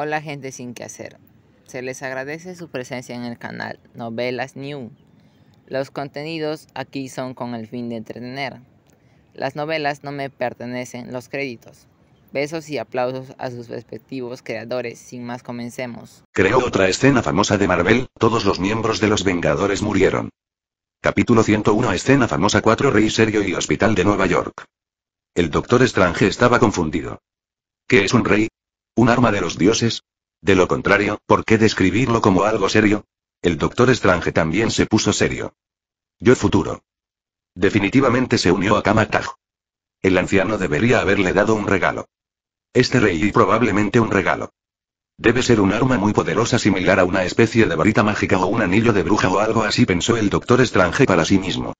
Hola gente sin que hacer. Se les agradece su presencia en el canal Novelas New. Los contenidos aquí son con el fin de entretener. Las novelas no me pertenecen los créditos. Besos y aplausos a sus respectivos creadores. Sin más, comencemos. Creó otra escena famosa de Marvel, todos los miembros de los Vengadores murieron. Capítulo 101 Escena famosa 4 Rey Serio y Hospital de Nueva York. El doctor Strange estaba confundido. ¿Qué es un rey? ¿Un arma de los dioses? De lo contrario, ¿por qué describirlo como algo serio? El doctor Strange también se puso serio. Yo futuro. Definitivamente se unió a Kamataj. El anciano debería haberle dado un regalo. Este rey y probablemente un regalo. Debe ser un arma muy poderosa similar a una especie de varita mágica o un anillo de bruja o algo así pensó el doctor Strange para sí mismo.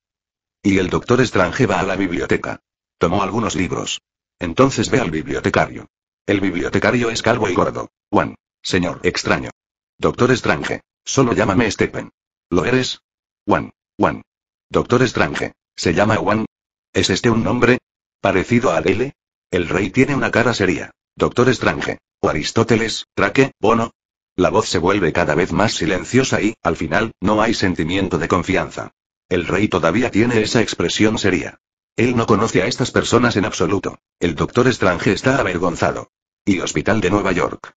Y el doctor Strange va a la biblioteca. Tomó algunos libros. Entonces ve al bibliotecario. El bibliotecario es calvo y gordo. Juan. Señor extraño. Doctor Strange. Solo llámame Stephen. ¿Lo eres? Juan. Juan. Doctor Strange. ¿Se llama Juan? ¿Es este un nombre? ¿Parecido a Adele? El rey tiene una cara seria. Doctor Strange. O Aristóteles, Traque, Bono. La voz se vuelve cada vez más silenciosa y, al final, no hay sentimiento de confianza. El rey todavía tiene esa expresión seria. Él no conoce a estas personas en absoluto. El doctor Strange está avergonzado y Hospital de Nueva York.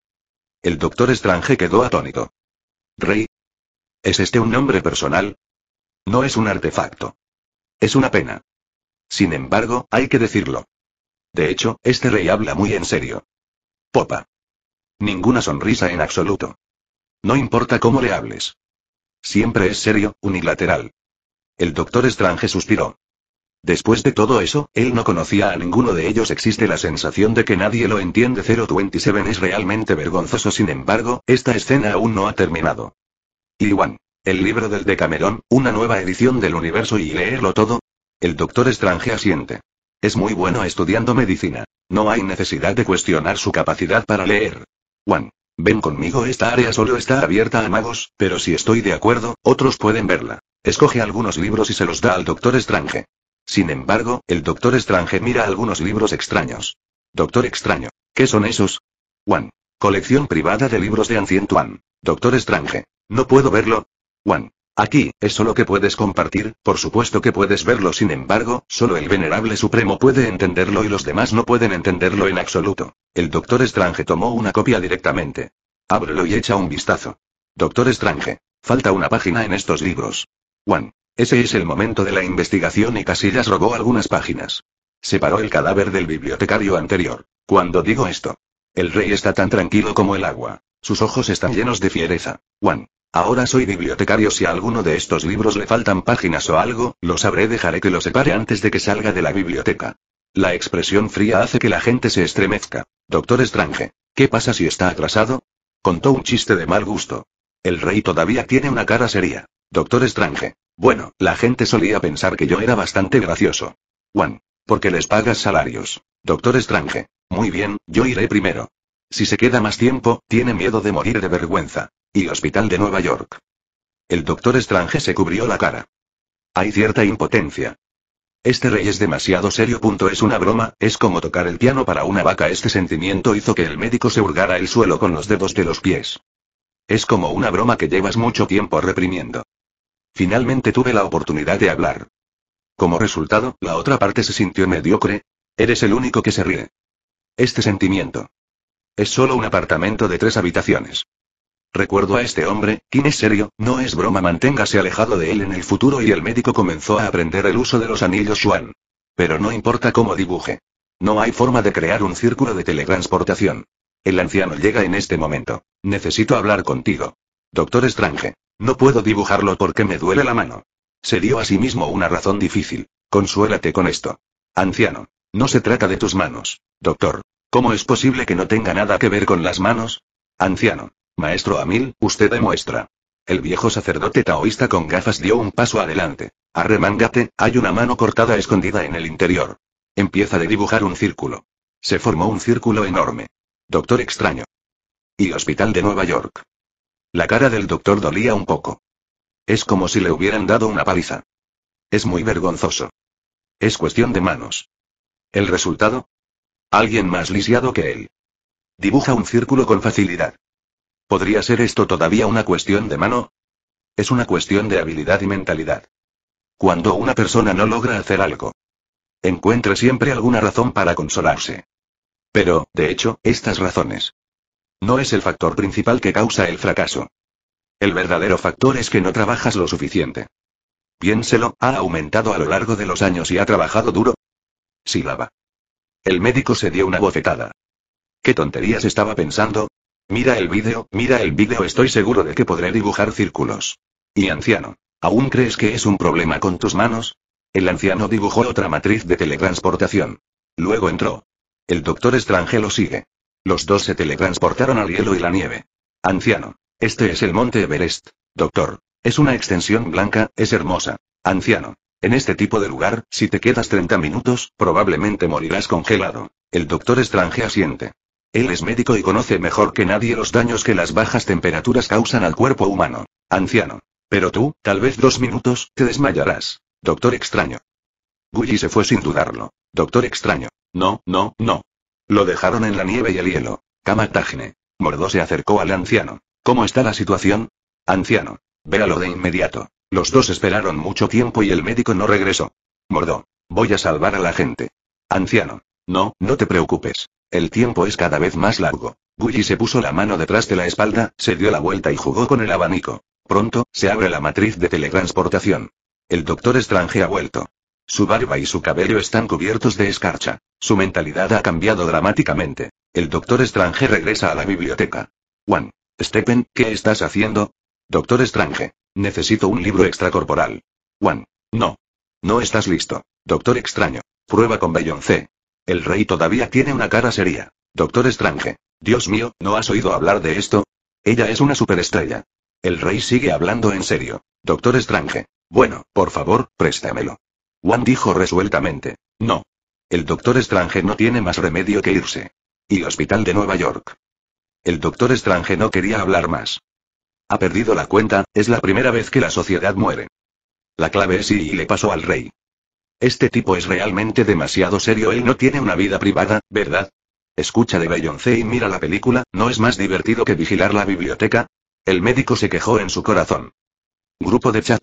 El doctor Strange quedó atónito. Rey. ¿Es este un nombre personal? No es un artefacto. Es una pena. Sin embargo, hay que decirlo. De hecho, este rey habla muy en serio. Popa. Ninguna sonrisa en absoluto. No importa cómo le hables. Siempre es serio, unilateral. El doctor Strange suspiró. Después de todo eso, él no conocía a ninguno de ellos. Existe la sensación de que nadie lo entiende. 027 es realmente vergonzoso. Sin embargo, esta escena aún no ha terminado. Juan, El libro del Decamerón, una nueva edición del universo y leerlo todo. El doctor Strange asiente. Es muy bueno estudiando medicina. No hay necesidad de cuestionar su capacidad para leer. Juan. Ven conmigo, esta área solo está abierta a magos, pero si estoy de acuerdo, otros pueden verla. Escoge algunos libros y se los da al doctor Strange. Sin embargo, el Doctor Strange mira algunos libros extraños. Doctor Extraño. ¿Qué son esos? Juan. Colección privada de libros de Ancient Doctor Strange. No puedo verlo. Juan. Aquí, es lo que puedes compartir, por supuesto que puedes verlo, sin embargo, solo el Venerable Supremo puede entenderlo y los demás no pueden entenderlo en absoluto. El Doctor Strange tomó una copia directamente. Ábrelo y echa un vistazo. Doctor Strange. Falta una página en estos libros. Juan. Ese es el momento de la investigación y Casillas robó algunas páginas. Separó el cadáver del bibliotecario anterior. Cuando digo esto, el rey está tan tranquilo como el agua. Sus ojos están llenos de fiereza. Juan, ahora soy bibliotecario. Si a alguno de estos libros le faltan páginas o algo, lo sabré. Dejaré que lo separe antes de que salga de la biblioteca. La expresión fría hace que la gente se estremezca. Doctor Strange, ¿qué pasa si está atrasado? Contó un chiste de mal gusto. El rey todavía tiene una cara seria. Doctor Strange. Bueno, la gente solía pensar que yo era bastante gracioso. Juan. Porque les pagas salarios. Doctor Strange. Muy bien, yo iré primero. Si se queda más tiempo, tiene miedo de morir de vergüenza. Y Hospital de Nueva York. El doctor Strange se cubrió la cara. Hay cierta impotencia. Este rey es demasiado serio. Punto es una broma, es como tocar el piano para una vaca. Este sentimiento hizo que el médico se hurgara el suelo con los dedos de los pies. Es como una broma que llevas mucho tiempo reprimiendo. Finalmente tuve la oportunidad de hablar. Como resultado, la otra parte se sintió mediocre. Eres el único que se ríe. Este sentimiento. Es solo un apartamento de tres habitaciones. Recuerdo a este hombre, quien es serio, no es broma, manténgase alejado de él en el futuro y el médico comenzó a aprender el uso de los anillos Xuan. Pero no importa cómo dibuje. No hay forma de crear un círculo de teletransportación. El anciano llega en este momento. Necesito hablar contigo. Doctor Strange. No puedo dibujarlo porque me duele la mano. Se dio a sí mismo una razón difícil. Consuélate con esto. Anciano. No se trata de tus manos. Doctor. ¿Cómo es posible que no tenga nada que ver con las manos? Anciano. Maestro Amil, usted demuestra. El viejo sacerdote taoísta con gafas dio un paso adelante. Arremángate, hay una mano cortada escondida en el interior. Empieza de dibujar un círculo. Se formó un círculo enorme. Doctor extraño. Y Hospital de Nueva York. La cara del doctor dolía un poco. Es como si le hubieran dado una paliza. Es muy vergonzoso. Es cuestión de manos. ¿El resultado? Alguien más lisiado que él. Dibuja un círculo con facilidad. ¿Podría ser esto todavía una cuestión de mano? Es una cuestión de habilidad y mentalidad. Cuando una persona no logra hacer algo, encuentra siempre alguna razón para consolarse. Pero, de hecho, estas razones no es el factor principal que causa el fracaso. El verdadero factor es que no trabajas lo suficiente. Piénselo, ha aumentado a lo largo de los años y ha trabajado duro. Sílaba. El médico se dio una bofetada. ¿Qué tonterías estaba pensando? Mira el vídeo, mira el vídeo, estoy seguro de que podré dibujar círculos. Y anciano. ¿Aún crees que es un problema con tus manos? El anciano dibujó otra matriz de teletransportación. Luego entró. El doctor extranjero sigue. Los dos se teletransportaron al hielo y la nieve. Anciano. Este es el monte Everest. Doctor. Es una extensión blanca, es hermosa. Anciano. En este tipo de lugar, si te quedas 30 minutos, probablemente morirás congelado. El doctor extranjero asiente. Él es médico y conoce mejor que nadie los daños que las bajas temperaturas causan al cuerpo humano. Anciano. Pero tú, tal vez dos minutos, te desmayarás. Doctor extraño. Gully se fue sin dudarlo. Doctor extraño. No, no, no. Lo dejaron en la nieve y el hielo. Cama Tajne. Mordo se acercó al anciano. ¿Cómo está la situación? Anciano. Véalo de inmediato. Los dos esperaron mucho tiempo y el médico no regresó. Mordó. Voy a salvar a la gente. Anciano. No, no te preocupes. El tiempo es cada vez más largo. Gulli se puso la mano detrás de la espalda, se dio la vuelta y jugó con el abanico. Pronto, se abre la matriz de teletransportación. El doctor extranjero ha vuelto. Su barba y su cabello están cubiertos de escarcha. Su mentalidad ha cambiado dramáticamente. El doctor Strange regresa a la biblioteca. Juan. Stephen, ¿qué estás haciendo? Doctor Strange. Necesito un libro extracorporal. Juan. No. No estás listo. Doctor Extraño. Prueba con Beyoncé. El rey todavía tiene una cara seria. Doctor Strange. Dios mío, ¿no has oído hablar de esto? Ella es una superestrella. El rey sigue hablando en serio. Doctor Strange. Bueno, por favor, préstamelo. Juan dijo resueltamente. No. El doctor estrange no tiene más remedio que irse. Y el Hospital de Nueva York. El doctor estrange no quería hablar más. Ha perdido la cuenta, es la primera vez que la sociedad muere. La clave es y, le pasó al rey. Este tipo es realmente demasiado serio, él no tiene una vida privada, ¿verdad? Escucha de Beyoncé y mira la película, ¿no es más divertido que vigilar la biblioteca? El médico se quejó en su corazón. Grupo de chat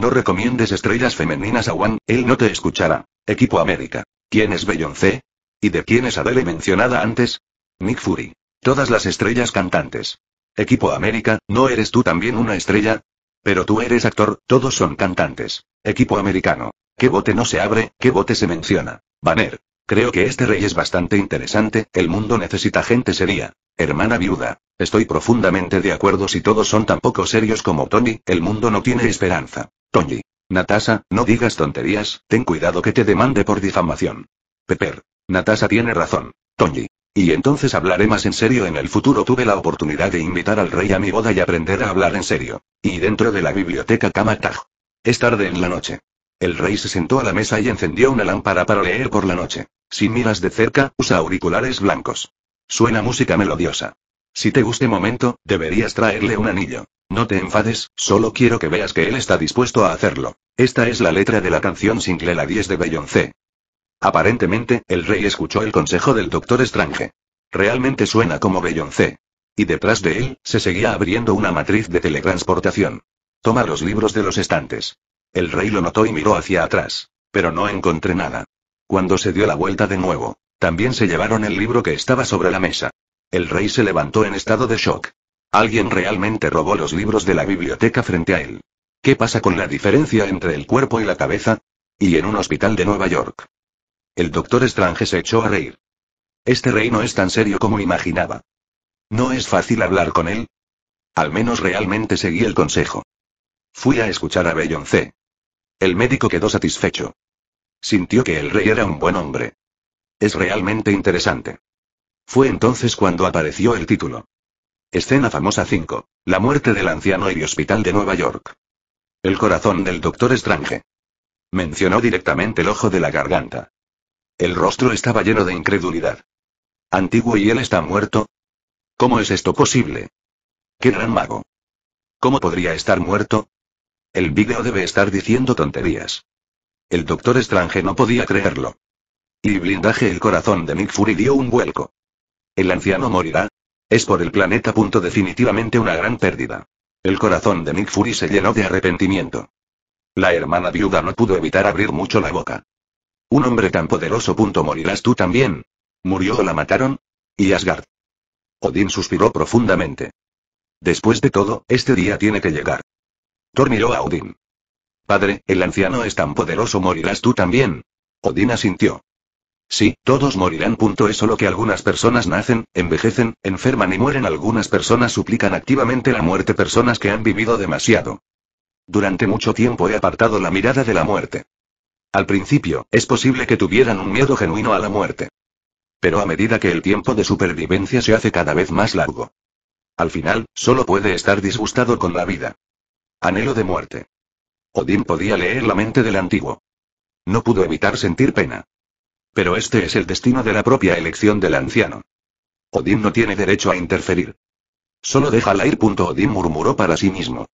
No recomiendes estrellas femeninas a Juan, él no te escuchará. Equipo América. ¿Quién es Beyoncé? ¿Y de quién es Adele mencionada antes? Nick Fury. Todas las estrellas cantantes. Equipo América, ¿no eres tú también una estrella? Pero tú eres actor, todos son cantantes. Equipo americano. ¿Qué bote no se abre, qué bote se menciona? Banner. Creo que este rey es bastante interesante, el mundo necesita gente seria. Hermana viuda. Estoy profundamente de acuerdo si todos son tan poco serios como Tony, el mundo no tiene esperanza. Tony. Natasha, no digas tonterías, ten cuidado que te demande por difamación. Pepper. Natasha tiene razón. Tony. Y entonces hablaré más en serio en el futuro. Tuve la oportunidad de invitar al rey a mi boda y aprender a hablar en serio. Y dentro de la biblioteca Kamatag. Es tarde en la noche. El rey se sentó a la mesa y encendió una lámpara para leer por la noche. Si miras de cerca, usa auriculares blancos. Suena música melodiosa. Si te guste momento, deberías traerle un anillo. No te enfades, solo quiero que veas que él está dispuesto a hacerlo. Esta es la letra de la canción Single La 10 de Beyoncé. Aparentemente, el rey escuchó el consejo del doctor Strange. Realmente suena como Beyoncé. Y detrás de él, se seguía abriendo una matriz de teletransportación. Toma los libros de los estantes. El rey lo notó y miró hacia atrás. Pero no encontré nada. Cuando se dio la vuelta de nuevo, también se llevaron el libro que estaba sobre la mesa. El rey se levantó en estado de shock. Alguien realmente robó los libros de la biblioteca frente a él. ¿Qué pasa con la diferencia entre el cuerpo y la cabeza? Y en un hospital de Nueva York. El doctor Strange se echó a reír. Este rey no es tan serio como imaginaba. No es fácil hablar con él. Al menos realmente seguí el consejo. Fui a escuchar a Beyoncé. El médico quedó satisfecho. Sintió que el rey era un buen hombre. Es realmente interesante. Fue entonces cuando apareció el título. Escena famosa 5. La muerte del anciano y hospital de Nueva York. El corazón del doctor Strange. Mencionó directamente el ojo de la garganta. El rostro estaba lleno de incredulidad. Antiguo y él está muerto. ¿Cómo es esto posible? ¡Qué gran mago! ¿Cómo podría estar muerto? El vídeo debe estar diciendo tonterías. El doctor Strange no podía creerlo. Y blindaje el corazón de Nick Fury dio un vuelco. ¿El anciano morirá? Es por el planeta. Punto definitivamente una gran pérdida. El corazón de Nick Fury se llenó de arrepentimiento. La hermana viuda no pudo evitar abrir mucho la boca. Un hombre tan poderoso. Punto morirás tú también. ¿Murió o la mataron? ¿Y Asgard? Odín suspiró profundamente. Después de todo, este día tiene que llegar. Thor a Odín. Padre, el anciano es tan poderoso, morirás tú también. Odina asintió. Sí, todos morirán. Punto es solo que algunas personas nacen, envejecen, enferman y mueren. Algunas personas suplican activamente la muerte, personas que han vivido demasiado. Durante mucho tiempo he apartado la mirada de la muerte. Al principio, es posible que tuvieran un miedo genuino a la muerte. Pero a medida que el tiempo de supervivencia se hace cada vez más largo. Al final, solo puede estar disgustado con la vida. Anhelo de muerte. Odín podía leer la mente del antiguo. No pudo evitar sentir pena. Pero este es el destino de la propia elección del anciano. Odín no tiene derecho a interferir. Solo déjala ir. Odín murmuró para sí mismo.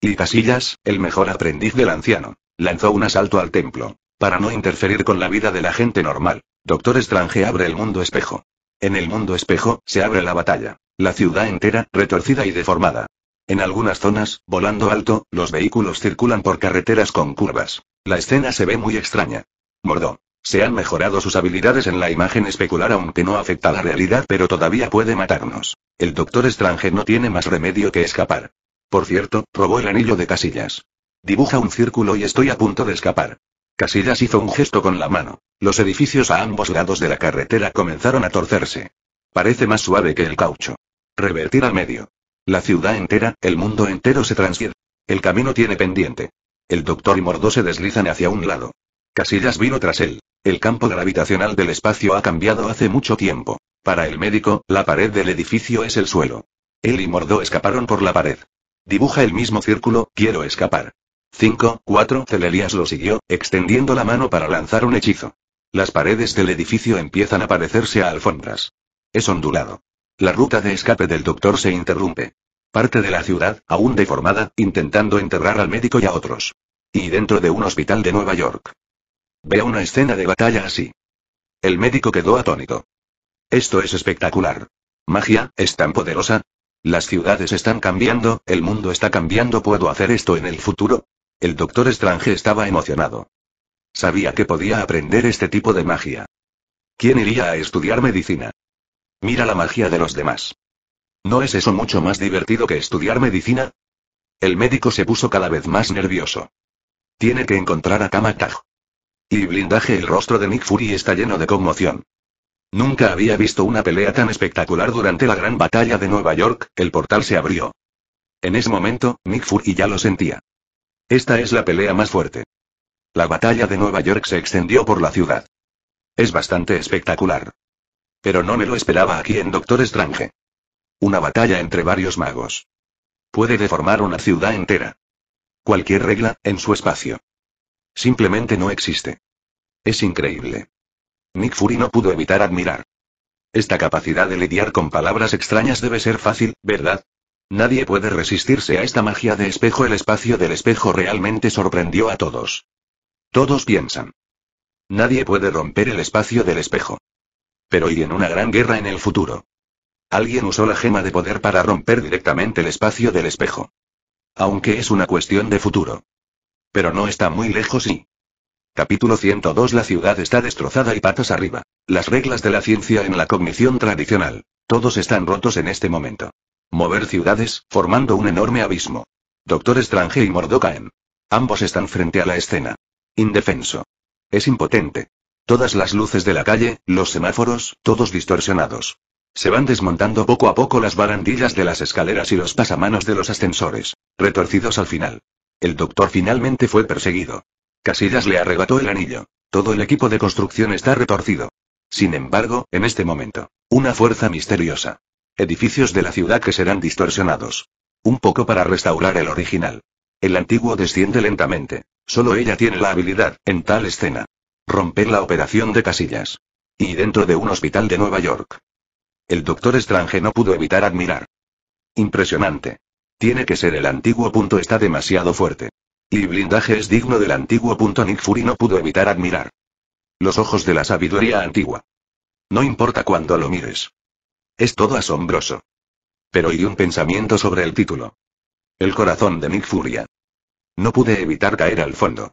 Y Casillas, el mejor aprendiz del anciano, lanzó un asalto al templo. Para no interferir con la vida de la gente normal, Doctor Strange abre el mundo espejo. En el mundo espejo, se abre la batalla. La ciudad entera, retorcida y deformada, en algunas zonas, volando alto, los vehículos circulan por carreteras con curvas. La escena se ve muy extraña. Mordó. Se han mejorado sus habilidades en la imagen especular aunque no afecta a la realidad pero todavía puede matarnos. El doctor Strange no tiene más remedio que escapar. Por cierto, robó el anillo de Casillas. Dibuja un círculo y estoy a punto de escapar. Casillas hizo un gesto con la mano. Los edificios a ambos lados de la carretera comenzaron a torcerse. Parece más suave que el caucho. Revertir al medio. La ciudad entera, el mundo entero se transfiere. El camino tiene pendiente. El doctor y Mordó se deslizan hacia un lado. Casillas vino tras él. El campo gravitacional del espacio ha cambiado hace mucho tiempo. Para el médico, la pared del edificio es el suelo. Él y Mordó escaparon por la pared. Dibuja el mismo círculo, quiero escapar. 5, 4, Celelias lo siguió, extendiendo la mano para lanzar un hechizo. Las paredes del edificio empiezan a parecerse a alfombras. Es ondulado. La ruta de escape del doctor se interrumpe. Parte de la ciudad, aún deformada, intentando enterrar al médico y a otros. Y dentro de un hospital de Nueva York. Ve una escena de batalla así. El médico quedó atónito. Esto es espectacular. Magia, es tan poderosa. Las ciudades están cambiando, el mundo está cambiando, ¿puedo hacer esto en el futuro? El doctor Strange estaba emocionado. Sabía que podía aprender este tipo de magia. ¿Quién iría a estudiar medicina? Mira la magia de los demás. ¿No es eso mucho más divertido que estudiar medicina? El médico se puso cada vez más nervioso. Tiene que encontrar a Kamataj. Y blindaje el rostro de Nick Fury está lleno de conmoción. Nunca había visto una pelea tan espectacular durante la gran batalla de Nueva York, el portal se abrió. En ese momento, Nick Fury ya lo sentía. Esta es la pelea más fuerte. La batalla de Nueva York se extendió por la ciudad. Es bastante espectacular. Pero no me lo esperaba aquí en Doctor Strange. Una batalla entre varios magos. Puede deformar una ciudad entera. Cualquier regla, en su espacio. Simplemente no existe. Es increíble. Nick Fury no pudo evitar admirar. Esta capacidad de lidiar con palabras extrañas debe ser fácil, ¿verdad? Nadie puede resistirse a esta magia de espejo. El espacio del espejo realmente sorprendió a todos. Todos piensan. Nadie puede romper el espacio del espejo. Pero y en una gran guerra en el futuro. Alguien usó la gema de poder para romper directamente el espacio del espejo. Aunque es una cuestión de futuro. Pero no está muy lejos y... Capítulo 102 La ciudad está destrozada y patas arriba. Las reglas de la ciencia en la cognición tradicional. Todos están rotos en este momento. Mover ciudades, formando un enorme abismo. Doctor Strange y Mordokaen. Ambos están frente a la escena. Indefenso. Es impotente. Todas las luces de la calle, los semáforos, todos distorsionados. Se van desmontando poco a poco las barandillas de las escaleras y los pasamanos de los ascensores, retorcidos al final. El doctor finalmente fue perseguido. Casillas le arrebató el anillo. Todo el equipo de construcción está retorcido. Sin embargo, en este momento, una fuerza misteriosa. Edificios de la ciudad que serán distorsionados. Un poco para restaurar el original. El antiguo desciende lentamente. Solo ella tiene la habilidad, en tal escena, Romper la operación de casillas. Y dentro de un hospital de Nueva York. El doctor Strange no pudo evitar admirar. Impresionante. Tiene que ser el antiguo punto está demasiado fuerte. Y blindaje es digno del antiguo punto Nick Fury no pudo evitar admirar. Los ojos de la sabiduría antigua. No importa cuándo lo mires. Es todo asombroso. Pero y un pensamiento sobre el título. El corazón de Nick Furia. No pude evitar caer al fondo.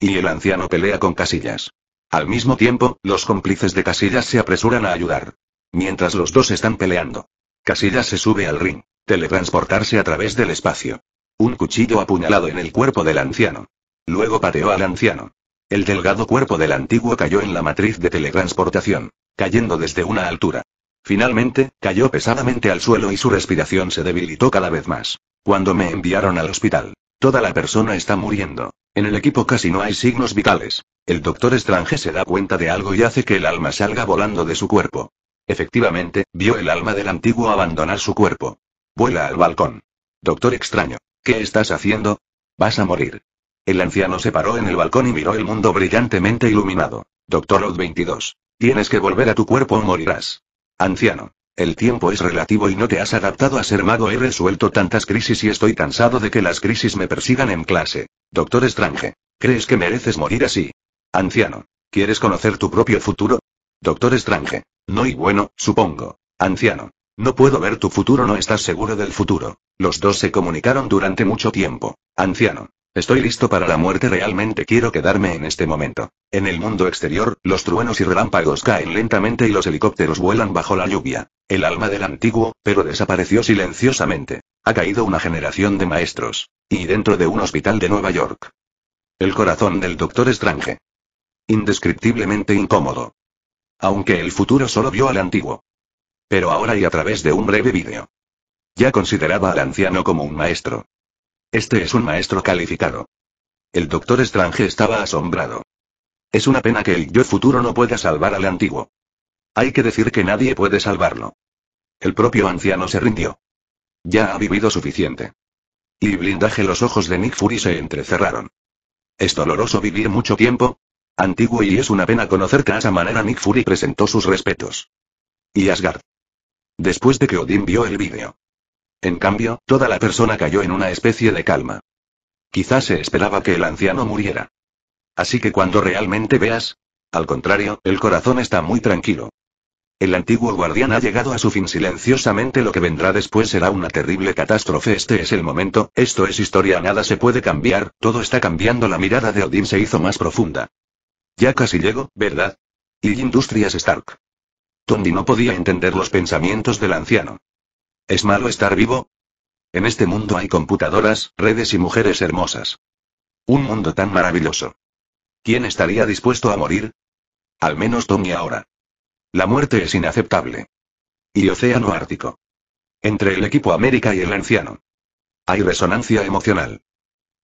Y el anciano pelea con Casillas. Al mismo tiempo, los cómplices de Casillas se apresuran a ayudar. Mientras los dos están peleando. Casillas se sube al ring. Teletransportarse a través del espacio. Un cuchillo apuñalado en el cuerpo del anciano. Luego pateó al anciano. El delgado cuerpo del antiguo cayó en la matriz de teletransportación, cayendo desde una altura. Finalmente, cayó pesadamente al suelo y su respiración se debilitó cada vez más. Cuando me enviaron al hospital, toda la persona está muriendo. En el equipo casi no hay signos vitales. El doctor Strange se da cuenta de algo y hace que el alma salga volando de su cuerpo. Efectivamente, vio el alma del antiguo abandonar su cuerpo. Vuela al balcón. Doctor extraño, ¿qué estás haciendo? Vas a morir. El anciano se paró en el balcón y miró el mundo brillantemente iluminado. Doctor Odd 22. Tienes que volver a tu cuerpo o morirás. Anciano. El tiempo es relativo y no te has adaptado a ser mago. He resuelto tantas crisis y estoy cansado de que las crisis me persigan en clase. Doctor Strange. ¿Crees que mereces morir así? Anciano. ¿Quieres conocer tu propio futuro? Doctor Strange. No y bueno, supongo. Anciano. No puedo ver tu futuro, no estás seguro del futuro. Los dos se comunicaron durante mucho tiempo. Anciano. Estoy listo para la muerte realmente quiero quedarme en este momento. En el mundo exterior, los truenos y relámpagos caen lentamente y los helicópteros vuelan bajo la lluvia. El alma del antiguo, pero desapareció silenciosamente. Ha caído una generación de maestros. Y dentro de un hospital de Nueva York. El corazón del doctor Strange. Indescriptiblemente incómodo. Aunque el futuro solo vio al antiguo. Pero ahora y a través de un breve vídeo. Ya consideraba al anciano como un maestro. Este es un maestro calificado. El doctor Strange estaba asombrado. Es una pena que el yo futuro no pueda salvar al antiguo. Hay que decir que nadie puede salvarlo. El propio anciano se rindió. Ya ha vivido suficiente. Y blindaje los ojos de Nick Fury se entrecerraron. ¿Es doloroso vivir mucho tiempo? Antiguo y es una pena conocerte a esa manera Nick Fury presentó sus respetos. Y Asgard. Después de que Odín vio el vídeo, en cambio, toda la persona cayó en una especie de calma. Quizás se esperaba que el anciano muriera. Así que cuando realmente veas, al contrario, el corazón está muy tranquilo. El antiguo guardián ha llegado a su fin silenciosamente. Lo que vendrá después será una terrible catástrofe. Este es el momento, esto es historia. Nada se puede cambiar, todo está cambiando. La mirada de Odín se hizo más profunda. Ya casi llego, ¿verdad? Y Industrias Stark. Tondi no podía entender los pensamientos del anciano. ¿Es malo estar vivo? En este mundo hay computadoras, redes y mujeres hermosas. Un mundo tan maravilloso. ¿Quién estaría dispuesto a morir? Al menos Tommy ahora. La muerte es inaceptable. Y Océano Ártico. Entre el equipo América y el anciano. Hay resonancia emocional.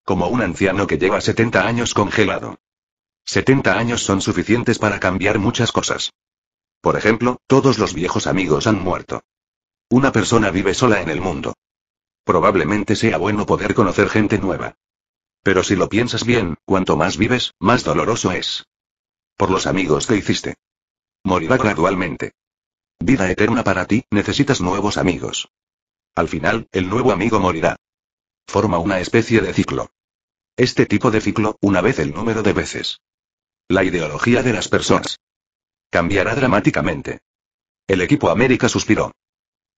Como un anciano que lleva 70 años congelado. 70 años son suficientes para cambiar muchas cosas. Por ejemplo, todos los viejos amigos han muerto. Una persona vive sola en el mundo. Probablemente sea bueno poder conocer gente nueva. Pero si lo piensas bien, cuanto más vives, más doloroso es. Por los amigos que hiciste. Morirá gradualmente. Vida eterna para ti, necesitas nuevos amigos. Al final, el nuevo amigo morirá. Forma una especie de ciclo. Este tipo de ciclo, una vez el número de veces. La ideología de las personas. Cambiará dramáticamente. El equipo América suspiró.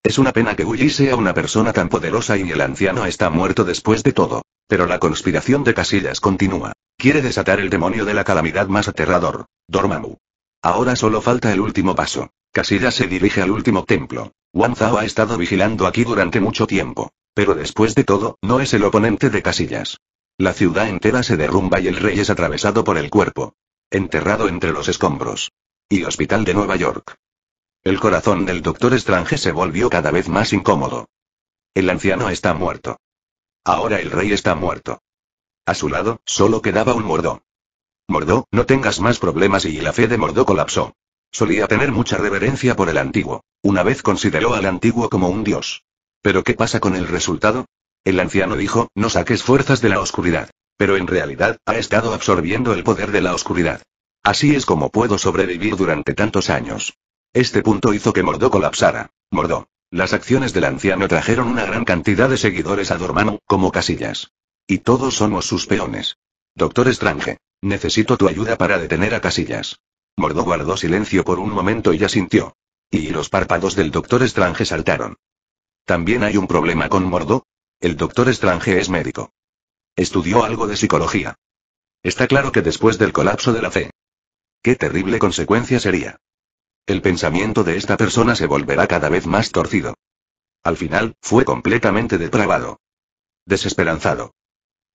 Es una pena que Willy sea una persona tan poderosa y el anciano está muerto después de todo. Pero la conspiración de Casillas continúa. Quiere desatar el demonio de la calamidad más aterrador. Dormammu. Ahora solo falta el último paso. Casillas se dirige al último templo. Wanzao Zhao ha estado vigilando aquí durante mucho tiempo. Pero después de todo, no es el oponente de Casillas. La ciudad entera se derrumba y el rey es atravesado por el cuerpo. Enterrado entre los escombros. Y Hospital de Nueva York. El corazón del doctor Strange se volvió cada vez más incómodo. El anciano está muerto. Ahora el rey está muerto. A su lado, solo quedaba un Mordó. Mordó, no tengas más problemas y la fe de Mordó colapsó. Solía tener mucha reverencia por el antiguo. Una vez consideró al antiguo como un dios. ¿Pero qué pasa con el resultado? El anciano dijo, no saques fuerzas de la oscuridad. Pero en realidad, ha estado absorbiendo el poder de la oscuridad. Así es como puedo sobrevivir durante tantos años. Este punto hizo que Mordó colapsara. Mordó. Las acciones del anciano trajeron una gran cantidad de seguidores a Dormano, como casillas. Y todos somos sus peones. Doctor Strange. Necesito tu ayuda para detener a casillas. Mordó guardó silencio por un momento y ya sintió. Y los párpados del doctor Strange saltaron. También hay un problema con Mordó? El doctor Strange es médico. Estudió algo de psicología. Está claro que después del colapso de la fe. Qué terrible consecuencia sería. El pensamiento de esta persona se volverá cada vez más torcido. Al final, fue completamente depravado. Desesperanzado.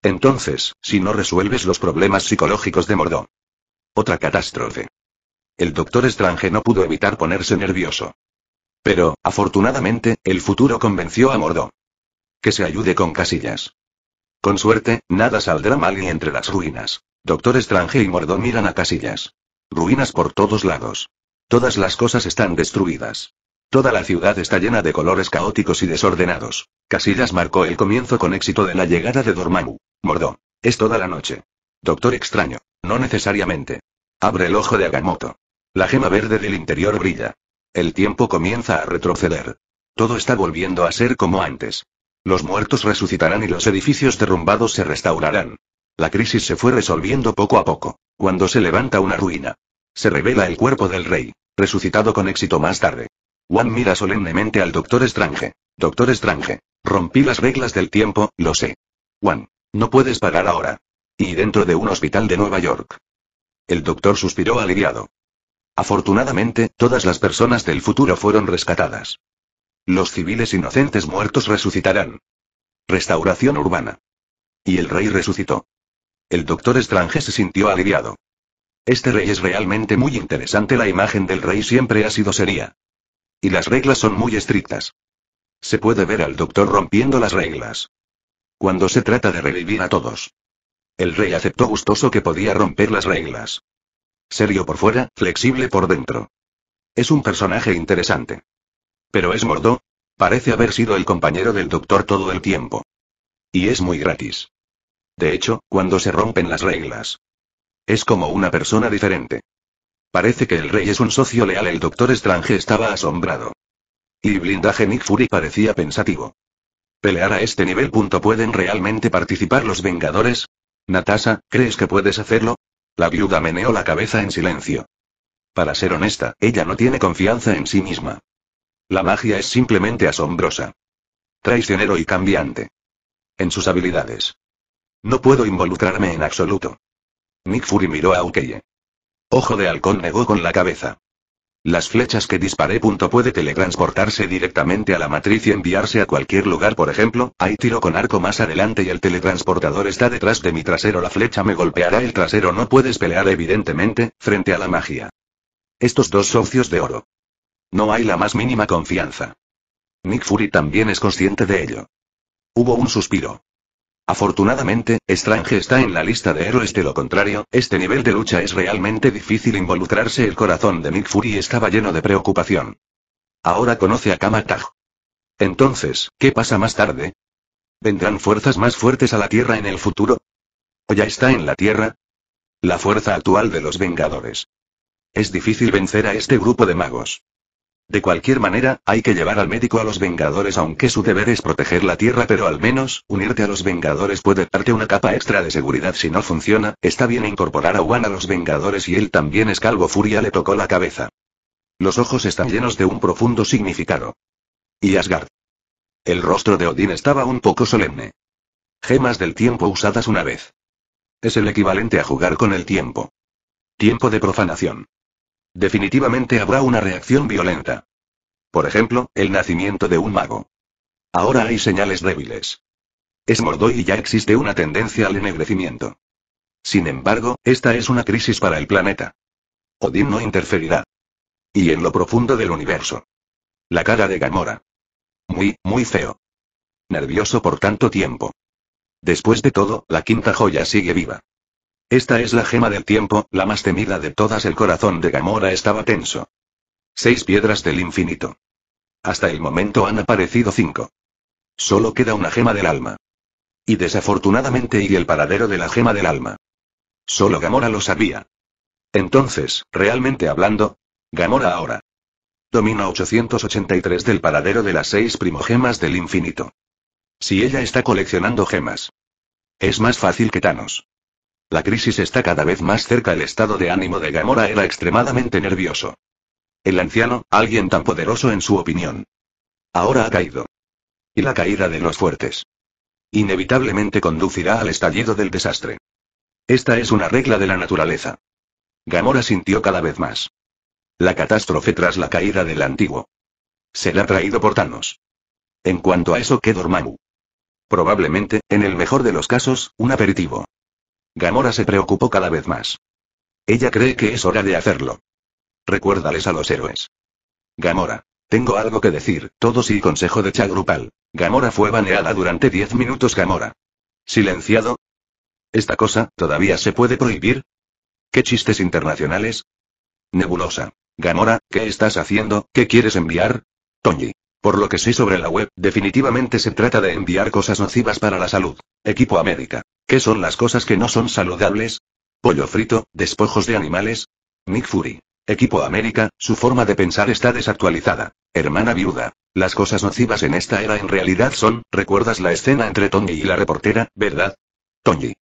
Entonces, si no resuelves los problemas psicológicos de Mordó. Otra catástrofe. El doctor estrange no pudo evitar ponerse nervioso. Pero, afortunadamente, el futuro convenció a Mordó. Que se ayude con casillas. Con suerte, nada saldrá mal y entre las ruinas. Doctor Strange y Mordó miran a casillas. Ruinas por todos lados. Todas las cosas están destruidas. Toda la ciudad está llena de colores caóticos y desordenados. Casillas marcó el comienzo con éxito de la llegada de Dormammu. Mordó. Es toda la noche. Doctor extraño. No necesariamente. Abre el ojo de Agamotto. La gema verde del interior brilla. El tiempo comienza a retroceder. Todo está volviendo a ser como antes. Los muertos resucitarán y los edificios derrumbados se restaurarán. La crisis se fue resolviendo poco a poco, cuando se levanta una ruina. Se revela el cuerpo del rey. Resucitado con éxito más tarde. Juan mira solemnemente al Doctor Strange. Doctor Strange. Rompí las reglas del tiempo, lo sé. Juan. No puedes parar ahora. Y dentro de un hospital de Nueva York. El doctor suspiró aliviado. Afortunadamente, todas las personas del futuro fueron rescatadas. Los civiles inocentes muertos resucitarán. Restauración urbana. Y el rey resucitó. El doctor Strange se sintió aliviado. Este rey es realmente muy interesante, la imagen del rey siempre ha sido seria. Y las reglas son muy estrictas. Se puede ver al doctor rompiendo las reglas. Cuando se trata de revivir a todos. El rey aceptó gustoso que podía romper las reglas. Serio por fuera, flexible por dentro. Es un personaje interesante. Pero es mordo. Parece haber sido el compañero del doctor todo el tiempo. Y es muy gratis. De hecho, cuando se rompen las reglas, es como una persona diferente. Parece que el rey es un socio leal. El doctor Strange estaba asombrado. Y blindaje Nick Fury parecía pensativo. Pelear a este nivel. Punto ¿Pueden realmente participar los Vengadores? Natasha, ¿crees que puedes hacerlo? La viuda meneó la cabeza en silencio. Para ser honesta, ella no tiene confianza en sí misma. La magia es simplemente asombrosa. Traicionero y cambiante. En sus habilidades. No puedo involucrarme en absoluto. Nick Fury miró a Ukeye. Ojo de halcón negó con la cabeza. Las flechas que disparé. Punto puede teletransportarse directamente a la matriz y enviarse a cualquier lugar. Por ejemplo, hay tiro con arco más adelante y el teletransportador está detrás de mi trasero. La flecha me golpeará el trasero. No puedes pelear evidentemente, frente a la magia. Estos dos socios de oro. No hay la más mínima confianza. Nick Fury también es consciente de ello. Hubo un suspiro. Afortunadamente, Strange está en la lista de héroes de lo contrario, este nivel de lucha es realmente difícil involucrarse el corazón de Nick Fury estaba lleno de preocupación. Ahora conoce a Kamataj. Entonces, ¿qué pasa más tarde? ¿Vendrán fuerzas más fuertes a la Tierra en el futuro? ¿O ya está en la Tierra? La fuerza actual de los Vengadores. Es difícil vencer a este grupo de magos. De cualquier manera, hay que llevar al médico a los Vengadores aunque su deber es proteger la Tierra pero al menos, unirte a los Vengadores puede darte una capa extra de seguridad si no funciona, está bien incorporar a Juan a los Vengadores y él también es calvo Furia le tocó la cabeza. Los ojos están llenos de un profundo significado. Y Asgard. El rostro de Odín estaba un poco solemne. Gemas del tiempo usadas una vez. Es el equivalente a jugar con el tiempo. Tiempo de profanación. Definitivamente habrá una reacción violenta. Por ejemplo, el nacimiento de un mago. Ahora hay señales débiles. Es Mordoy y ya existe una tendencia al ennegrecimiento. Sin embargo, esta es una crisis para el planeta. Odín no interferirá. Y en lo profundo del universo. La cara de Gamora. Muy, muy feo. Nervioso por tanto tiempo. Después de todo, la quinta joya sigue viva. Esta es la gema del tiempo, la más temida de todas. El corazón de Gamora estaba tenso. Seis piedras del infinito. Hasta el momento han aparecido cinco. Solo queda una gema del alma. Y desafortunadamente y el paradero de la gema del alma. Solo Gamora lo sabía. Entonces, realmente hablando, Gamora ahora. Domina 883 del paradero de las seis primogemas del infinito. Si ella está coleccionando gemas. Es más fácil que Thanos. La crisis está cada vez más cerca. El estado de ánimo de Gamora era extremadamente nervioso. El anciano, alguien tan poderoso en su opinión. Ahora ha caído. Y la caída de los fuertes. Inevitablemente conducirá al estallido del desastre. Esta es una regla de la naturaleza. Gamora sintió cada vez más. La catástrofe tras la caída del antiguo. Será traído por Thanos. En cuanto a eso, ¿qué Dormammu. Probablemente, en el mejor de los casos, un aperitivo. Gamora se preocupó cada vez más. Ella cree que es hora de hacerlo. Recuérdales a los héroes. Gamora. Tengo algo que decir, todos y consejo de Chagrupal. Gamora fue baneada durante 10 minutos Gamora. Silenciado. ¿Esta cosa, todavía se puede prohibir? ¿Qué chistes internacionales? Nebulosa. Gamora, ¿qué estás haciendo? ¿Qué quieres enviar? Tony. Por lo que sé sobre la web, definitivamente se trata de enviar cosas nocivas para la salud. Equipo América. ¿Qué son las cosas que no son saludables? Pollo frito, despojos de animales. Nick Fury. Equipo América, su forma de pensar está desactualizada. Hermana viuda. Las cosas nocivas en esta era en realidad son, recuerdas la escena entre Tony y la reportera, ¿verdad? Tony.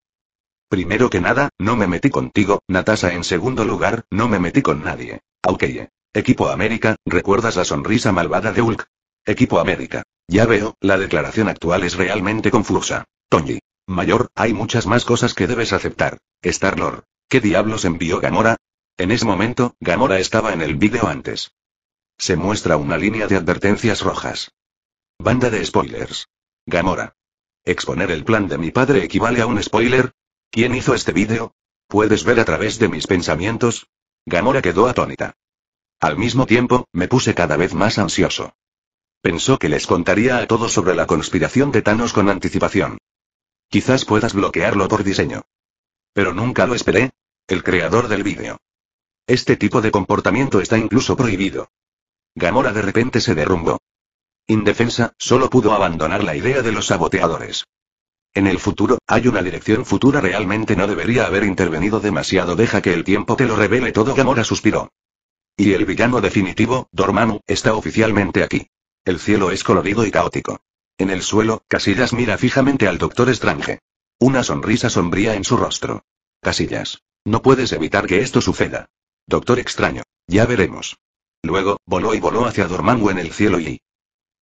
Primero que nada, no me metí contigo, Natasha en segundo lugar, no me metí con nadie. Ok. Equipo América, ¿recuerdas la sonrisa malvada de Hulk? Equipo América. Ya veo, la declaración actual es realmente confusa. Tony. Mayor, hay muchas más cosas que debes aceptar. Star-Lord. ¿Qué diablos envió Gamora? En ese momento, Gamora estaba en el vídeo antes. Se muestra una línea de advertencias rojas. Banda de spoilers. Gamora. Exponer el plan de mi padre equivale a un spoiler. ¿Quién hizo este vídeo? ¿Puedes ver a través de mis pensamientos? Gamora quedó atónita. Al mismo tiempo, me puse cada vez más ansioso. Pensó que les contaría a todos sobre la conspiración de Thanos con anticipación. Quizás puedas bloquearlo por diseño. Pero nunca lo esperé. El creador del vídeo. Este tipo de comportamiento está incluso prohibido. Gamora de repente se derrumbó. Indefensa, solo pudo abandonar la idea de los saboteadores. En el futuro, hay una dirección futura realmente no debería haber intervenido demasiado deja que el tiempo te lo revele todo Gamora suspiró. Y el villano definitivo, Dormammu, está oficialmente aquí. El cielo es colorido y caótico. En el suelo, Casillas mira fijamente al doctor Estrange. Una sonrisa sombría en su rostro. Casillas. No puedes evitar que esto suceda. Doctor extraño. Ya veremos. Luego, voló y voló hacia Dormammu en el cielo y...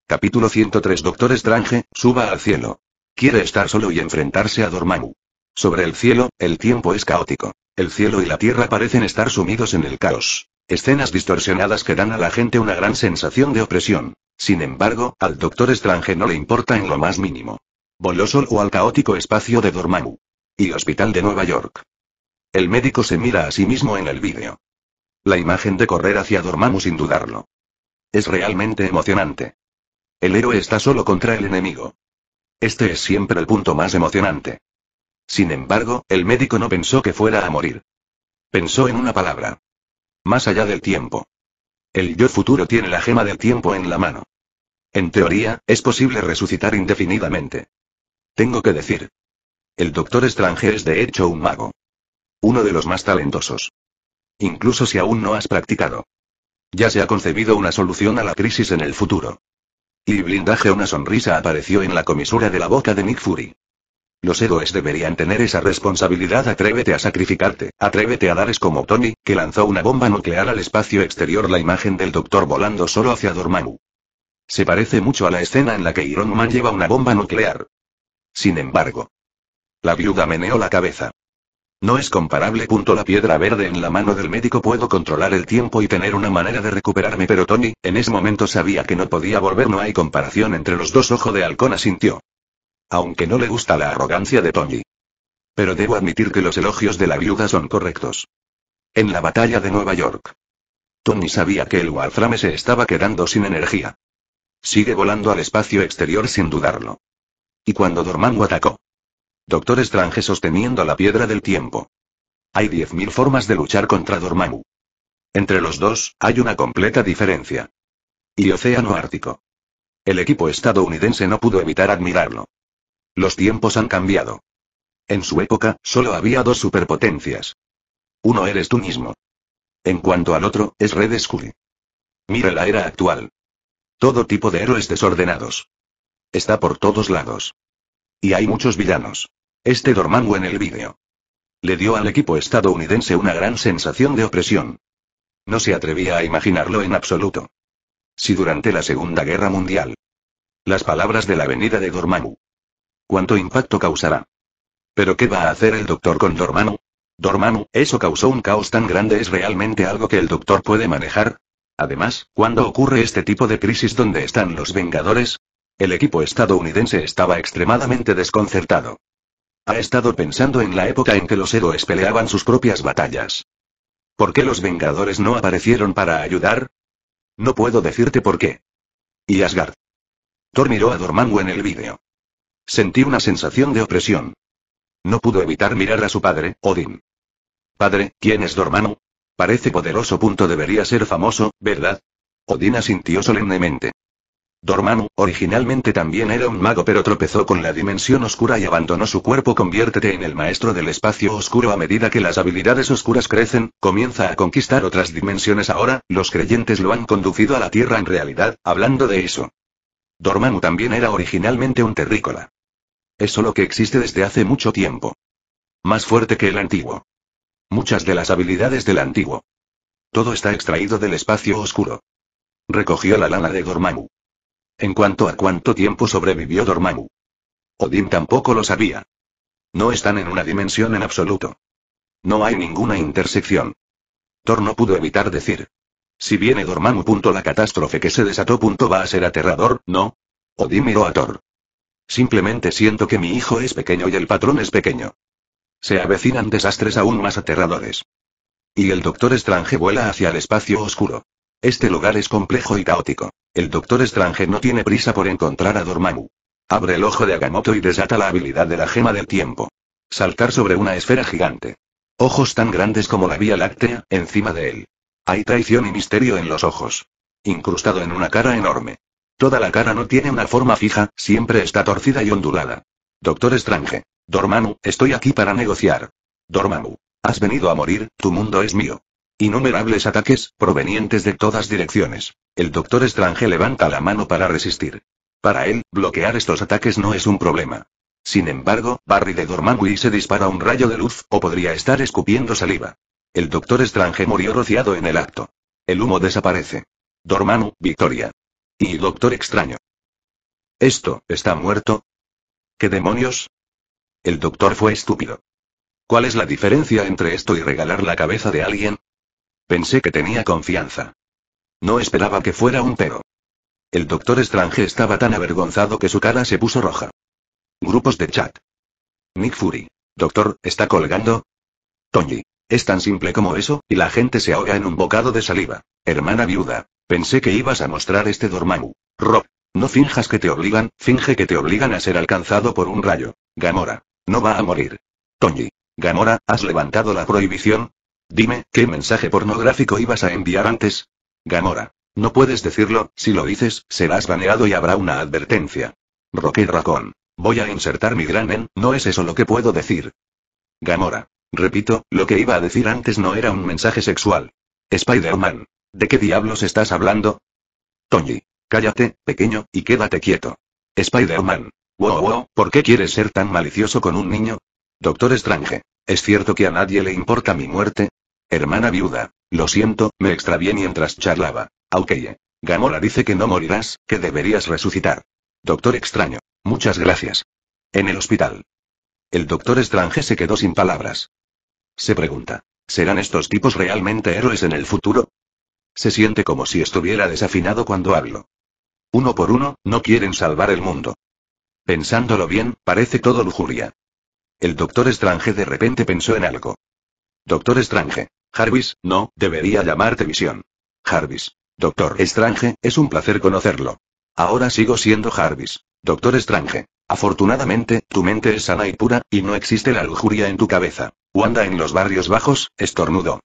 Capítulo 103 Doctor Estrange, suba al cielo. Quiere estar solo y enfrentarse a Dormammu. Sobre el cielo, el tiempo es caótico. El cielo y la tierra parecen estar sumidos en el caos. Escenas distorsionadas que dan a la gente una gran sensación de opresión. Sin embargo, al Doctor Strange no le importa en lo más mínimo. Voló solo al caótico espacio de Dormammu. Y Hospital de Nueva York. El médico se mira a sí mismo en el vídeo. La imagen de correr hacia Dormammu sin dudarlo. Es realmente emocionante. El héroe está solo contra el enemigo. Este es siempre el punto más emocionante. Sin embargo, el médico no pensó que fuera a morir. Pensó en una palabra. Más allá del tiempo. El yo futuro tiene la gema del tiempo en la mano. En teoría, es posible resucitar indefinidamente. Tengo que decir. El doctor Strange es de hecho un mago. Uno de los más talentosos. Incluso si aún no has practicado. Ya se ha concebido una solución a la crisis en el futuro. Y blindaje una sonrisa apareció en la comisura de la boca de Nick Fury. Los héroes deberían tener esa responsabilidad. Atrévete a sacrificarte, atrévete a dar es como Tony, que lanzó una bomba nuclear al espacio exterior. La imagen del doctor volando solo hacia Dormammu. Se parece mucho a la escena en la que Iron Man lleva una bomba nuclear. Sin embargo. La viuda meneó la cabeza. No es comparable. Punto la piedra verde en la mano del médico puedo controlar el tiempo y tener una manera de recuperarme pero Tony, en ese momento sabía que no podía volver no hay comparación entre los dos ojo de halcón asintió. Aunque no le gusta la arrogancia de Tony. Pero debo admitir que los elogios de la viuda son correctos. En la batalla de Nueva York. Tony sabía que el Warframe se estaba quedando sin energía. Sigue volando al espacio exterior sin dudarlo. Y cuando Dormammu atacó. Doctor Strange sosteniendo la piedra del tiempo. Hay 10.000 formas de luchar contra Dormammu. Entre los dos, hay una completa diferencia. Y Océano Ártico. El equipo estadounidense no pudo evitar admirarlo. Los tiempos han cambiado. En su época, solo había dos superpotencias. Uno eres tú mismo. En cuanto al otro, es Red Skull. Mira la era actual. Todo tipo de héroes desordenados. Está por todos lados. Y hay muchos villanos. Este Dormammu en el vídeo. Le dio al equipo estadounidense una gran sensación de opresión. No se atrevía a imaginarlo en absoluto. Si durante la Segunda Guerra Mundial. Las palabras de la venida de Dormammu cuánto impacto causará. Pero ¿qué va a hacer el doctor con Dormammu? Dormammu, eso causó un caos tan grande, ¿es realmente algo que el doctor puede manejar? Además, ¿cuándo ocurre este tipo de crisis donde están los Vengadores? El equipo estadounidense estaba extremadamente desconcertado. Ha estado pensando en la época en que los héroes peleaban sus propias batallas. ¿Por qué los Vengadores no aparecieron para ayudar? No puedo decirte por qué. Y Asgard. Thor miró a Dormammu en el vídeo. Sentí una sensación de opresión. No pudo evitar mirar a su padre, Odin. Padre, ¿quién es Dormano? Parece poderoso. Punto debería ser famoso, ¿verdad? Odin asintió solemnemente. Dormano, originalmente también era un mago pero tropezó con la dimensión oscura y abandonó su cuerpo. Conviértete en el maestro del espacio oscuro a medida que las habilidades oscuras crecen, comienza a conquistar otras dimensiones. Ahora, los creyentes lo han conducido a la Tierra en realidad, hablando de eso. Dormammu también era originalmente un terrícola. Es solo que existe desde hace mucho tiempo. Más fuerte que el antiguo. Muchas de las habilidades del antiguo. Todo está extraído del espacio oscuro. Recogió la lana de Dormammu. En cuanto a cuánto tiempo sobrevivió Dormammu. Odín tampoco lo sabía. No están en una dimensión en absoluto. No hay ninguna intersección. Thor no pudo evitar decir. Si viene Dormammu. La catástrofe que se desató. Va a ser aterrador, ¿no? Odín miró a Thor. Simplemente siento que mi hijo es pequeño y el patrón es pequeño. Se avecinan desastres aún más aterradores. Y el doctor Strange vuela hacia el espacio oscuro. Este lugar es complejo y caótico. El doctor Strange no tiene prisa por encontrar a Dormammu. Abre el ojo de Agamotto y desata la habilidad de la gema del tiempo. Saltar sobre una esfera gigante. Ojos tan grandes como la Vía Láctea, encima de él. Hay traición y misterio en los ojos. Incrustado en una cara enorme. Toda la cara no tiene una forma fija, siempre está torcida y ondulada. Doctor Strange. Dormammu, estoy aquí para negociar. Dormammu. Has venido a morir, tu mundo es mío. Innumerables ataques, provenientes de todas direcciones. El Doctor Strange levanta la mano para resistir. Para él, bloquear estos ataques no es un problema. Sin embargo, Barry de Dormammu y se dispara un rayo de luz, o podría estar escupiendo saliva. El Doctor Strange murió rociado en el acto. El humo desaparece. Dormammu, victoria. Y Doctor Extraño. ¿Esto está muerto? ¿Qué demonios? El doctor fue estúpido. ¿Cuál es la diferencia entre esto y regalar la cabeza de alguien? Pensé que tenía confianza. No esperaba que fuera un pero. El doctor extraño estaba tan avergonzado que su cara se puso roja. Grupos de chat. Nick Fury. Doctor, ¿está colgando? Tony. Es tan simple como eso, y la gente se ahoga en un bocado de saliva. Hermana viuda. Pensé que ibas a mostrar este Dormammu. Rob. No finjas que te obligan, finge que te obligan a ser alcanzado por un rayo. Gamora. No va a morir. Tony. Gamora, ¿has levantado la prohibición? Dime, ¿qué mensaje pornográfico ibas a enviar antes? Gamora. No puedes decirlo, si lo dices, serás baneado y habrá una advertencia. Rocket Raccoon. Voy a insertar mi gran en, no es eso lo que puedo decir. Gamora. Repito, lo que iba a decir antes no era un mensaje sexual. Spider-Man. ¿De qué diablos estás hablando? Tony. Cállate, pequeño, y quédate quieto. Spider-Man. Wow, wow, ¿por qué quieres ser tan malicioso con un niño? Doctor Strange. ¿Es cierto que a nadie le importa mi muerte? Hermana viuda. Lo siento, me extravié mientras charlaba. ok eh. Gamora dice que no morirás, que deberías resucitar. Doctor extraño. Muchas gracias. En el hospital. El doctor Strange se quedó sin palabras. Se pregunta. ¿Serán estos tipos realmente héroes en el futuro? Se siente como si estuviera desafinado cuando hablo. Uno por uno, no quieren salvar el mundo. Pensándolo bien, parece todo lujuria. El doctor Strange de repente pensó en algo. Doctor Strange. Jarvis, no, debería llamarte visión. Jarvis. Doctor Strange, es un placer conocerlo. Ahora sigo siendo Jarvis. Doctor Strange. Afortunadamente, tu mente es sana y pura, y no existe la lujuria en tu cabeza. Wanda en los barrios bajos, estornudo.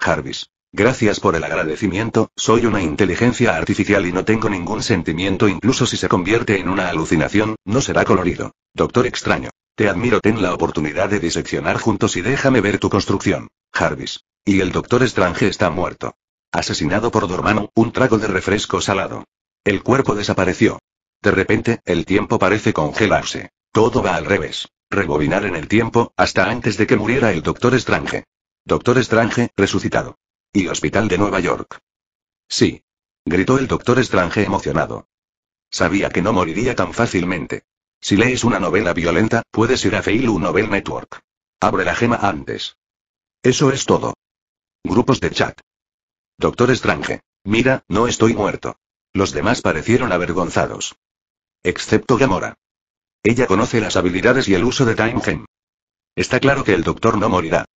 Jarvis. Gracias por el agradecimiento, soy una inteligencia artificial y no tengo ningún sentimiento incluso si se convierte en una alucinación, no será colorido. Doctor extraño. Te admiro, ten la oportunidad de diseccionar juntos y déjame ver tu construcción. Jarvis. Y el doctor Strange está muerto. Asesinado por Dormano, un trago de refresco salado. El cuerpo desapareció. De repente, el tiempo parece congelarse. Todo va al revés. Rebobinar en el tiempo, hasta antes de que muriera el doctor Strange. Doctor Strange, resucitado. ¿Y Hospital de Nueva York? Sí. Gritó el doctor Strange emocionado. Sabía que no moriría tan fácilmente. Si lees una novela violenta, puedes ir a Failu Novel Network. Abre la gema antes. Eso es todo. Grupos de chat. Doctor Strange. Mira, no estoy muerto. Los demás parecieron avergonzados. Excepto Gamora. Ella conoce las habilidades y el uso de Time Gem. Está claro que el doctor no morirá.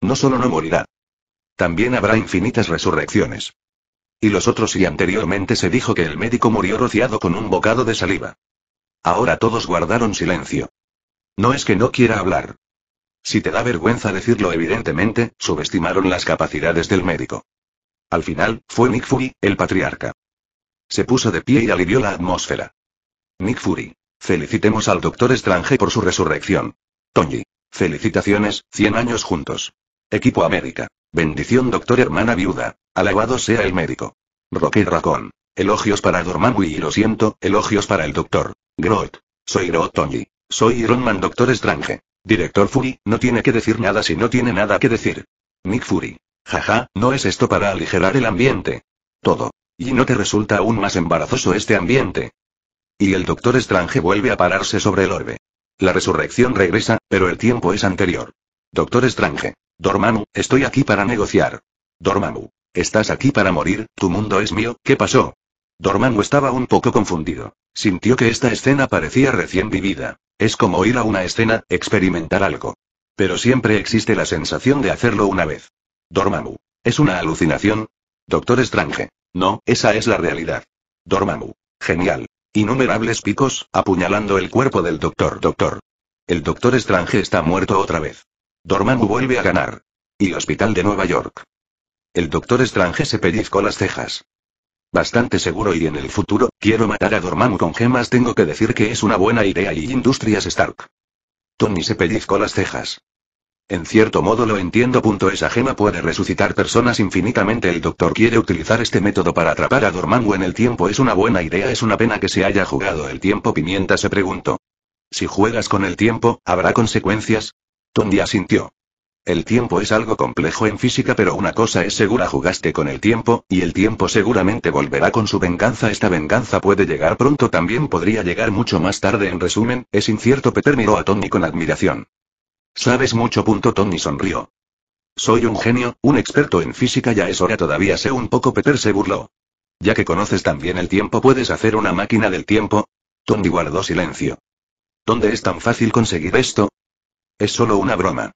No solo no morirá, también habrá infinitas resurrecciones. Y los otros y anteriormente se dijo que el médico murió rociado con un bocado de saliva. Ahora todos guardaron silencio. No es que no quiera hablar. Si te da vergüenza decirlo, evidentemente, subestimaron las capacidades del médico. Al final, fue Nick Fury, el patriarca. Se puso de pie y alivió la atmósfera. Nick Fury. Felicitemos al doctor Strange por su resurrección. Tony. Felicitaciones, 100 años juntos. Equipo América. Bendición doctor hermana viuda. Alabado sea el médico. Rocky Racón. Elogios para Dormammu y lo siento, elogios para el doctor. Groot. Soy Groot Tony. Soy Iron Man Doctor Strange. Director Fury, no tiene que decir nada si no tiene nada que decir. Nick Fury. Jaja, ¿no es esto para aligerar el ambiente? Todo. ¿Y no te resulta aún más embarazoso este ambiente? Y el Doctor Strange vuelve a pararse sobre el orbe. La resurrección regresa, pero el tiempo es anterior. Doctor Strange. Dormammu, estoy aquí para negociar. Dormammu, estás aquí para morir, tu mundo es mío, ¿qué pasó? Dormammu estaba un poco confundido. Sintió que esta escena parecía recién vivida. Es como ir a una escena, experimentar algo. Pero siempre existe la sensación de hacerlo una vez. Dormammu. ¿Es una alucinación? Doctor Strange. No, esa es la realidad. Dormammu. Genial. Innumerables picos, apuñalando el cuerpo del doctor. Doctor. El doctor Strange está muerto otra vez. Dormammu vuelve a ganar. Y Hospital de Nueva York. El doctor Strange se pellizcó las cejas. Bastante seguro y en el futuro, quiero matar a Dormammu con gemas tengo que decir que es una buena idea y Industrias Stark. Tony se pellizcó las cejas. En cierto modo lo entiendo. Punto esa gema puede resucitar personas infinitamente. El doctor quiere utilizar este método para atrapar a Dormammu en el tiempo. Es una buena idea. Es una pena que se haya jugado el tiempo. Pimienta se preguntó. Si juegas con el tiempo, ¿habrá consecuencias? Tony asintió. El tiempo es algo complejo en física pero una cosa es segura jugaste con el tiempo, y el tiempo seguramente volverá con su venganza esta venganza puede llegar pronto también podría llegar mucho más tarde en resumen, es incierto Peter miró a Tony con admiración. Sabes mucho punto Tony sonrió. Soy un genio, un experto en física ya es hora todavía sé un poco Peter se burló. Ya que conoces también el tiempo puedes hacer una máquina del tiempo. Tony guardó silencio. ¿Dónde es tan fácil conseguir esto? Es solo una broma.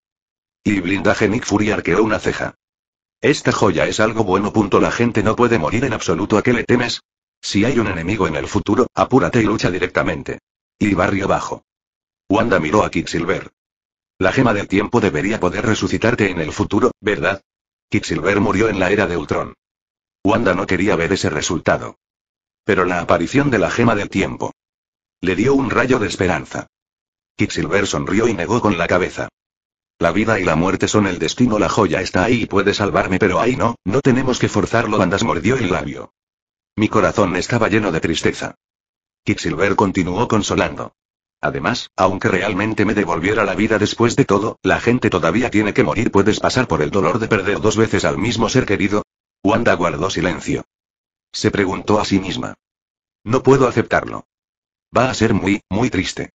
Y blindaje Nick Fury arqueó una ceja. Esta joya es algo bueno. Punto. La gente no puede morir en absoluto. ¿A qué le temes? Si hay un enemigo en el futuro, apúrate y lucha directamente. Y barrio bajo. Wanda miró a Quicksilver. La gema del tiempo debería poder resucitarte en el futuro, ¿verdad? Kicksilver murió en la era de Ultron. Wanda no quería ver ese resultado. Pero la aparición de la gema del tiempo le dio un rayo de esperanza. Quicksilver sonrió y negó con la cabeza. La vida y la muerte son el destino, la joya está ahí y puede salvarme, pero ahí no, no tenemos que forzarlo. Andas mordió el labio. Mi corazón estaba lleno de tristeza. Kicksilver continuó consolando. Además, aunque realmente me devolviera la vida después de todo, la gente todavía tiene que morir. ¿Puedes pasar por el dolor de perder dos veces al mismo ser querido? Wanda guardó silencio. Se preguntó a sí misma. No puedo aceptarlo. Va a ser muy, muy triste.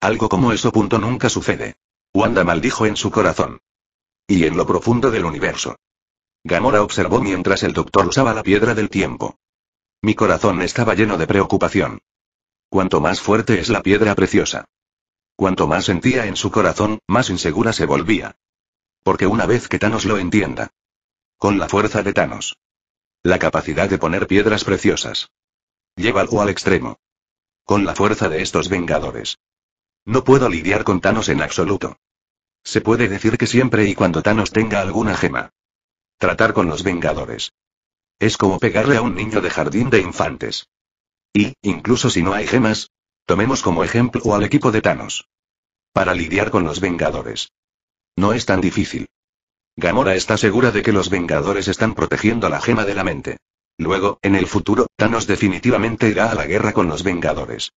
Algo como eso punto nunca sucede. Wanda maldijo en su corazón. Y en lo profundo del universo. Gamora observó mientras el doctor usaba la piedra del tiempo. Mi corazón estaba lleno de preocupación. Cuanto más fuerte es la piedra preciosa. Cuanto más sentía en su corazón, más insegura se volvía. Porque una vez que Thanos lo entienda. Con la fuerza de Thanos. La capacidad de poner piedras preciosas. Llévalo al extremo. Con la fuerza de estos vengadores. No puedo lidiar con Thanos en absoluto. Se puede decir que siempre y cuando Thanos tenga alguna gema. Tratar con los Vengadores. Es como pegarle a un niño de jardín de infantes. Y, incluso si no hay gemas, tomemos como ejemplo al equipo de Thanos. Para lidiar con los Vengadores. No es tan difícil. Gamora está segura de que los Vengadores están protegiendo la gema de la mente. Luego, en el futuro, Thanos definitivamente irá a la guerra con los Vengadores.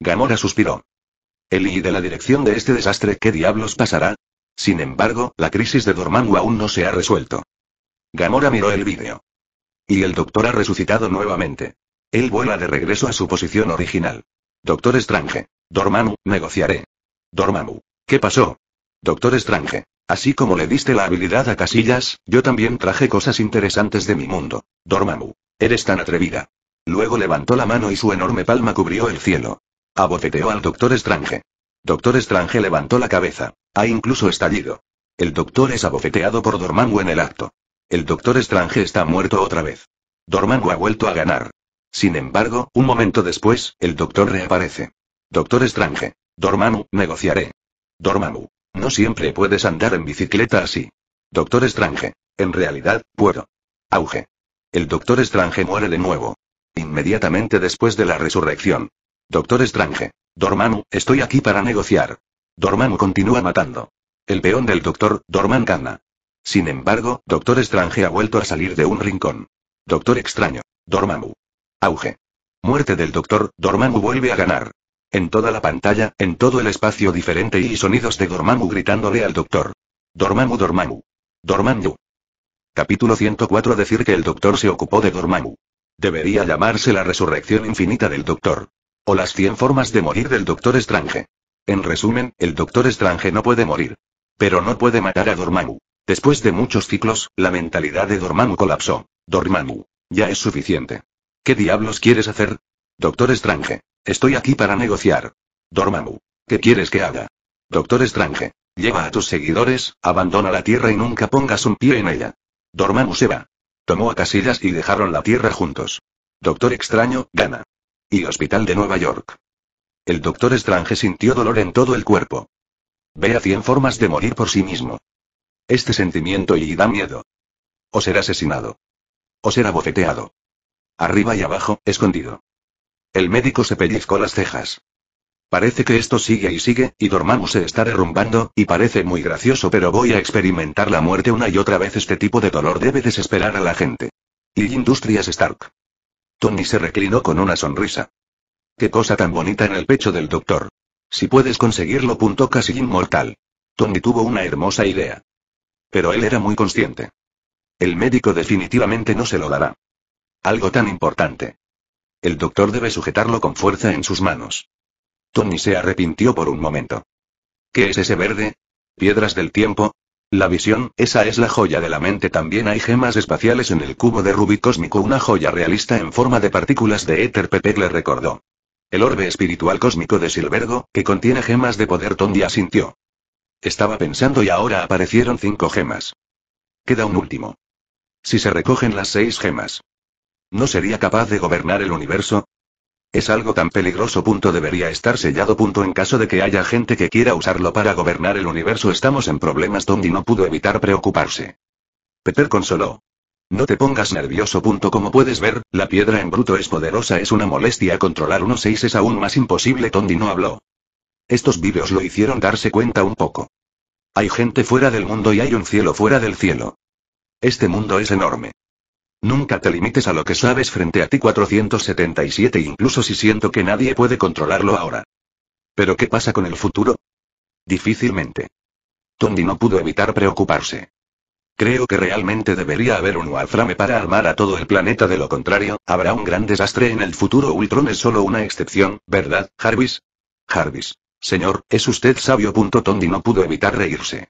Gamora suspiró. El y de la dirección de este desastre, ¿qué diablos pasará? Sin embargo, la crisis de Dormammu aún no se ha resuelto. Gamora miró el vídeo. Y el doctor ha resucitado nuevamente. Él vuela de regreso a su posición original. Doctor Strange. Dormammu, negociaré. Dormammu. ¿Qué pasó? Doctor Strange. Así como le diste la habilidad a Casillas, yo también traje cosas interesantes de mi mundo. Dormammu. Eres tan atrevida. Luego levantó la mano y su enorme palma cubrió el cielo. Abofeteó al doctor Estrange. Doctor Estrange levantó la cabeza. Ha incluso estallido. El doctor es abofeteado por Dormammu en el acto. El doctor Estrange está muerto otra vez. Dormammu ha vuelto a ganar. Sin embargo, un momento después, el doctor reaparece. Doctor Estrange. Dormammu, negociaré. Dormammu. No siempre puedes andar en bicicleta así. Doctor Estrange. En realidad, puedo. Auge. El doctor Estrange muere de nuevo. Inmediatamente después de la resurrección. Doctor Estrange. Dormammu, estoy aquí para negociar. Dormammu continúa matando. El peón del doctor, Dormammu, gana. Sin embargo, Doctor Estrange ha vuelto a salir de un rincón. Doctor Extraño. Dormammu. Auge. Muerte del doctor, Dormammu vuelve a ganar. En toda la pantalla, en todo el espacio diferente y sonidos de Dormammu gritándole al doctor. Dormammu Dormammu. Dormammu. Capítulo 104 Decir que el doctor se ocupó de Dormammu. Debería llamarse la resurrección infinita del doctor. O las 100 formas de morir del Doctor Strange. En resumen, el Doctor Strange no puede morir. Pero no puede matar a Dormammu. Después de muchos ciclos, la mentalidad de Dormammu colapsó. Dormammu. Ya es suficiente. ¿Qué diablos quieres hacer? Doctor Strange. Estoy aquí para negociar. Dormammu. ¿Qué quieres que haga? Doctor Strange. Lleva a tus seguidores, abandona la Tierra y nunca pongas un pie en ella. Dormammu se va. Tomó a Casillas y dejaron la Tierra juntos. Doctor Extraño, gana y Hospital de Nueva York. El doctor Strange sintió dolor en todo el cuerpo. Vea cien formas de morir por sí mismo. Este sentimiento y da miedo. O ser asesinado. O ser abofeteado. Arriba y abajo, escondido. El médico se pellizcó las cejas. Parece que esto sigue y sigue, y dormamos se está derrumbando, y parece muy gracioso pero voy a experimentar la muerte una y otra vez este tipo de dolor debe desesperar a la gente. Y Industrias Stark. Tony se reclinó con una sonrisa. Qué cosa tan bonita en el pecho del doctor. Si puedes conseguirlo, punto casi inmortal. Tony tuvo una hermosa idea. Pero él era muy consciente. El médico definitivamente no se lo dará. Algo tan importante. El doctor debe sujetarlo con fuerza en sus manos. Tony se arrepintió por un momento. ¿Qué es ese verde? ¿Piedras del tiempo? La visión, esa es la joya de la mente. También hay gemas espaciales en el cubo de rubí cósmico, una joya realista en forma de partículas de éter. Pepe le recordó. El orbe espiritual cósmico de Silvergo, que contiene gemas de poder, Tondi sintió. Estaba pensando y ahora aparecieron cinco gemas. Queda un último. Si se recogen las seis gemas. ¿No sería capaz de gobernar el universo? Es algo tan peligroso. Punto debería estar sellado. Punto en caso de que haya gente que quiera usarlo para gobernar el universo estamos en problemas. Tondi no pudo evitar preocuparse. Peter consoló. No te pongas nervioso. Punto como puedes ver, la piedra en bruto es poderosa, es una molestia controlar unos seis es aún más imposible. Tondi no habló. Estos vídeos lo hicieron darse cuenta un poco. Hay gente fuera del mundo y hay un cielo fuera del cielo. Este mundo es enorme. Nunca te limites a lo que sabes frente a ti 477 incluso si siento que nadie puede controlarlo ahora. ¿Pero qué pasa con el futuro? Difícilmente. Tondi no pudo evitar preocuparse. Creo que realmente debería haber un Warframe para armar a todo el planeta, de lo contrario, habrá un gran desastre en el futuro. Ultron es solo una excepción, ¿verdad, Jarvis? Jarvis. Señor, es usted sabio. Tondi no pudo evitar reírse.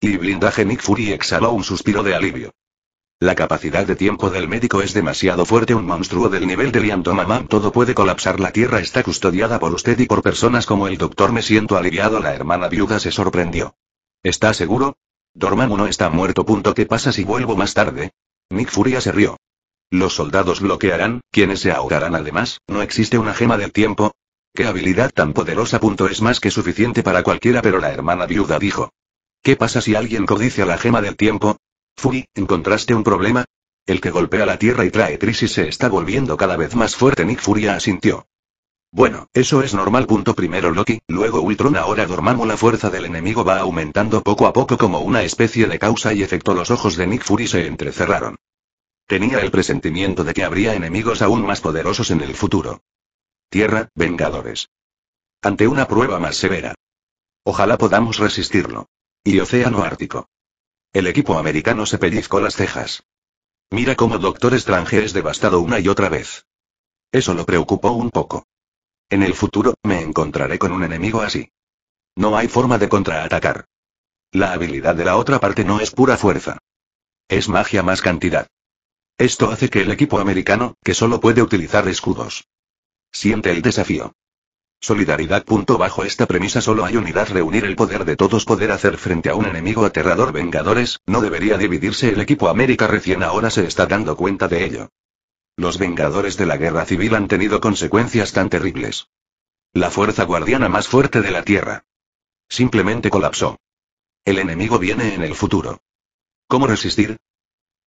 Y blindaje Nick Fury exhaló un suspiro de alivio. La capacidad de tiempo del médico es demasiado fuerte, un monstruo del nivel de Liantomamam todo puede colapsar. La tierra está custodiada por usted y por personas como el doctor. Me siento aliviado. La hermana viuda se sorprendió. ¿Está seguro? Dormammu no está muerto. Punto. ¿Qué pasa si vuelvo más tarde? Nick Furia se rió. Los soldados bloquearán, quienes se ahogarán además, no existe una gema del tiempo. Qué habilidad tan poderosa. Punto es más que suficiente para cualquiera, pero la hermana viuda dijo. ¿Qué pasa si alguien codicia la gema del tiempo? Fury, ¿encontraste un problema? El que golpea la Tierra y trae crisis se está volviendo cada vez más fuerte. Nick Fury asintió. Bueno, eso es normal. Punto primero Loki, luego Ultron. Ahora dormamos. la fuerza del enemigo va aumentando poco a poco como una especie de causa y efecto. Los ojos de Nick Fury se entrecerraron. Tenía el presentimiento de que habría enemigos aún más poderosos en el futuro. Tierra, Vengadores. Ante una prueba más severa. Ojalá podamos resistirlo. Y Océano Ártico. El equipo americano se pellizcó las cejas. Mira cómo Doctor Strange es devastado una y otra vez. Eso lo preocupó un poco. En el futuro, me encontraré con un enemigo así. No hay forma de contraatacar. La habilidad de la otra parte no es pura fuerza. Es magia más cantidad. Esto hace que el equipo americano, que solo puede utilizar escudos, siente el desafío. Solidaridad. Bajo esta premisa solo hay unidad. Reunir el poder de todos. Poder hacer frente a un enemigo aterrador. Vengadores, no debería dividirse el equipo América recién ahora se está dando cuenta de ello. Los Vengadores de la Guerra Civil han tenido consecuencias tan terribles. La fuerza guardiana más fuerte de la Tierra. Simplemente colapsó. El enemigo viene en el futuro. ¿Cómo resistir?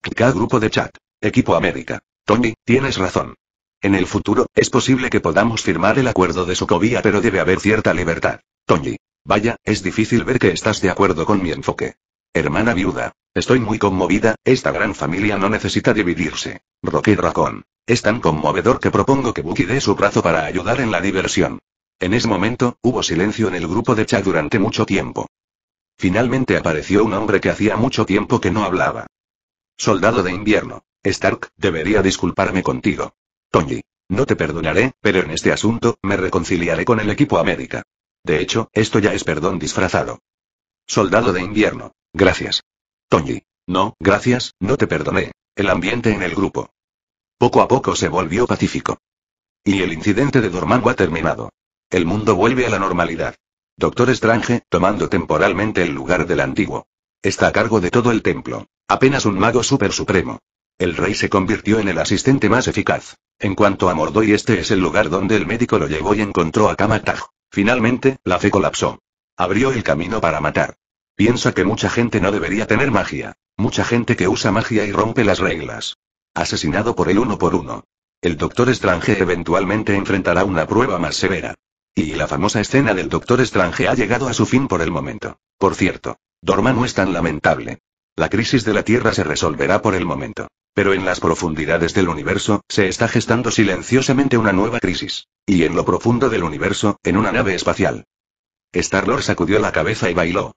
K grupo de chat. Equipo América. Tony, tienes razón. En el futuro, es posible que podamos firmar el acuerdo de Socovia, pero debe haber cierta libertad. Tony. Vaya, es difícil ver que estás de acuerdo con mi enfoque. Hermana viuda. Estoy muy conmovida, esta gran familia no necesita dividirse. Rocky Racón. Es tan conmovedor que propongo que Bucky dé su brazo para ayudar en la diversión. En ese momento, hubo silencio en el grupo de chat durante mucho tiempo. Finalmente apareció un hombre que hacía mucho tiempo que no hablaba. Soldado de invierno. Stark, debería disculparme contigo. Tony. No te perdonaré, pero en este asunto, me reconciliaré con el equipo América. De hecho, esto ya es perdón disfrazado. Soldado de invierno. Gracias. Tony. No, gracias, no te perdoné. El ambiente en el grupo. Poco a poco se volvió pacífico. Y el incidente de Dormango ha terminado. El mundo vuelve a la normalidad. Doctor Strange, tomando temporalmente el lugar del antiguo. Está a cargo de todo el templo. Apenas un mago super supremo. El rey se convirtió en el asistente más eficaz. En cuanto a Mordoy, este es el lugar donde el médico lo llevó y encontró a Kamataj. Finalmente, la fe colapsó. Abrió el camino para matar. Piensa que mucha gente no debería tener magia. Mucha gente que usa magia y rompe las reglas. Asesinado por el uno por uno. El Doctor Estrange eventualmente enfrentará una prueba más severa. Y la famosa escena del Doctor Estrange ha llegado a su fin por el momento. Por cierto, Dorma no es tan lamentable. La crisis de la Tierra se resolverá por el momento. Pero en las profundidades del universo, se está gestando silenciosamente una nueva crisis. Y en lo profundo del universo, en una nave espacial. Starlord sacudió la cabeza y bailó.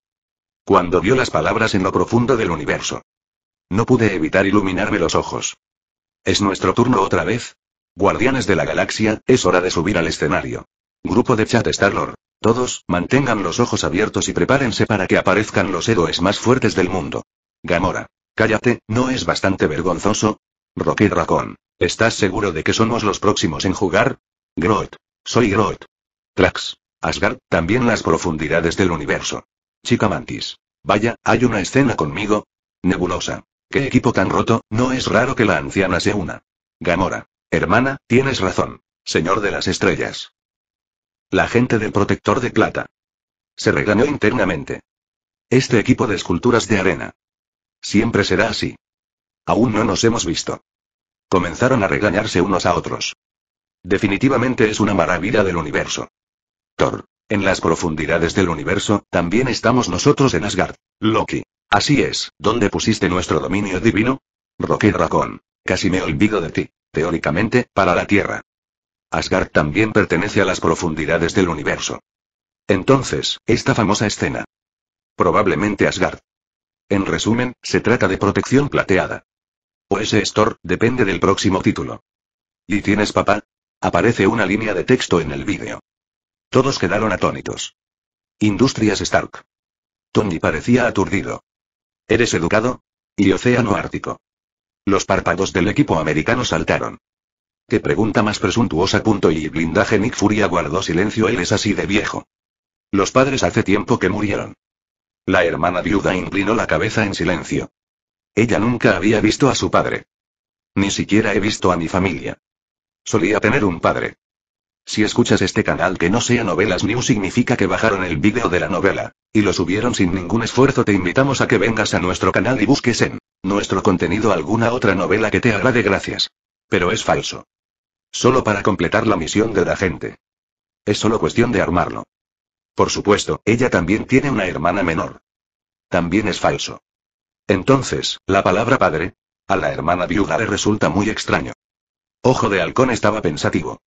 Cuando vio las palabras en lo profundo del universo. No pude evitar iluminarme los ojos. ¿Es nuestro turno otra vez? Guardianes de la galaxia, es hora de subir al escenario. Grupo de chat Starlord. Todos, mantengan los ojos abiertos y prepárense para que aparezcan los héroes más fuertes del mundo. Gamora. Cállate, ¿no es bastante vergonzoso? Rocky Racón, ¿Estás seguro de que somos los próximos en jugar? Groot. Soy Groot. Trax. Asgard, también las profundidades del universo. Chica Mantis. Vaya, hay una escena conmigo. Nebulosa. ¿Qué equipo tan roto? No es raro que la anciana se una. Gamora. Hermana, tienes razón. Señor de las estrellas. La gente del protector de plata. Se regañó internamente. Este equipo de esculturas de arena. Siempre será así. Aún no nos hemos visto. Comenzaron a regañarse unos a otros. Definitivamente es una maravilla del universo. Thor. En las profundidades del universo, también estamos nosotros en Asgard. Loki. Así es, ¿dónde pusiste nuestro dominio divino? Rocky Racón. Casi me olvido de ti. Teóricamente, para la Tierra. Asgard también pertenece a las profundidades del universo. Entonces, esta famosa escena. Probablemente Asgard en resumen, se trata de protección plateada. O pues, ese eh, store, depende del próximo título. ¿Y tienes papá? Aparece una línea de texto en el vídeo. Todos quedaron atónitos. Industrias Stark. Tony parecía aturdido. ¿Eres educado? Y Océano Ártico. Los párpados del equipo americano saltaron. ¿Qué pregunta más presuntuosa? Punto y blindaje Nick Furia guardó silencio, él es así de viejo. Los padres hace tiempo que murieron. La hermana viuda inclinó la cabeza en silencio. Ella nunca había visto a su padre. Ni siquiera he visto a mi familia. Solía tener un padre. Si escuchas este canal que no sea Novelas New significa que bajaron el vídeo de la novela, y lo subieron sin ningún esfuerzo te invitamos a que vengas a nuestro canal y busques en nuestro contenido alguna otra novela que te agrade gracias. Pero es falso. Solo para completar la misión de la gente. Es solo cuestión de armarlo. Por supuesto, ella también tiene una hermana menor. También es falso. Entonces, la palabra padre, a la hermana viuda le resulta muy extraño. Ojo de halcón estaba pensativo.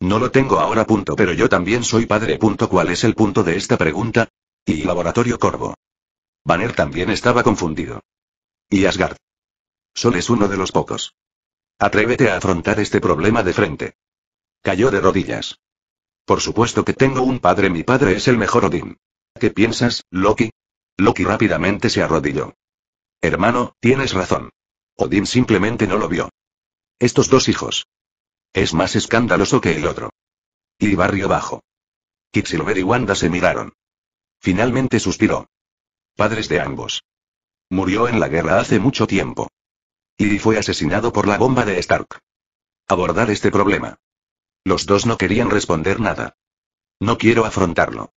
No lo tengo ahora punto, pero yo también soy padre punto. ¿Cuál es el punto de esta pregunta? Y Laboratorio Corvo. Banner también estaba confundido. Y Asgard. Sol es uno de los pocos. Atrévete a afrontar este problema de frente. Cayó de rodillas. Por supuesto que tengo un padre, mi padre es el mejor Odín. ¿Qué piensas, Loki? Loki rápidamente se arrodilló. Hermano, tienes razón. Odín simplemente no lo vio. Estos dos hijos. Es más escandaloso que el otro. Y barrio bajo. Quicksilver y Wanda se miraron. Finalmente suspiró. Padres de ambos. Murió en la guerra hace mucho tiempo. Y fue asesinado por la bomba de Stark. Abordar este problema. Los dos no querían responder nada. No quiero afrontarlo.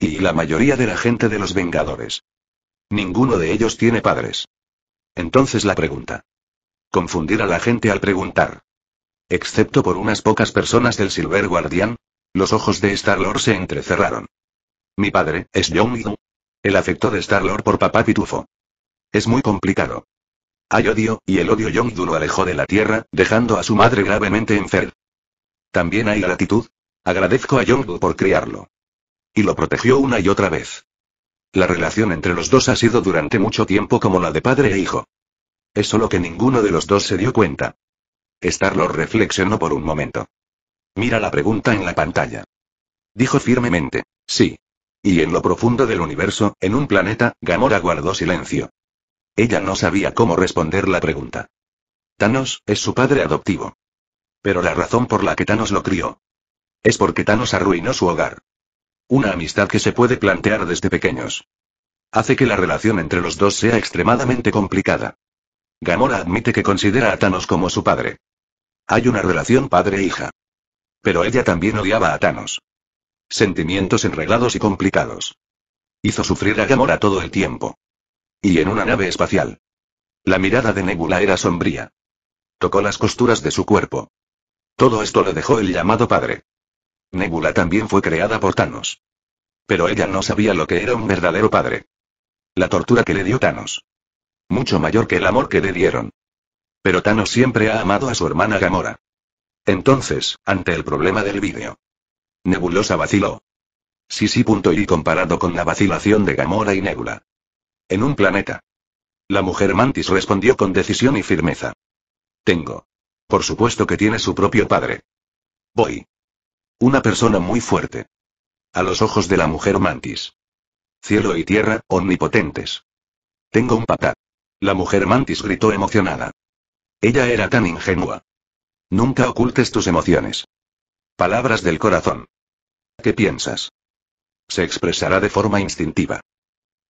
Y la mayoría de la gente de los Vengadores. Ninguno de ellos tiene padres. Entonces la pregunta. Confundir a la gente al preguntar. Excepto por unas pocas personas del Silver Guardián, los ojos de Star-Lord se entrecerraron. Mi padre, es John Idu. El afecto de Star-Lord por papá Pitufo. Es muy complicado. Hay odio, y el odio John lo alejó de la Tierra, dejando a su madre gravemente enferma. También hay gratitud. Agradezco a Yondu por criarlo. Y lo protegió una y otra vez. La relación entre los dos ha sido durante mucho tiempo como la de padre e hijo. Es solo que ninguno de los dos se dio cuenta. Starlord reflexionó por un momento. Mira la pregunta en la pantalla. Dijo firmemente, sí. Y en lo profundo del universo, en un planeta, Gamora guardó silencio. Ella no sabía cómo responder la pregunta. Thanos, es su padre adoptivo pero la razón por la que Thanos lo crió. Es porque Thanos arruinó su hogar. Una amistad que se puede plantear desde pequeños. Hace que la relación entre los dos sea extremadamente complicada. Gamora admite que considera a Thanos como su padre. Hay una relación padre-hija. Pero ella también odiaba a Thanos. Sentimientos enreglados y complicados. Hizo sufrir a Gamora todo el tiempo. Y en una nave espacial. La mirada de Nebula era sombría. Tocó las costuras de su cuerpo. Todo esto le dejó el llamado padre. Nebula también fue creada por Thanos. Pero ella no sabía lo que era un verdadero padre. La tortura que le dio Thanos. Mucho mayor que el amor que le dieron. Pero Thanos siempre ha amado a su hermana Gamora. Entonces, ante el problema del vídeo. Nebulosa vaciló. Sí, sí, punto y comparado con la vacilación de Gamora y Nebula. En un planeta. La mujer mantis respondió con decisión y firmeza. Tengo. Por supuesto que tiene su propio padre. Voy. Una persona muy fuerte. A los ojos de la mujer mantis. Cielo y tierra, omnipotentes. Tengo un papá. La mujer mantis gritó emocionada. Ella era tan ingenua. Nunca ocultes tus emociones. Palabras del corazón. ¿Qué piensas? Se expresará de forma instintiva.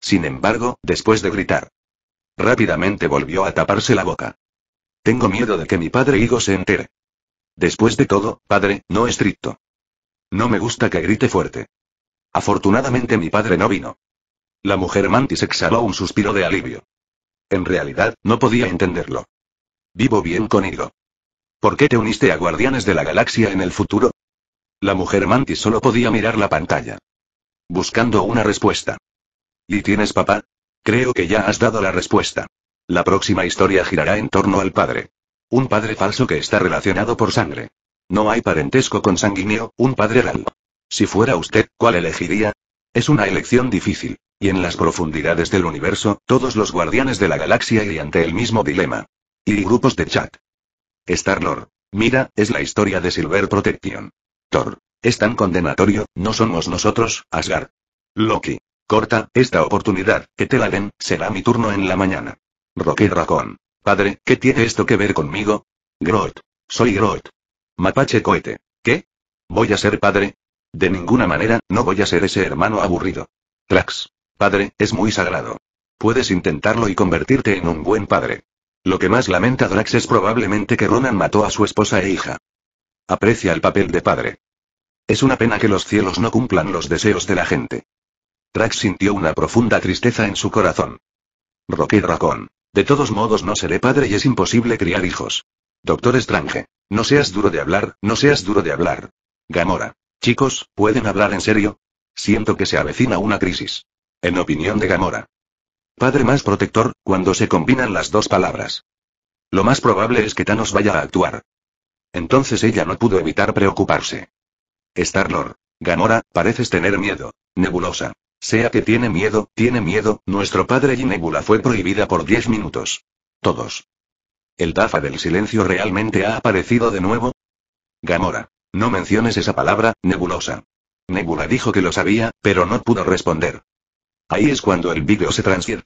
Sin embargo, después de gritar. Rápidamente volvió a taparse la boca. Tengo miedo de que mi padre Higo se entere. Después de todo, padre, no estricto. No me gusta que grite fuerte. Afortunadamente mi padre no vino. La mujer mantis exhaló un suspiro de alivio. En realidad, no podía entenderlo. Vivo bien con Higo. ¿Por qué te uniste a Guardianes de la Galaxia en el futuro? La mujer mantis solo podía mirar la pantalla. Buscando una respuesta. ¿Y tienes papá? Creo que ya has dado la respuesta. La próxima historia girará en torno al padre. Un padre falso que está relacionado por sangre. No hay parentesco con sanguíneo, un padre real. Si fuera usted, ¿cuál elegiría? Es una elección difícil. Y en las profundidades del universo, todos los guardianes de la galaxia y ante el mismo dilema. Y grupos de chat. Star-Lord. Mira, es la historia de Silver Protection. Thor. Es tan condenatorio, no somos nosotros, Asgard. Loki. Corta, esta oportunidad, que te la den, será mi turno en la mañana. Rocky Racón, Padre, ¿qué tiene esto que ver conmigo? Groot. Soy Groot. Mapache cohete. ¿Qué? ¿Voy a ser padre? De ninguna manera, no voy a ser ese hermano aburrido. Trax. Padre, es muy sagrado. Puedes intentarlo y convertirte en un buen padre. Lo que más lamenta Drax es probablemente que Ronan mató a su esposa e hija. Aprecia el papel de padre. Es una pena que los cielos no cumplan los deseos de la gente. Drax sintió una profunda tristeza en su corazón. Rocky Raccoon. De todos modos no seré padre y es imposible criar hijos. Doctor Strange. No seas duro de hablar, no seas duro de hablar. Gamora. Chicos, ¿pueden hablar en serio? Siento que se avecina una crisis. En opinión de Gamora. Padre más protector, cuando se combinan las dos palabras. Lo más probable es que Thanos vaya a actuar. Entonces ella no pudo evitar preocuparse. Star-Lord. Gamora, pareces tener miedo. Nebulosa. Sea que tiene miedo, tiene miedo, nuestro padre y Nebula fue prohibida por 10 minutos. Todos. ¿El Dafa del silencio realmente ha aparecido de nuevo? Gamora. No menciones esa palabra, nebulosa. Nebula dijo que lo sabía, pero no pudo responder. Ahí es cuando el vídeo se transfiere.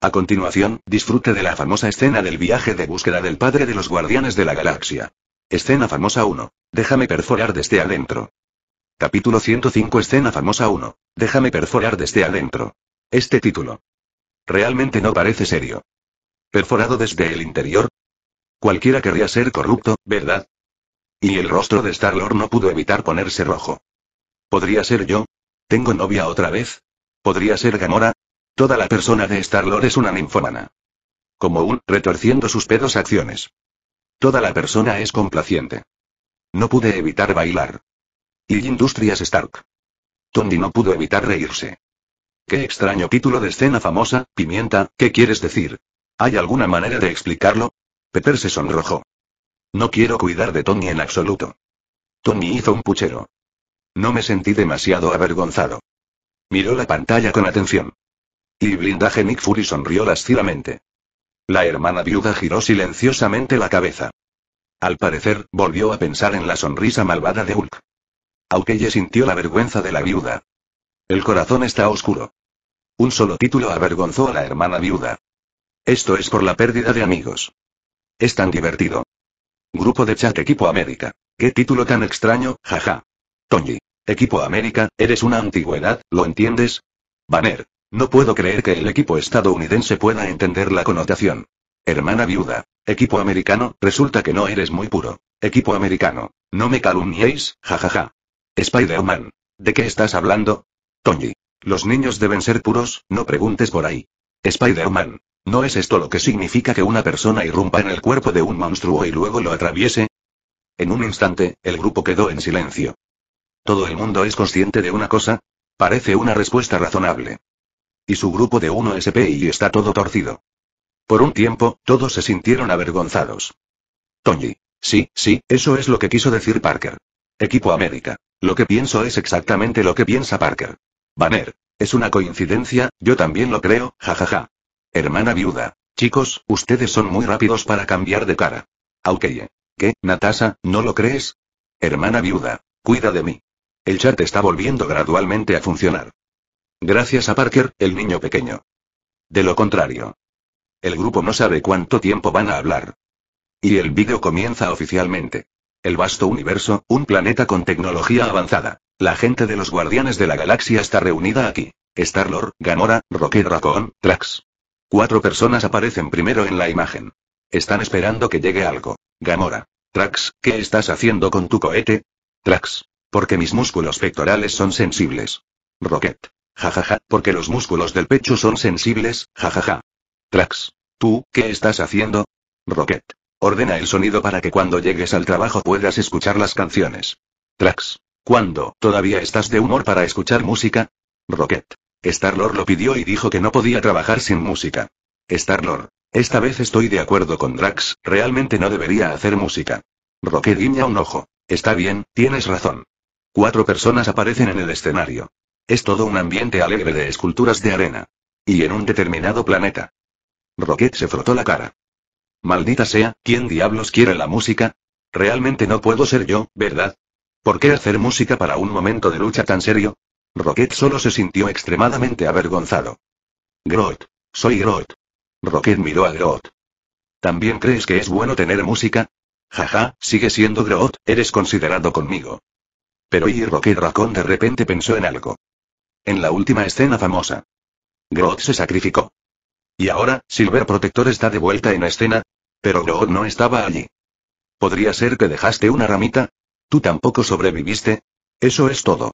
A continuación, disfrute de la famosa escena del viaje de búsqueda del padre de los guardianes de la galaxia. Escena famosa 1. Déjame perforar desde adentro. Capítulo 105 Escena famosa 1. Déjame perforar desde adentro. Este título. Realmente no parece serio. Perforado desde el interior. Cualquiera querría ser corrupto, ¿verdad? Y el rostro de Star-Lord no pudo evitar ponerse rojo. ¿Podría ser yo? ¿Tengo novia otra vez? ¿Podría ser Gamora? Toda la persona de Star-Lord es una ninfómana. Como un, retorciendo sus pedos acciones. Toda la persona es complaciente. No pude evitar bailar. Y Industrias Stark. Tony no pudo evitar reírse. Qué extraño título de escena famosa, Pimienta, ¿qué quieres decir? ¿Hay alguna manera de explicarlo? Peter se sonrojó. No quiero cuidar de Tony en absoluto. Tony hizo un puchero. No me sentí demasiado avergonzado. Miró la pantalla con atención. Y blindaje Nick Fury sonrió lascivamente. La hermana viuda giró silenciosamente la cabeza. Al parecer, volvió a pensar en la sonrisa malvada de Hulk ella sintió la vergüenza de la viuda. El corazón está oscuro. Un solo título avergonzó a la hermana viuda. Esto es por la pérdida de amigos. Es tan divertido. Grupo de chat Equipo América. Qué título tan extraño, jaja. Tony. Equipo América, eres una antigüedad, ¿lo entiendes? Banner. No puedo creer que el equipo estadounidense pueda entender la connotación. Hermana viuda. Equipo americano, resulta que no eres muy puro. Equipo americano. No me calumniéis, jajaja. Spider-Man. ¿De qué estás hablando? Tony. Los niños deben ser puros, no preguntes por ahí. Spider-Man. ¿No es esto lo que significa que una persona irrumpa en el cuerpo de un monstruo y luego lo atraviese? En un instante, el grupo quedó en silencio. ¿Todo el mundo es consciente de una cosa? Parece una respuesta razonable. Y su grupo de 1SP y está todo torcido. Por un tiempo, todos se sintieron avergonzados. Tony. Sí, sí, eso es lo que quiso decir Parker. Equipo América. Lo que pienso es exactamente lo que piensa Parker. Banner. Es una coincidencia, yo también lo creo, jajaja. Hermana viuda. Chicos, ustedes son muy rápidos para cambiar de cara. Aukeye. Eh, ¿Qué, Natasha, no lo crees? Hermana viuda. Cuida de mí. El chat está volviendo gradualmente a funcionar. Gracias a Parker, el niño pequeño. De lo contrario. El grupo no sabe cuánto tiempo van a hablar. Y el vídeo comienza oficialmente. El vasto universo, un planeta con tecnología avanzada. La gente de los Guardianes de la Galaxia está reunida aquí. Star-Lord, Gamora, Rocket Raccoon, Drax. Cuatro personas aparecen primero en la imagen. Están esperando que llegue algo. Gamora. Trax, ¿qué estás haciendo con tu cohete? Trax. Porque mis músculos pectorales son sensibles. Rocket. Jajaja, ja, ja, porque los músculos del pecho son sensibles, jajaja. Ja, Trax. ¿Tú, qué estás haciendo? Rocket. Ordena el sonido para que cuando llegues al trabajo puedas escuchar las canciones. Trax. ¿Cuándo? ¿Todavía estás de humor para escuchar música? Rocket. Star-Lord lo pidió y dijo que no podía trabajar sin música. Star-Lord, Esta vez estoy de acuerdo con Drax, realmente no debería hacer música. Rocket guiña un ojo. Está bien, tienes razón. Cuatro personas aparecen en el escenario. Es todo un ambiente alegre de esculturas de arena. Y en un determinado planeta. Rocket se frotó la cara. Maldita sea, ¿quién diablos quiere la música? Realmente no puedo ser yo, ¿verdad? ¿Por qué hacer música para un momento de lucha tan serio? Rocket solo se sintió extremadamente avergonzado. Groot. Soy Groot. Rocket miró a Groot. ¿También crees que es bueno tener música? Jaja, sigue siendo Groot, eres considerado conmigo. Pero y Rocket Raccoon de repente pensó en algo. En la última escena famosa. Groot se sacrificó. Y ahora, Silver Protector está de vuelta en la escena, pero Groot no estaba allí. ¿Podría ser que dejaste una ramita? ¿Tú tampoco sobreviviste? Eso es todo.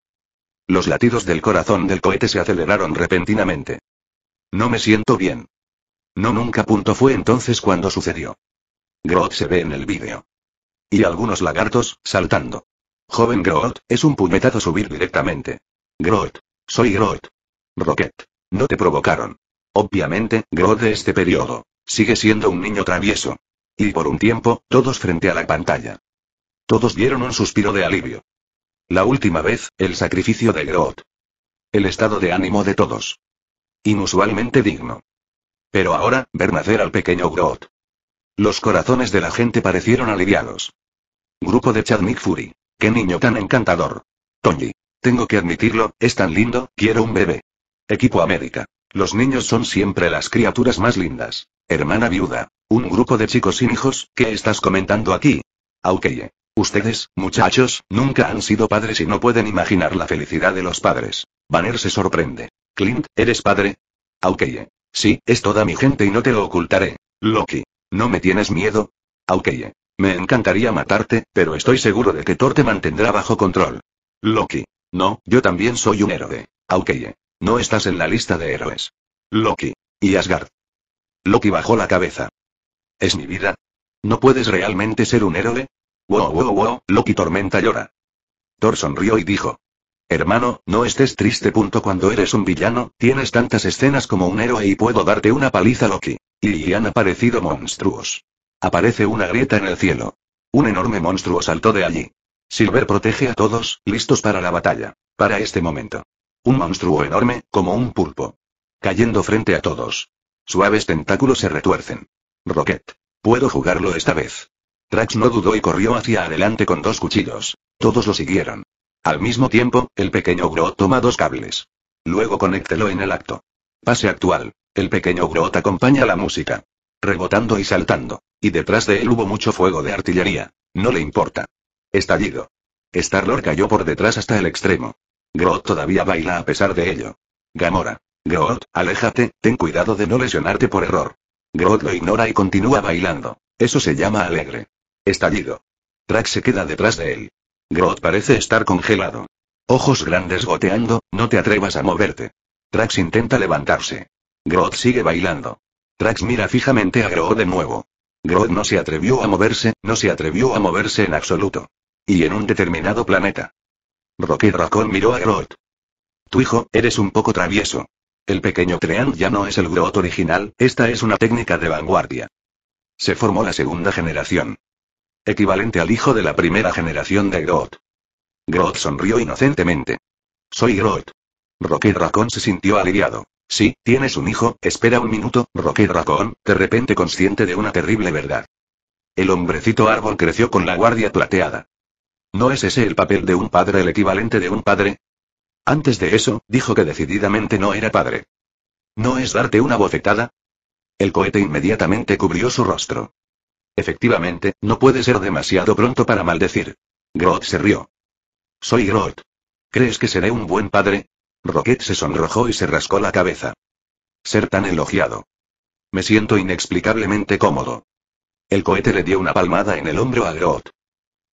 Los latidos del corazón del cohete se aceleraron repentinamente. No me siento bien. No nunca. Punto fue entonces cuando sucedió. Groot se ve en el vídeo. Y algunos lagartos, saltando. Joven Groot, es un puñetazo subir directamente. Groot. Soy Groot. Rocket. No te provocaron. Obviamente, Groot de este periodo. Sigue siendo un niño travieso. Y por un tiempo, todos frente a la pantalla. Todos dieron un suspiro de alivio. La última vez, el sacrificio de Groot. El estado de ánimo de todos. Inusualmente digno. Pero ahora, ver nacer al pequeño Groot. Los corazones de la gente parecieron aliviados. Grupo de Chad Fury. Qué niño tan encantador. Tony. Tengo que admitirlo, es tan lindo, quiero un bebé. Equipo América. Los niños son siempre las criaturas más lindas. Hermana viuda. Un grupo de chicos sin hijos, ¿qué estás comentando aquí? Aukeye. Ustedes, muchachos, nunca han sido padres y no pueden imaginar la felicidad de los padres. Banner se sorprende. Clint, ¿eres padre? Aukeye. Sí, es toda mi gente y no te lo ocultaré. Loki. ¿No me tienes miedo? Aukeye. Me encantaría matarte, pero estoy seguro de que Thor te mantendrá bajo control. Loki. No, yo también soy un héroe. Aukeye. No estás en la lista de héroes. Loki. Y Asgard. Loki bajó la cabeza. ¿Es mi vida? ¿No puedes realmente ser un héroe? Wow, wow, wow, Loki Tormenta llora. Thor sonrió y dijo. Hermano, no estés triste. Punto cuando eres un villano, tienes tantas escenas como un héroe y puedo darte una paliza Loki. Y han aparecido monstruos. Aparece una grieta en el cielo. Un enorme monstruo saltó de allí. Silver protege a todos, listos para la batalla. Para este momento. Un monstruo enorme, como un pulpo. Cayendo frente a todos. Suaves tentáculos se retuercen. Rocket. Puedo jugarlo esta vez. Trax no dudó y corrió hacia adelante con dos cuchillos. Todos lo siguieron. Al mismo tiempo, el pequeño Groot toma dos cables. Luego conéctelo en el acto. Pase actual. El pequeño Groot acompaña la música. Rebotando y saltando. Y detrás de él hubo mucho fuego de artillería. No le importa. Estallido. Starlord cayó por detrás hasta el extremo. Groot todavía baila a pesar de ello. Gamora. Groot, aléjate, ten cuidado de no lesionarte por error. Groot lo ignora y continúa bailando. Eso se llama alegre. Estallido. Trax se queda detrás de él. Groot parece estar congelado. Ojos grandes goteando, no te atrevas a moverte. Trax intenta levantarse. Groot sigue bailando. Trax mira fijamente a Groot de nuevo. Groot no se atrevió a moverse, no se atrevió a moverse en absoluto. Y en un determinado planeta. Rocky Raccoon miró a Groot. Tu hijo, eres un poco travieso. El pequeño Treant ya no es el Groot original, esta es una técnica de vanguardia. Se formó la segunda generación. Equivalente al hijo de la primera generación de Groot. Groot sonrió inocentemente. Soy Groot. Rocky Raccoon se sintió aliviado. Sí, tienes un hijo, espera un minuto, Rocky Raccoon, de repente consciente de una terrible verdad. El hombrecito árbol creció con la guardia plateada. ¿No es ese el papel de un padre el equivalente de un padre? Antes de eso, dijo que decididamente no era padre. ¿No es darte una bofetada? El cohete inmediatamente cubrió su rostro. Efectivamente, no puede ser demasiado pronto para maldecir. Groot se rió. Soy Groot. ¿Crees que seré un buen padre? Rocket se sonrojó y se rascó la cabeza. Ser tan elogiado. Me siento inexplicablemente cómodo. El cohete le dio una palmada en el hombro a Groth.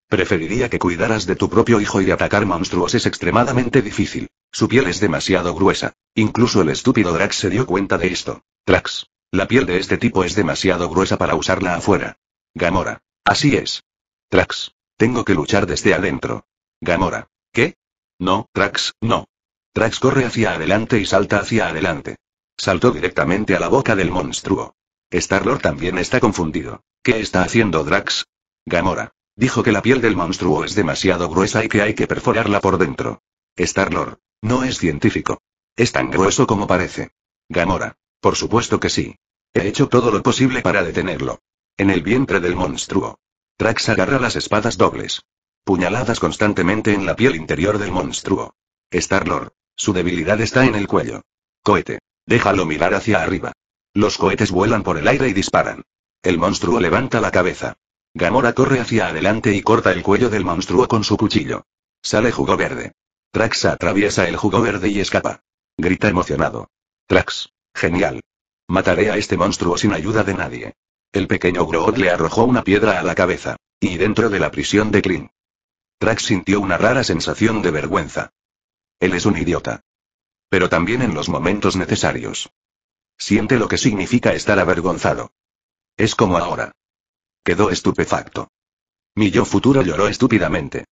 Preferiría que cuidaras de tu propio hijo y atacar monstruos es extremadamente difícil. Su piel es demasiado gruesa. Incluso el estúpido Drax se dio cuenta de esto. Trax. La piel de este tipo es demasiado gruesa para usarla afuera. Gamora. Así es. Trax. Tengo que luchar desde adentro. Gamora. ¿Qué? No, Trax, no. Trax corre hacia adelante y salta hacia adelante. Saltó directamente a la boca del monstruo. Star-Lord también está confundido. ¿Qué está haciendo Drax? Gamora. Dijo que la piel del monstruo es demasiado gruesa y que hay que perforarla por dentro. Star-Lord. No es científico. Es tan grueso como parece. Gamora. Por supuesto que sí. He hecho todo lo posible para detenerlo. En el vientre del monstruo. Trax agarra las espadas dobles. Puñaladas constantemente en la piel interior del monstruo. Star-Lord. Su debilidad está en el cuello. Cohete. Déjalo mirar hacia arriba. Los cohetes vuelan por el aire y disparan. El monstruo levanta la cabeza. Gamora corre hacia adelante y corta el cuello del monstruo con su cuchillo. Sale jugo verde. Trax atraviesa el jugo verde y escapa. Grita emocionado. Trax. Genial. Mataré a este monstruo sin ayuda de nadie. El pequeño Groot le arrojó una piedra a la cabeza. Y dentro de la prisión de Kling. Trax sintió una rara sensación de vergüenza. Él es un idiota. Pero también en los momentos necesarios. Siente lo que significa estar avergonzado. Es como ahora. Quedó estupefacto. Mi yo futuro lloró estúpidamente.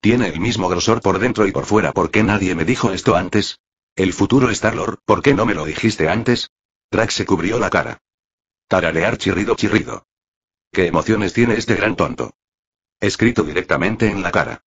Tiene el mismo grosor por dentro y por fuera. ¿Por qué nadie me dijo esto antes? El futuro Star-Lord, ¿por qué no me lo dijiste antes? Trax se cubrió la cara. Tararear chirrido chirrido. ¿Qué emociones tiene este gran tonto? Escrito directamente en la cara.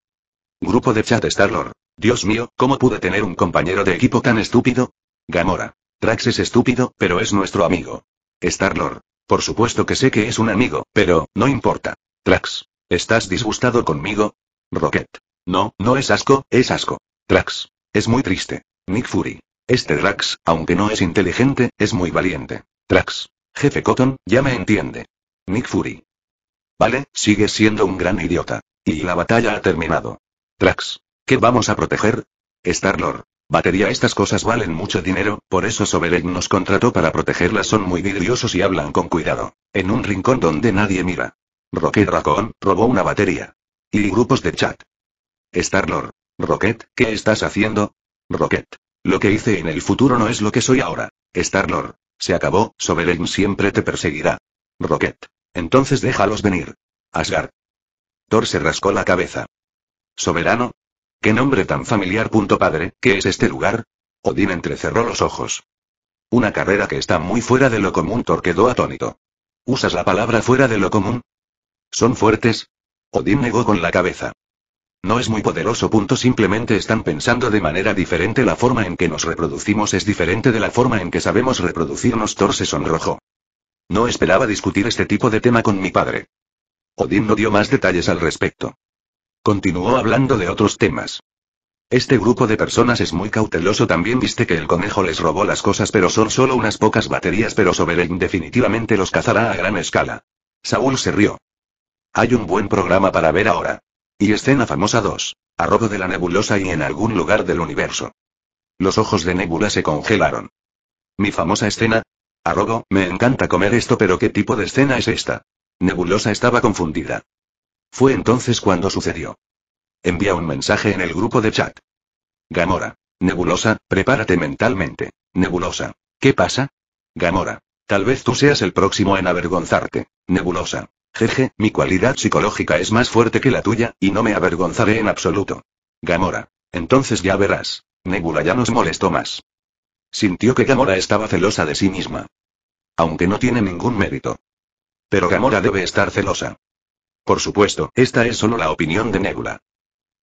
Grupo de chat Star-Lord. Dios mío, ¿cómo pude tener un compañero de equipo tan estúpido? Gamora. Trax es estúpido, pero es nuestro amigo. Star-Lord. Por supuesto que sé que es un amigo, pero, no importa. Trax. ¿Estás disgustado conmigo? Rocket. No, no es asco, es asco. Trax. Es muy triste. Nick Fury. Este Drax, aunque no es inteligente, es muy valiente. Trax. Jefe Cotton, ya me entiende. Nick Fury. Vale, sigue siendo un gran idiota. Y la batalla ha terminado. Trax. ¿Qué vamos a proteger? Star-Lord. Batería Estas cosas valen mucho dinero, por eso Sovereign nos contrató para protegerlas. Son muy vidriosos y hablan con cuidado. En un rincón donde nadie mira. Rocket Raccoon robó una batería. Y grupos de chat. Starlord. Rocket, ¿qué estás haciendo? Rocket. Lo que hice en el futuro no es lo que soy ahora. Starlord. Se acabó, Sovereign siempre te perseguirá. Rocket. Entonces déjalos venir. Asgard. Thor se rascó la cabeza. Soberano, ¿Qué nombre tan familiar. Punto padre, ¿qué es este lugar? Odín entrecerró los ojos. Una carrera que está muy fuera de lo común. Thor quedó atónito. ¿Usas la palabra fuera de lo común? ¿Son fuertes? Odín negó con la cabeza. No es muy poderoso. Punto. Simplemente están pensando de manera diferente. La forma en que nos reproducimos es diferente de la forma en que sabemos reproducirnos. Thor se sonrojó. No esperaba discutir este tipo de tema con mi padre. Odín no dio más detalles al respecto. Continuó hablando de otros temas. Este grupo de personas es muy cauteloso. También viste que el conejo les robó las cosas, pero son solo unas pocas baterías. Pero Sovereign definitivamente los cazará a gran escala. Saúl se rió. Hay un buen programa para ver ahora. Y escena famosa 2. Arrobo de la nebulosa y en algún lugar del universo. Los ojos de Nebula se congelaron. Mi famosa escena. Arrogo, me encanta comer esto, pero ¿qué tipo de escena es esta? Nebulosa estaba confundida. Fue entonces cuando sucedió. Envía un mensaje en el grupo de chat. Gamora. Nebulosa, prepárate mentalmente. Nebulosa. ¿Qué pasa? Gamora. Tal vez tú seas el próximo en avergonzarte. Nebulosa. Jeje, mi cualidad psicológica es más fuerte que la tuya, y no me avergonzaré en absoluto. Gamora. Entonces ya verás. Nebula ya nos molestó más. Sintió que Gamora estaba celosa de sí misma. Aunque no tiene ningún mérito. Pero Gamora debe estar celosa. Por supuesto, esta es solo la opinión de Nebula.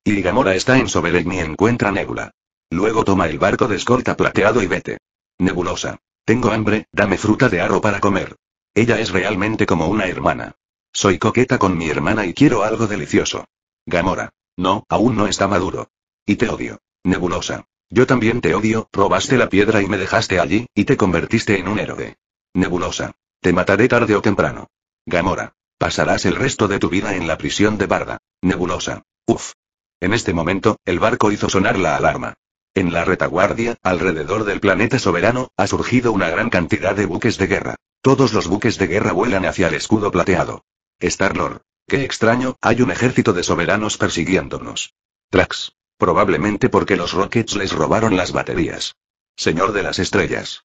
Y Gamora está en Soberen y encuentra Nebula. Luego toma el barco de escolta plateado y vete. Nebulosa. Tengo hambre, dame fruta de aro para comer. Ella es realmente como una hermana. Soy coqueta con mi hermana y quiero algo delicioso. Gamora. No, aún no está maduro. Y te odio. Nebulosa. Yo también te odio, robaste la piedra y me dejaste allí, y te convertiste en un héroe. Nebulosa. Te mataré tarde o temprano. Gamora. Pasarás el resto de tu vida en la prisión de Barda. Nebulosa. Uf. En este momento, el barco hizo sonar la alarma. En la retaguardia, alrededor del planeta soberano, ha surgido una gran cantidad de buques de guerra. Todos los buques de guerra vuelan hacia el escudo plateado. Star-Lord. Qué extraño, hay un ejército de soberanos persiguiéndonos. Trax. Probablemente porque los Rockets les robaron las baterías. Señor de las estrellas.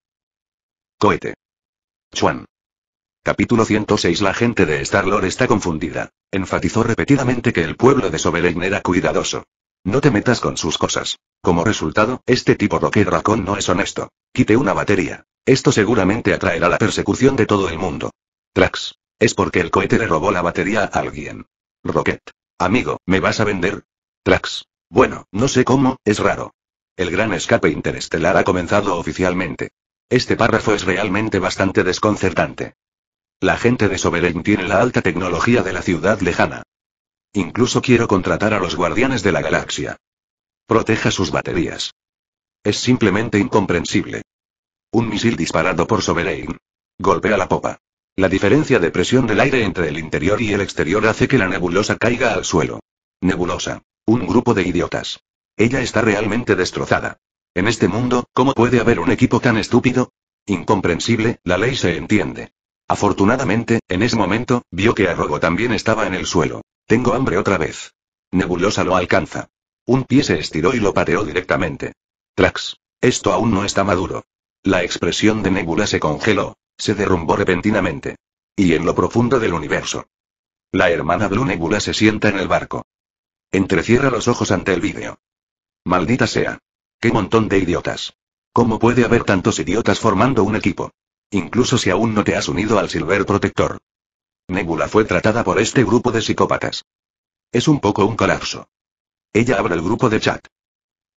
Cohete. Chuan. Capítulo 106 La gente de star está confundida. Enfatizó repetidamente que el pueblo de Sovereign era cuidadoso. No te metas con sus cosas. Como resultado, este tipo Rocket Raccoon no es honesto. Quite una batería. Esto seguramente atraerá la persecución de todo el mundo. Trax. Es porque el cohete le robó la batería a alguien. Rocket. Amigo, ¿me vas a vender? Trax. Bueno, no sé cómo, es raro. El gran escape interestelar ha comenzado oficialmente. Este párrafo es realmente bastante desconcertante. La gente de Sovereign tiene la alta tecnología de la ciudad lejana. Incluso quiero contratar a los guardianes de la galaxia. Proteja sus baterías. Es simplemente incomprensible. Un misil disparado por Sovereign. Golpea la popa. La diferencia de presión del aire entre el interior y el exterior hace que la nebulosa caiga al suelo. Nebulosa. Un grupo de idiotas. Ella está realmente destrozada. En este mundo, ¿cómo puede haber un equipo tan estúpido? Incomprensible, la ley se entiende. Afortunadamente, en ese momento, vio que Arrogo también estaba en el suelo. Tengo hambre otra vez. Nebulosa lo alcanza. Un pie se estiró y lo pateó directamente. Trax. Esto aún no está maduro. La expresión de Nebula se congeló. Se derrumbó repentinamente. Y en lo profundo del universo. La hermana Blue Nebula se sienta en el barco. Entrecierra los ojos ante el vídeo. Maldita sea. Qué montón de idiotas. ¿Cómo puede haber tantos idiotas formando un equipo? Incluso si aún no te has unido al Silver Protector. Nebula fue tratada por este grupo de psicópatas. Es un poco un colapso. Ella abre el grupo de chat.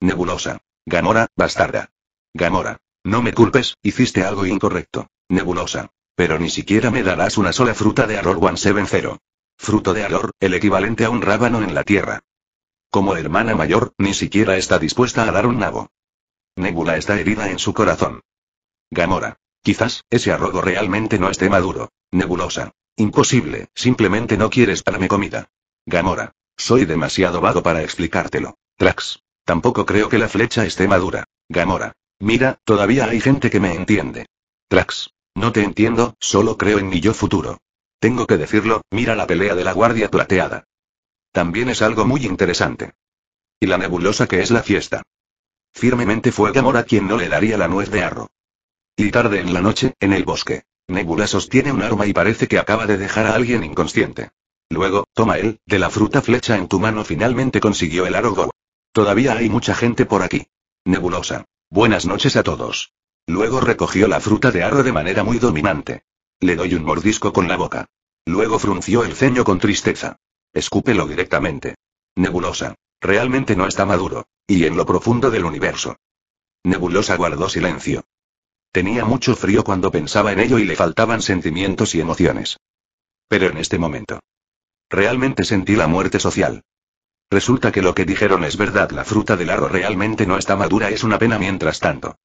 Nebulosa. Gamora, bastarda. Gamora. No me culpes, hiciste algo incorrecto. Nebulosa. Pero ni siquiera me darás una sola fruta de Aror 170. Fruto de Aror, el equivalente a un rábano en la tierra. Como hermana mayor, ni siquiera está dispuesta a dar un nabo. Nebula está herida en su corazón. Gamora. Quizás, ese arrogo realmente no esté maduro. Nebulosa. Imposible, simplemente no quieres darme comida. Gamora. Soy demasiado vago para explicártelo. Trax. Tampoco creo que la flecha esté madura. Gamora. Mira, todavía hay gente que me entiende. Trax. No te entiendo, solo creo en mi yo futuro. Tengo que decirlo, mira la pelea de la Guardia Plateada. También es algo muy interesante. Y la nebulosa que es la fiesta. Firmemente fue Gamora quien no le daría la nuez de arro. Y tarde en la noche, en el bosque. Nebula sostiene un arma y parece que acaba de dejar a alguien inconsciente. Luego, toma él, de la fruta flecha en tu mano finalmente consiguió el aro Todavía hay mucha gente por aquí. Nebulosa. Buenas noches a todos. Luego recogió la fruta de aro de manera muy dominante. Le doy un mordisco con la boca. Luego frunció el ceño con tristeza. Escúpelo directamente. Nebulosa. Realmente no está maduro. Y en lo profundo del universo. Nebulosa guardó silencio. Tenía mucho frío cuando pensaba en ello y le faltaban sentimientos y emociones. Pero en este momento. Realmente sentí la muerte social. Resulta que lo que dijeron es verdad, la fruta del aro realmente no está madura, es una pena mientras tanto.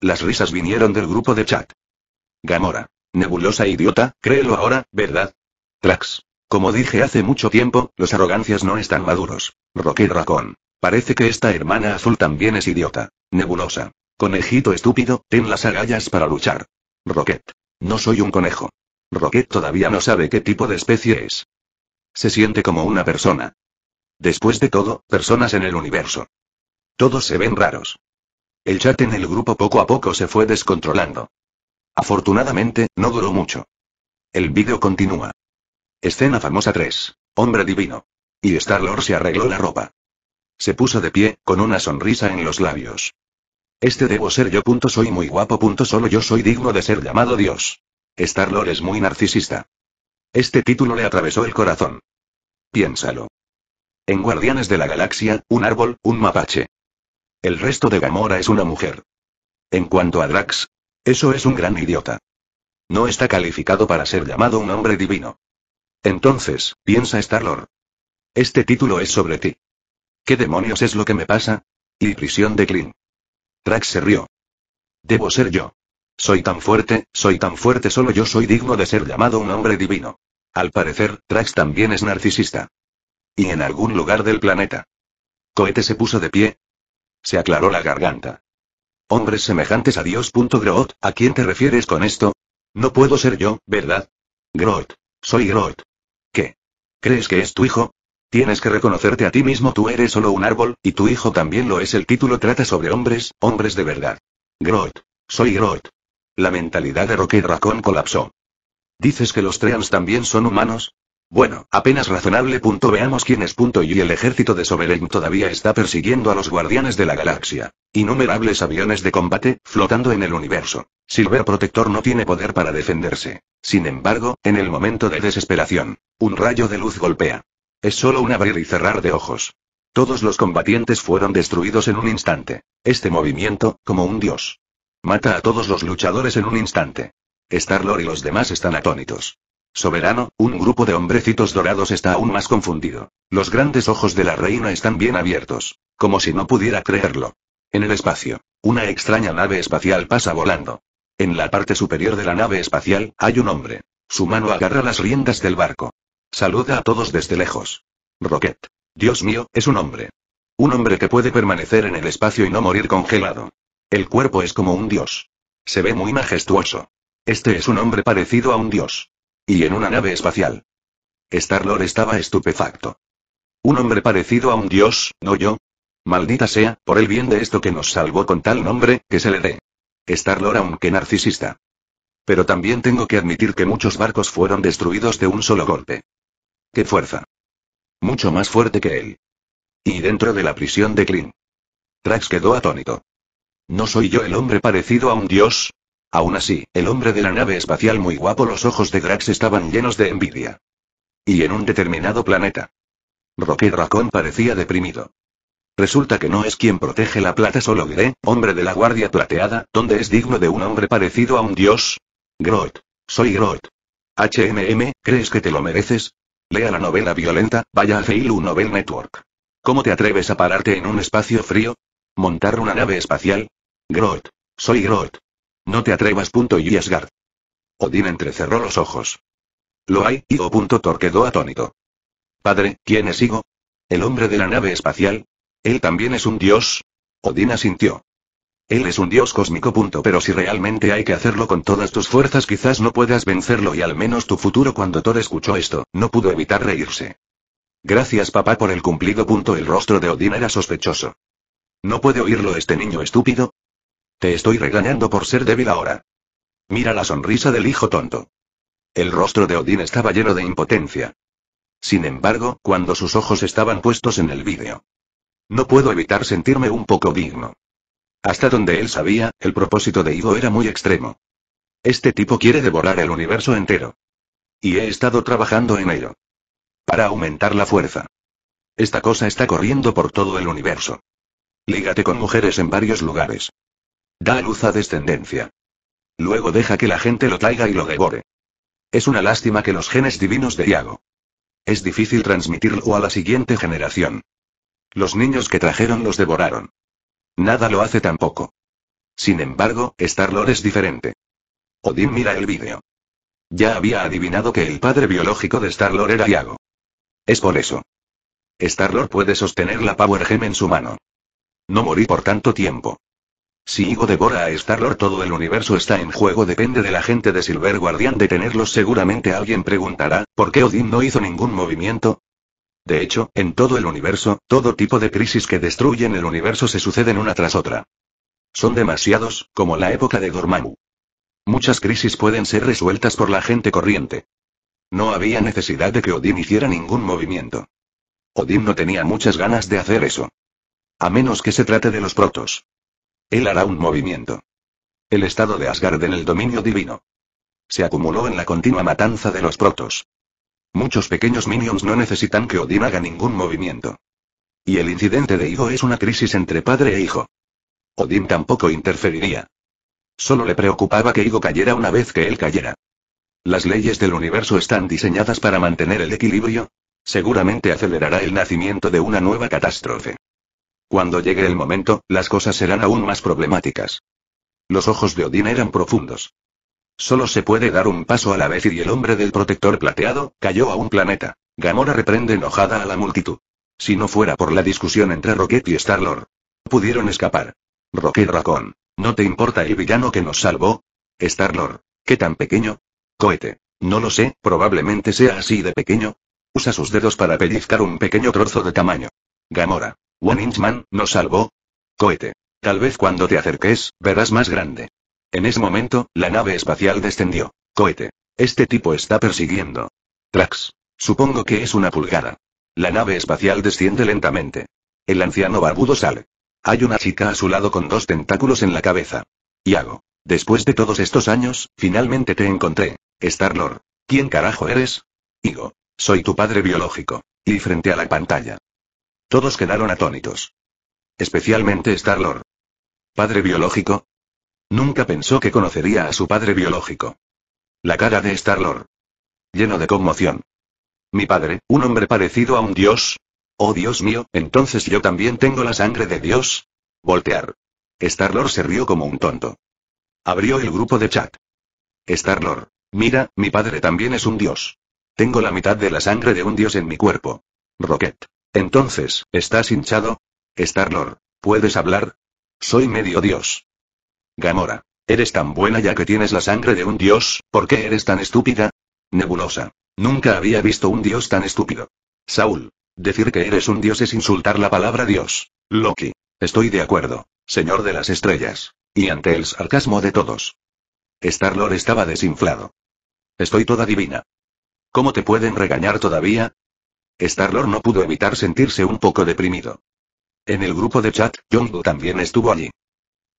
Las risas vinieron del grupo de chat. Gamora. Nebulosa e idiota, créelo ahora, ¿verdad? Trax. Como dije hace mucho tiempo, los arrogancias no están maduros. Rocky Racón. Parece que esta hermana azul también es idiota. Nebulosa. Conejito estúpido, ten las agallas para luchar. Rocket. No soy un conejo. Rocket todavía no sabe qué tipo de especie es. Se siente como una persona. Después de todo, personas en el universo. Todos se ven raros. El chat en el grupo poco a poco se fue descontrolando. Afortunadamente, no duró mucho. El vídeo continúa. Escena famosa 3. Hombre divino. Y Star-Lord se arregló la ropa. Se puso de pie, con una sonrisa en los labios. Este debo ser yo. soy muy guapo. solo yo soy digno de ser llamado Dios. Star-Lord es muy narcisista. Este título le atravesó el corazón. Piénsalo. En Guardianes de la Galaxia, un árbol, un mapache. El resto de Gamora es una mujer. En cuanto a Drax, eso es un gran idiota. No está calificado para ser llamado un hombre divino. Entonces, piensa Star-Lord. Este título es sobre ti. ¿Qué demonios es lo que me pasa? Y prisión de Clint. Trax se rió. Debo ser yo. Soy tan fuerte, soy tan fuerte, solo yo soy digno de ser llamado un hombre divino. Al parecer, Trax también es narcisista. Y en algún lugar del planeta. Cohete se puso de pie. Se aclaró la garganta. Hombres semejantes a Dios. Groot, ¿a quién te refieres con esto? No puedo ser yo, ¿verdad? Groot. Soy Groot. ¿Qué? ¿Crees que es tu hijo? Tienes que reconocerte a ti mismo, tú eres solo un árbol, y tu hijo también lo es. El título trata sobre hombres, hombres de verdad. Groth. Soy Groth. La mentalidad de Roque Racón colapsó. ¿Dices que los Treans también son humanos? Bueno, apenas razonable. Punto veamos quién es. Punto y el ejército de Sovereign todavía está persiguiendo a los guardianes de la galaxia. Innumerables aviones de combate, flotando en el universo. Silver Protector no tiene poder para defenderse. Sin embargo, en el momento de desesperación, un rayo de luz golpea. Es solo un abrir y cerrar de ojos. Todos los combatientes fueron destruidos en un instante. Este movimiento, como un dios. Mata a todos los luchadores en un instante. Starlord y los demás están atónitos. Soberano, un grupo de hombrecitos dorados está aún más confundido. Los grandes ojos de la reina están bien abiertos. Como si no pudiera creerlo. En el espacio. Una extraña nave espacial pasa volando. En la parte superior de la nave espacial, hay un hombre. Su mano agarra las riendas del barco. Saluda a todos desde lejos. Rocket. Dios mío, es un hombre. Un hombre que puede permanecer en el espacio y no morir congelado. El cuerpo es como un dios. Se ve muy majestuoso. Este es un hombre parecido a un dios. Y en una nave espacial. Starlord estaba estupefacto. Un hombre parecido a un dios, ¿no yo? Maldita sea, por el bien de esto que nos salvó con tal nombre, que se le dé. Starlord aunque narcisista. Pero también tengo que admitir que muchos barcos fueron destruidos de un solo golpe. ¡Qué fuerza! Mucho más fuerte que él. Y dentro de la prisión de Kling. Trax quedó atónito. ¿No soy yo el hombre parecido a un dios? Aún así, el hombre de la nave espacial muy guapo, los ojos de Drax estaban llenos de envidia. Y en un determinado planeta. Roque Raccoon parecía deprimido. Resulta que no es quien protege la plata solo Gre, hombre de la Guardia Plateada, donde es digno de un hombre parecido a un dios. Groot. Soy Groot. HMM, ¿crees que te lo mereces? Lea la novela violenta, vaya a Feilu Novel Network. ¿Cómo te atreves a pararte en un espacio frío? ¿Montar una nave espacial? Groot. Soy Groot. No te atrevas. Punto y Asgard. Odín entrecerró los ojos. Lo hay, y Punto Thor quedó atónito. Padre, ¿quién es Igo? ¿El hombre de la nave espacial? ¿Él también es un dios? Odín asintió. Él es un dios cósmico. Punto. Pero si realmente hay que hacerlo con todas tus fuerzas, quizás no puedas vencerlo y al menos tu futuro. Cuando Thor escuchó esto, no pudo evitar reírse. Gracias, papá, por el cumplido. Punto. El rostro de Odín era sospechoso. ¿No puede oírlo este niño estúpido? Te estoy regañando por ser débil ahora. Mira la sonrisa del hijo tonto. El rostro de Odín estaba lleno de impotencia. Sin embargo, cuando sus ojos estaban puestos en el vídeo. No puedo evitar sentirme un poco digno. Hasta donde él sabía, el propósito de Igo era muy extremo. Este tipo quiere devorar el universo entero. Y he estado trabajando en ello. Para aumentar la fuerza. Esta cosa está corriendo por todo el universo. Lígate con mujeres en varios lugares. Da luz a descendencia. Luego deja que la gente lo traiga y lo devore. Es una lástima que los genes divinos de Iago. Es difícil transmitirlo a la siguiente generación. Los niños que trajeron los devoraron. Nada lo hace tampoco. Sin embargo, Star-Lord es diferente. Odin mira el vídeo. Ya había adivinado que el padre biológico de Star-Lord era Iago. Es por eso. Star-Lord puede sostener la Power Gem en su mano. No morí por tanto tiempo. Si Igo devora a Star-Lord todo el universo está en juego depende de la gente de Silver Guardian detenerlos seguramente alguien preguntará, ¿por qué Odin no hizo ningún movimiento? De hecho, en todo el universo, todo tipo de crisis que destruyen el universo se suceden una tras otra. Son demasiados, como la época de Dormammu. Muchas crisis pueden ser resueltas por la gente corriente. No había necesidad de que Odín hiciera ningún movimiento. Odín no tenía muchas ganas de hacer eso. A menos que se trate de los protos. Él hará un movimiento. El estado de Asgard en el dominio divino. Se acumuló en la continua matanza de los protos. Muchos pequeños minions no necesitan que Odin haga ningún movimiento. Y el incidente de Igo es una crisis entre padre e hijo. Odin tampoco interferiría. Solo le preocupaba que Igo cayera una vez que él cayera. Las leyes del universo están diseñadas para mantener el equilibrio. Seguramente acelerará el nacimiento de una nueva catástrofe. Cuando llegue el momento, las cosas serán aún más problemáticas. Los ojos de Odín eran profundos. Solo se puede dar un paso a la vez y el hombre del protector plateado, cayó a un planeta. Gamora reprende enojada a la multitud. Si no fuera por la discusión entre Rocket y Star-Lord. Pudieron escapar. Rocket racón ¿No te importa el villano que nos salvó? Star-Lord. ¿Qué tan pequeño? Cohete. No lo sé, probablemente sea así de pequeño. Usa sus dedos para pellizcar un pequeño trozo de tamaño. Gamora. One Inch Man, ¿nos salvó? Cohete. Tal vez cuando te acerques, verás más grande. En ese momento, la nave espacial descendió. Cohete. Este tipo está persiguiendo. Trax. Supongo que es una pulgada. La nave espacial desciende lentamente. El anciano barbudo sale. Hay una chica a su lado con dos tentáculos en la cabeza. Iago. Después de todos estos años, finalmente te encontré. Star-Lord. ¿Quién carajo eres? Igo. Soy tu padre biológico. Y frente a la pantalla. Todos quedaron atónitos. Especialmente Star-Lord. ¿Padre biológico? Nunca pensó que conocería a su padre biológico. La cara de Star-Lord. Lleno de conmoción. Mi padre, un hombre parecido a un dios. Oh Dios mío, entonces yo también tengo la sangre de Dios. Voltear. Star-Lord se rió como un tonto. Abrió el grupo de chat. Star-Lord. Mira, mi padre también es un dios. Tengo la mitad de la sangre de un dios en mi cuerpo. Rocket. Entonces, ¿estás hinchado? Star-Lord. ¿Puedes hablar? Soy medio dios. Gamora. Eres tan buena ya que tienes la sangre de un dios, ¿por qué eres tan estúpida? Nebulosa. Nunca había visto un dios tan estúpido. Saúl. Decir que eres un dios es insultar la palabra dios. Loki. Estoy de acuerdo. Señor de las estrellas. Y ante el sarcasmo de todos. Star-Lord estaba desinflado. Estoy toda divina. ¿Cómo te pueden regañar todavía? Star-Lord no pudo evitar sentirse un poco deprimido. En el grupo de chat, Jong-du también estuvo allí.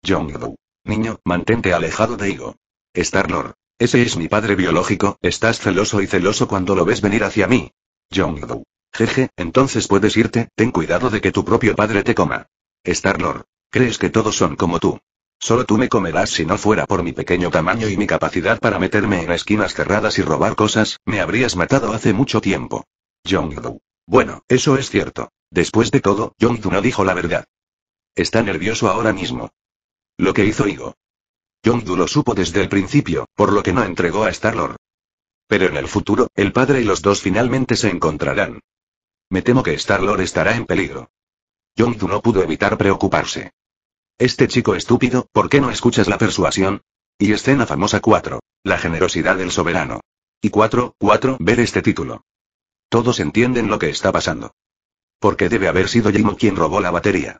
Jong-du. Niño, mantente alejado de Higo. Star-Lord. Ese es mi padre biológico, estás celoso y celoso cuando lo ves venir hacia mí. jong Jeje, entonces puedes irte, ten cuidado de que tu propio padre te coma. Star-Lord. ¿Crees que todos son como tú? Solo tú me comerás si no fuera por mi pequeño tamaño y mi capacidad para meterme en esquinas cerradas y robar cosas, me habrías matado hace mucho tiempo. jong Bueno, eso es cierto. Después de todo, jong no dijo la verdad. Está nervioso ahora mismo. Lo que hizo Igo. Yondu lo supo desde el principio, por lo que no entregó a Star-Lord. Pero en el futuro, el padre y los dos finalmente se encontrarán. Me temo que Star-Lord estará en peligro. John no pudo evitar preocuparse. Este chico estúpido, ¿por qué no escuchas la persuasión? Y escena famosa 4. La generosidad del soberano. Y 4, 4, ver este título. Todos entienden lo que está pasando. Porque debe haber sido Igo quien robó la batería.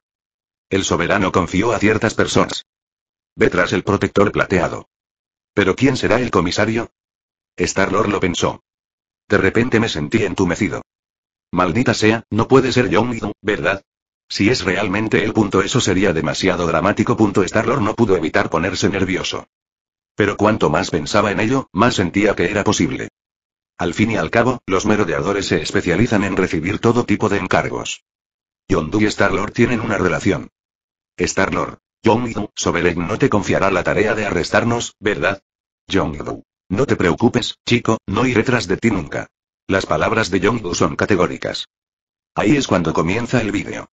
El soberano confió a ciertas personas. Ve tras el protector plateado. ¿Pero quién será el comisario? Star-Lord lo pensó. De repente me sentí entumecido. Maldita sea, no puede ser y Yu, ¿verdad? Si es realmente él, punto eso sería demasiado dramático. Star-Lord no pudo evitar ponerse nervioso. Pero cuanto más pensaba en ello, más sentía que era posible. Al fin y al cabo, los merodeadores se especializan en recibir todo tipo de encargos. Yondu y Star-Lord tienen una relación. Star-Lord. Du, Sobelec no te confiará la tarea de arrestarnos, ¿verdad? Yongdu. No te preocupes, chico, no iré tras de ti nunca. Las palabras de Yongdu son categóricas. Ahí es cuando comienza el vídeo.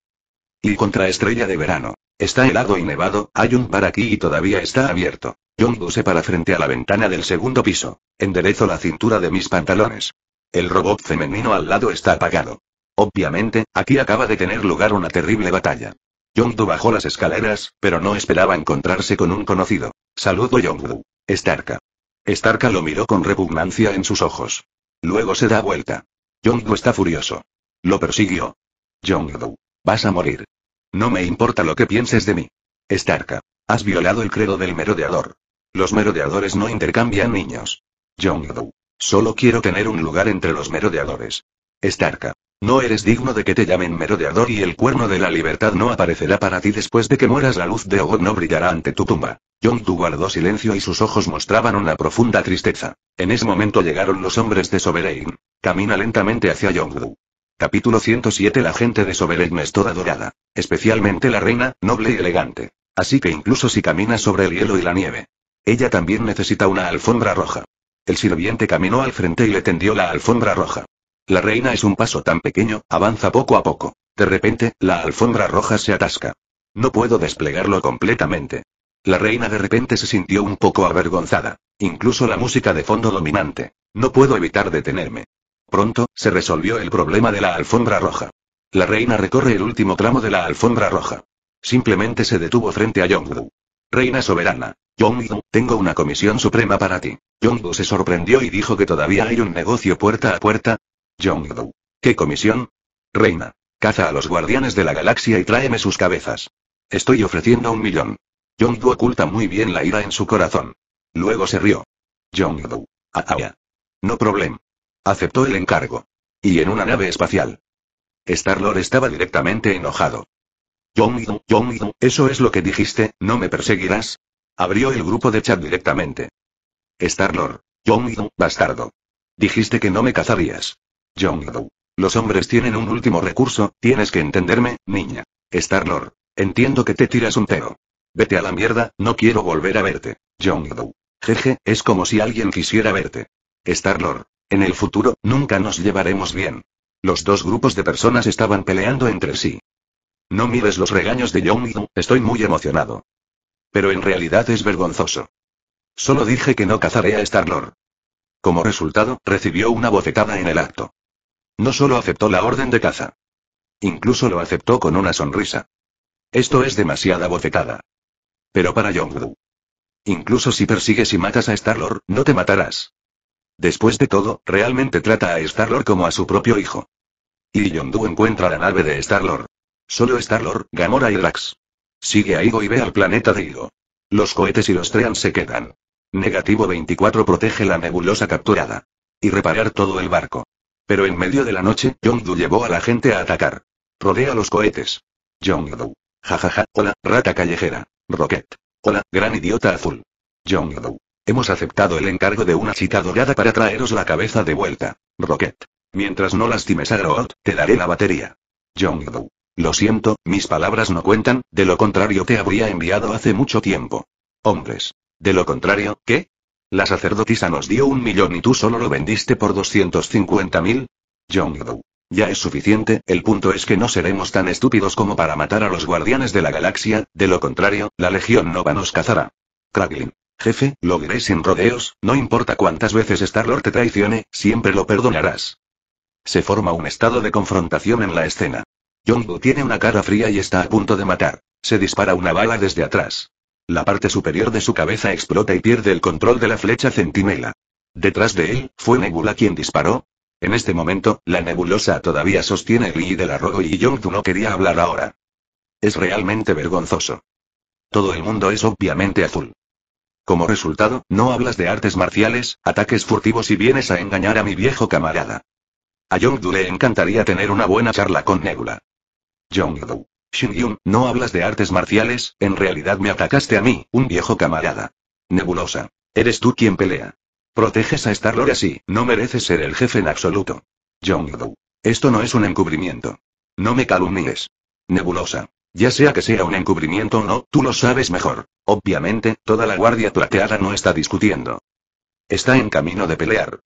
Y contra estrella de verano. Está helado y nevado, hay un bar aquí y todavía está abierto. Du se para frente a la ventana del segundo piso. Enderezo la cintura de mis pantalones. El robot femenino al lado está apagado. Obviamente, aquí acaba de tener lugar una terrible batalla. Yongdu bajó las escaleras, pero no esperaba encontrarse con un conocido. Saludo Yongdu. Starka. Starka lo miró con repugnancia en sus ojos. Luego se da vuelta. Yongdu está furioso. Lo persiguió. Yongdu. Vas a morir. No me importa lo que pienses de mí. Starka. Has violado el credo del merodeador. Los merodeadores no intercambian niños. Yongdu. Solo quiero tener un lugar entre los merodeadores. Starka. No eres digno de que te llamen merodeador y el cuerno de la libertad no aparecerá para ti después de que mueras. La luz de Ogod no brillará ante tu tumba. Yongdu guardó silencio y sus ojos mostraban una profunda tristeza. En ese momento llegaron los hombres de Sovereign. Camina lentamente hacia Yongdu. Capítulo 107 La gente de Sovereign es toda dorada. Especialmente la reina, noble y elegante. Así que incluso si camina sobre el hielo y la nieve. Ella también necesita una alfombra roja. El sirviente caminó al frente y le tendió la alfombra roja. La reina es un paso tan pequeño, avanza poco a poco. De repente, la alfombra roja se atasca. No puedo desplegarlo completamente. La reina de repente se sintió un poco avergonzada. Incluso la música de fondo dominante. No puedo evitar detenerme. Pronto, se resolvió el problema de la alfombra roja. La reina recorre el último tramo de la alfombra roja. Simplemente se detuvo frente a Yongdu. Reina soberana. Yongdu, tengo una comisión suprema para ti. Yongdu se sorprendió y dijo que todavía hay un negocio puerta a puerta, Yongdu. ¿Qué comisión? Reina. Caza a los guardianes de la galaxia y tráeme sus cabezas. Estoy ofreciendo un millón. Yongdu oculta muy bien la ira en su corazón. Luego se rió. Ah, ah, No problem. Aceptó el encargo. Y en una nave espacial. Star-Lord estaba directamente enojado. Yongdu, Yongdu, eso es lo que dijiste, ¿no me perseguirás? Abrió el grupo de chat directamente. Star-Lord. Yongdu, bastardo. Dijiste que no me cazarías. Los hombres tienen un último recurso, tienes que entenderme, niña. Star-Lord. Entiendo que te tiras un pelo Vete a la mierda, no quiero volver a verte. Jongdu. Jeje, es como si alguien quisiera verte. Star-Lord. En el futuro, nunca nos llevaremos bien. Los dos grupos de personas estaban peleando entre sí. No mires los regaños de Jongdu, estoy muy emocionado. Pero en realidad es vergonzoso. Solo dije que no cazaré a Star-Lord. Como resultado, recibió una bofetada en el acto. No solo aceptó la orden de caza. Incluso lo aceptó con una sonrisa. Esto es demasiada bofetada. Pero para Yondu. Incluso si persigues y matas a Star-Lord, no te matarás. Después de todo, realmente trata a Star-Lord como a su propio hijo. Y Yondu encuentra la nave de Star-Lord. Solo Star-Lord, Gamora y Drax. Sigue a Igo y ve al planeta de Igo. Los cohetes y los Trean se quedan. Negativo 24 protege la nebulosa capturada. Y reparar todo el barco. Pero en medio de la noche, Yongdu llevó a la gente a atacar. Rodea los cohetes. ja Jajaja, hola, rata callejera. Rocket. Hola, gran idiota azul. Yongdu. Hemos aceptado el encargo de una chica dorada para traeros la cabeza de vuelta. Rocket. Mientras no lastimes a Groot, te daré la batería. Yongdu. Lo siento, mis palabras no cuentan, de lo contrario te habría enviado hace mucho tiempo. Hombres. De lo contrario, ¿qué? La sacerdotisa nos dio un millón y tú solo lo vendiste por 250000 mil. Doe. Ya es suficiente, el punto es que no seremos tan estúpidos como para matar a los guardianes de la galaxia, de lo contrario, la Legión Nova nos cazará. Kraglin. Jefe, lo diré sin rodeos, no importa cuántas veces Star-Lord te traicione, siempre lo perdonarás. Se forma un estado de confrontación en la escena. Doe tiene una cara fría y está a punto de matar. Se dispara una bala desde atrás. La parte superior de su cabeza explota y pierde el control de la flecha centinela. Detrás de él, fue Nebula quien disparó. En este momento, la nebulosa todavía sostiene el I del arroyo y Yontu no quería hablar ahora. Es realmente vergonzoso. Todo el mundo es obviamente azul. Como resultado, no hablas de artes marciales, ataques furtivos y vienes a engañar a mi viejo camarada. A Yongdu le encantaría tener una buena charla con Nebula. Yongdu. Shin-Yun, no hablas de artes marciales, en realidad me atacaste a mí, un viejo camarada. Nebulosa. Eres tú quien pelea. Proteges a Star-Lord así, no mereces ser el jefe en absoluto. Jongdu. Esto no es un encubrimiento. No me calumnies. Nebulosa. Ya sea que sea un encubrimiento o no, tú lo sabes mejor. Obviamente, toda la guardia plateada no está discutiendo. Está en camino de pelear.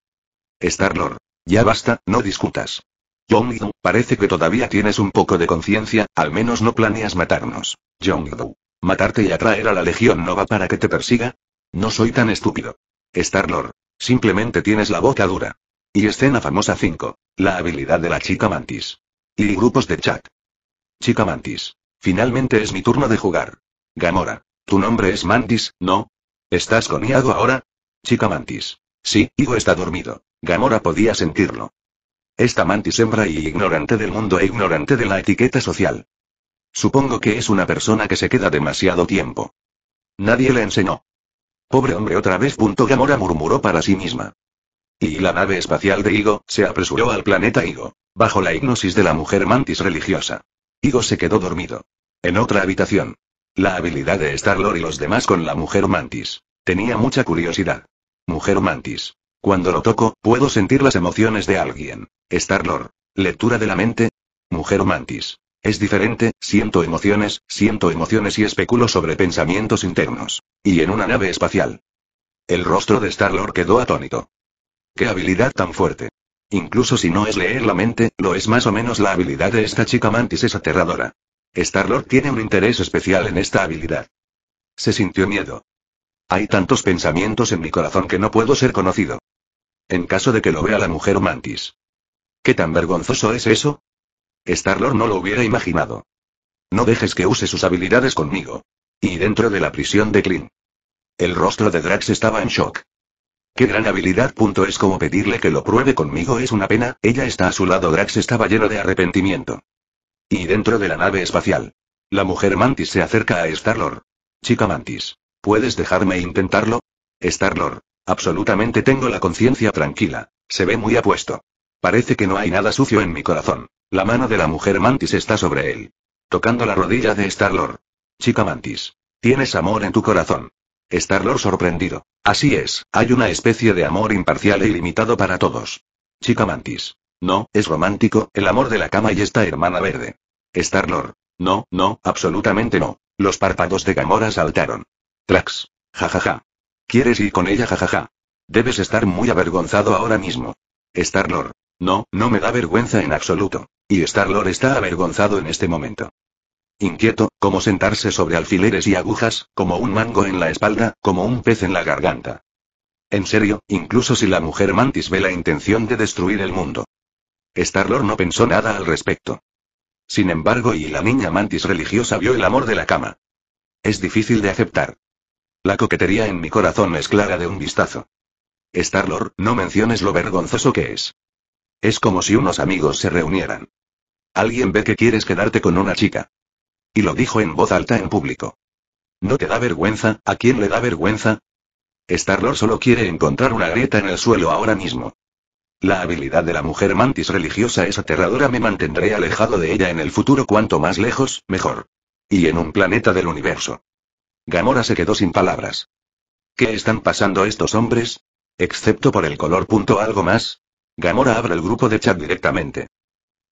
Star-Lord. Ya basta, no discutas. Yongdu, parece que todavía tienes un poco de conciencia, al menos no planeas matarnos. Yongdu. ¿Matarte y atraer a la Legión Nova para que te persiga? No soy tan estúpido. Star-Lord. Simplemente tienes la boca dura. Y escena famosa 5. La habilidad de la chica mantis. Y grupos de chat. Chica mantis. Finalmente es mi turno de jugar. Gamora. Tu nombre es Mantis, ¿no? ¿Estás con ahora? Chica mantis. Sí, Igo está dormido. Gamora podía sentirlo. Esta mantis hembra y ignorante del mundo e ignorante de la etiqueta social. Supongo que es una persona que se queda demasiado tiempo. Nadie le enseñó. Pobre hombre otra vez. Punto Gamora murmuró para sí misma. Y la nave espacial de Higo se apresuró al planeta Higo, bajo la hipnosis de la mujer mantis religiosa. Higo se quedó dormido. En otra habitación. La habilidad de Star-Lord y los demás con la mujer mantis. Tenía mucha curiosidad. Mujer mantis. Cuando lo toco, puedo sentir las emociones de alguien. Star-Lord. Lectura de la mente. Mujer o mantis. Es diferente, siento emociones, siento emociones y especulo sobre pensamientos internos. Y en una nave espacial. El rostro de Star-Lord quedó atónito. ¡Qué habilidad tan fuerte! Incluso si no es leer la mente, lo es más o menos la habilidad de esta chica mantis es aterradora. Star-Lord tiene un interés especial en esta habilidad. Se sintió miedo. Hay tantos pensamientos en mi corazón que no puedo ser conocido en caso de que lo vea la mujer mantis. ¿Qué tan vergonzoso es eso? Starlord no lo hubiera imaginado. No dejes que use sus habilidades conmigo. Y dentro de la prisión de Clint. El rostro de Drax estaba en shock. Qué gran habilidad. Punto es como pedirle que lo pruebe conmigo es una pena, ella está a su lado. Drax estaba lleno de arrepentimiento. Y dentro de la nave espacial. La mujer mantis se acerca a Starlord. Chica mantis. ¿Puedes dejarme intentarlo? Starlord. Absolutamente tengo la conciencia tranquila. Se ve muy apuesto. Parece que no hay nada sucio en mi corazón. La mano de la mujer mantis está sobre él. Tocando la rodilla de Starlord. Chica mantis. Tienes amor en tu corazón. Starlord sorprendido. Así es, hay una especie de amor imparcial e ilimitado para todos. Chica mantis. No, es romántico, el amor de la cama y esta hermana verde. Starlord. No, no, absolutamente no. Los párpados de Gamora saltaron. Trax. Ja ja. ¿Quieres ir con ella? Jajaja. Debes estar muy avergonzado ahora mismo. Star-Lord. No, no me da vergüenza en absoluto. Y Star-Lord está avergonzado en este momento. Inquieto, como sentarse sobre alfileres y agujas, como un mango en la espalda, como un pez en la garganta. En serio, incluso si la mujer mantis ve la intención de destruir el mundo. Star-Lord no pensó nada al respecto. Sin embargo, y la niña mantis religiosa vio el amor de la cama. Es difícil de aceptar. La coquetería en mi corazón es clara de un vistazo. Starlord, no menciones lo vergonzoso que es. Es como si unos amigos se reunieran. Alguien ve que quieres quedarte con una chica. Y lo dijo en voz alta en público. ¿No te da vergüenza? ¿A quién le da vergüenza? Starlord solo quiere encontrar una grieta en el suelo ahora mismo. La habilidad de la mujer mantis religiosa es aterradora, me mantendré alejado de ella en el futuro cuanto más lejos, mejor. Y en un planeta del universo. Gamora se quedó sin palabras. ¿Qué están pasando estos hombres? Excepto por el color. Punto algo más. Gamora abre el grupo de chat directamente.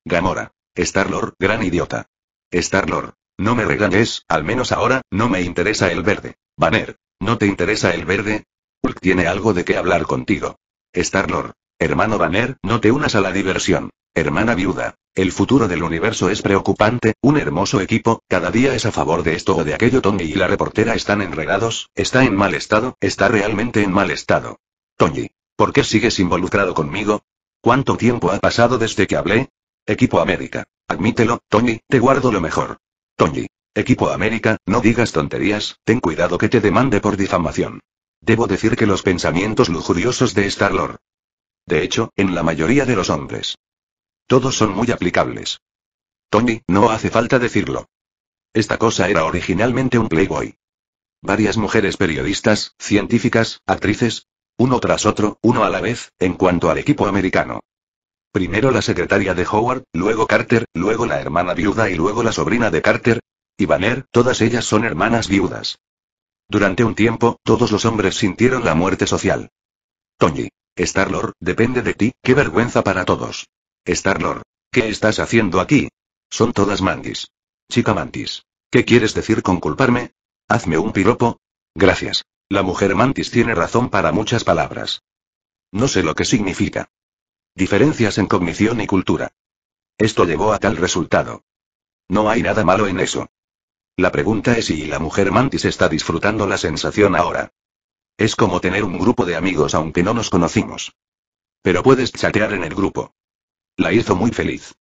Gamora. Star-Lord, gran idiota. Star-Lord. No me regañes, al menos ahora, no me interesa el verde. Banner. ¿No te interesa el verde? Hulk tiene algo de qué hablar contigo. Star-Lord. Hermano Banner, no te unas a la diversión. Hermana viuda. El futuro del universo es preocupante, un hermoso equipo, cada día es a favor de esto o de aquello. Tony y la reportera están enredados, está en mal estado, está realmente en mal estado. Tony, ¿por qué sigues involucrado conmigo? ¿Cuánto tiempo ha pasado desde que hablé? Equipo América. Admítelo, Tony, te guardo lo mejor. Tony. Equipo América, no digas tonterías, ten cuidado que te demande por difamación. Debo decir que los pensamientos lujuriosos de Star-Lord de hecho, en la mayoría de los hombres. Todos son muy aplicables. Tony, no hace falta decirlo. Esta cosa era originalmente un Playboy. Varias mujeres periodistas, científicas, actrices, uno tras otro, uno a la vez, en cuanto al equipo americano. Primero la secretaria de Howard, luego Carter, luego la hermana viuda y luego la sobrina de Carter, y Banner, todas ellas son hermanas viudas. Durante un tiempo, todos los hombres sintieron la muerte social. Tony. Star-Lord, depende de ti, qué vergüenza para todos. Star-Lord. ¿Qué estás haciendo aquí? Son todas mantis. Chica mantis. ¿Qué quieres decir con culparme? Hazme un piropo. Gracias. La mujer mantis tiene razón para muchas palabras. No sé lo que significa. Diferencias en cognición y cultura. Esto llevó a tal resultado. No hay nada malo en eso. La pregunta es si la mujer mantis está disfrutando la sensación ahora. Es como tener un grupo de amigos aunque no nos conocimos. Pero puedes chatear en el grupo. La hizo muy feliz.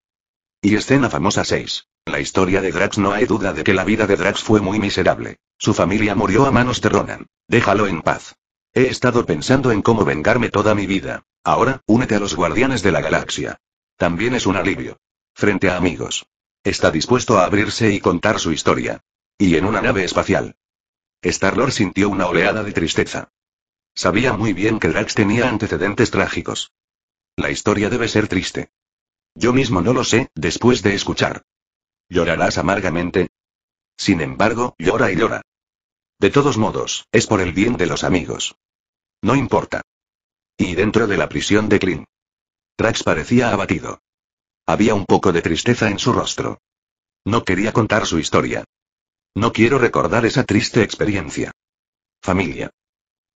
Y escena famosa 6. La historia de Drax no hay duda de que la vida de Drax fue muy miserable. Su familia murió a manos de Ronan. Déjalo en paz. He estado pensando en cómo vengarme toda mi vida. Ahora, únete a los guardianes de la galaxia. También es un alivio. Frente a amigos. Está dispuesto a abrirse y contar su historia. Y en una nave espacial. Star-Lord sintió una oleada de tristeza. Sabía muy bien que Drax tenía antecedentes trágicos. La historia debe ser triste. Yo mismo no lo sé, después de escuchar. ¿Llorarás amargamente? Sin embargo, llora y llora. De todos modos, es por el bien de los amigos. No importa. Y dentro de la prisión de Kling. Drax parecía abatido. Había un poco de tristeza en su rostro. No quería contar su historia. No quiero recordar esa triste experiencia. Familia.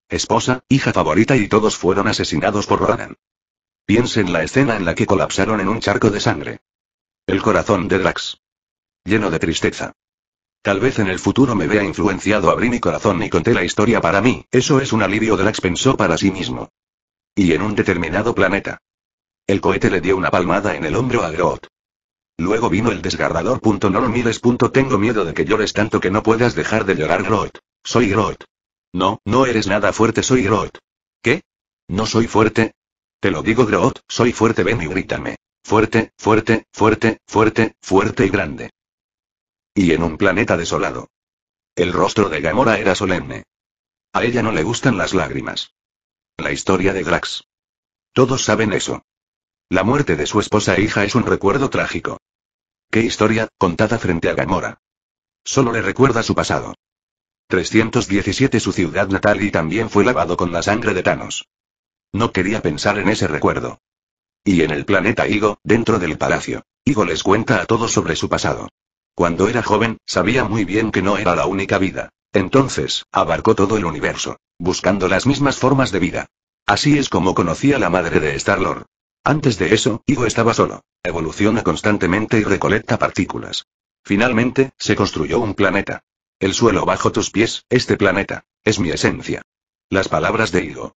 Esposa, hija favorita y todos fueron asesinados por Ronan. Piensen la escena en la que colapsaron en un charco de sangre. El corazón de Drax. Lleno de tristeza. Tal vez en el futuro me vea influenciado abrí mi corazón y conté la historia para mí, eso es un alivio Drax pensó para sí mismo. Y en un determinado planeta. El cohete le dio una palmada en el hombro a Groot. Luego vino el desgarrador. No lo mires. Tengo miedo de que llores tanto que no puedas dejar de llorar, Groot. Soy Groot. No, no eres nada fuerte, soy Groot. ¿Qué? ¿No soy fuerte? Te lo digo, Groot, soy fuerte, ven y grítame. Fuerte, fuerte, fuerte, fuerte, fuerte y grande. Y en un planeta desolado. El rostro de Gamora era solemne. A ella no le gustan las lágrimas. La historia de Drax. Todos saben eso. La muerte de su esposa e hija es un recuerdo trágico. Qué historia, contada frente a Gamora. Solo le recuerda su pasado. 317 Su ciudad natal y también fue lavado con la sangre de Thanos. No quería pensar en ese recuerdo. Y en el planeta Higo, dentro del palacio, Higo les cuenta a todos sobre su pasado. Cuando era joven, sabía muy bien que no era la única vida. Entonces, abarcó todo el universo, buscando las mismas formas de vida. Así es como conocía la madre de Star-Lord. Antes de eso, Igo estaba solo. Evoluciona constantemente y recolecta partículas. Finalmente, se construyó un planeta. El suelo bajo tus pies, este planeta. Es mi esencia. Las palabras de Igo.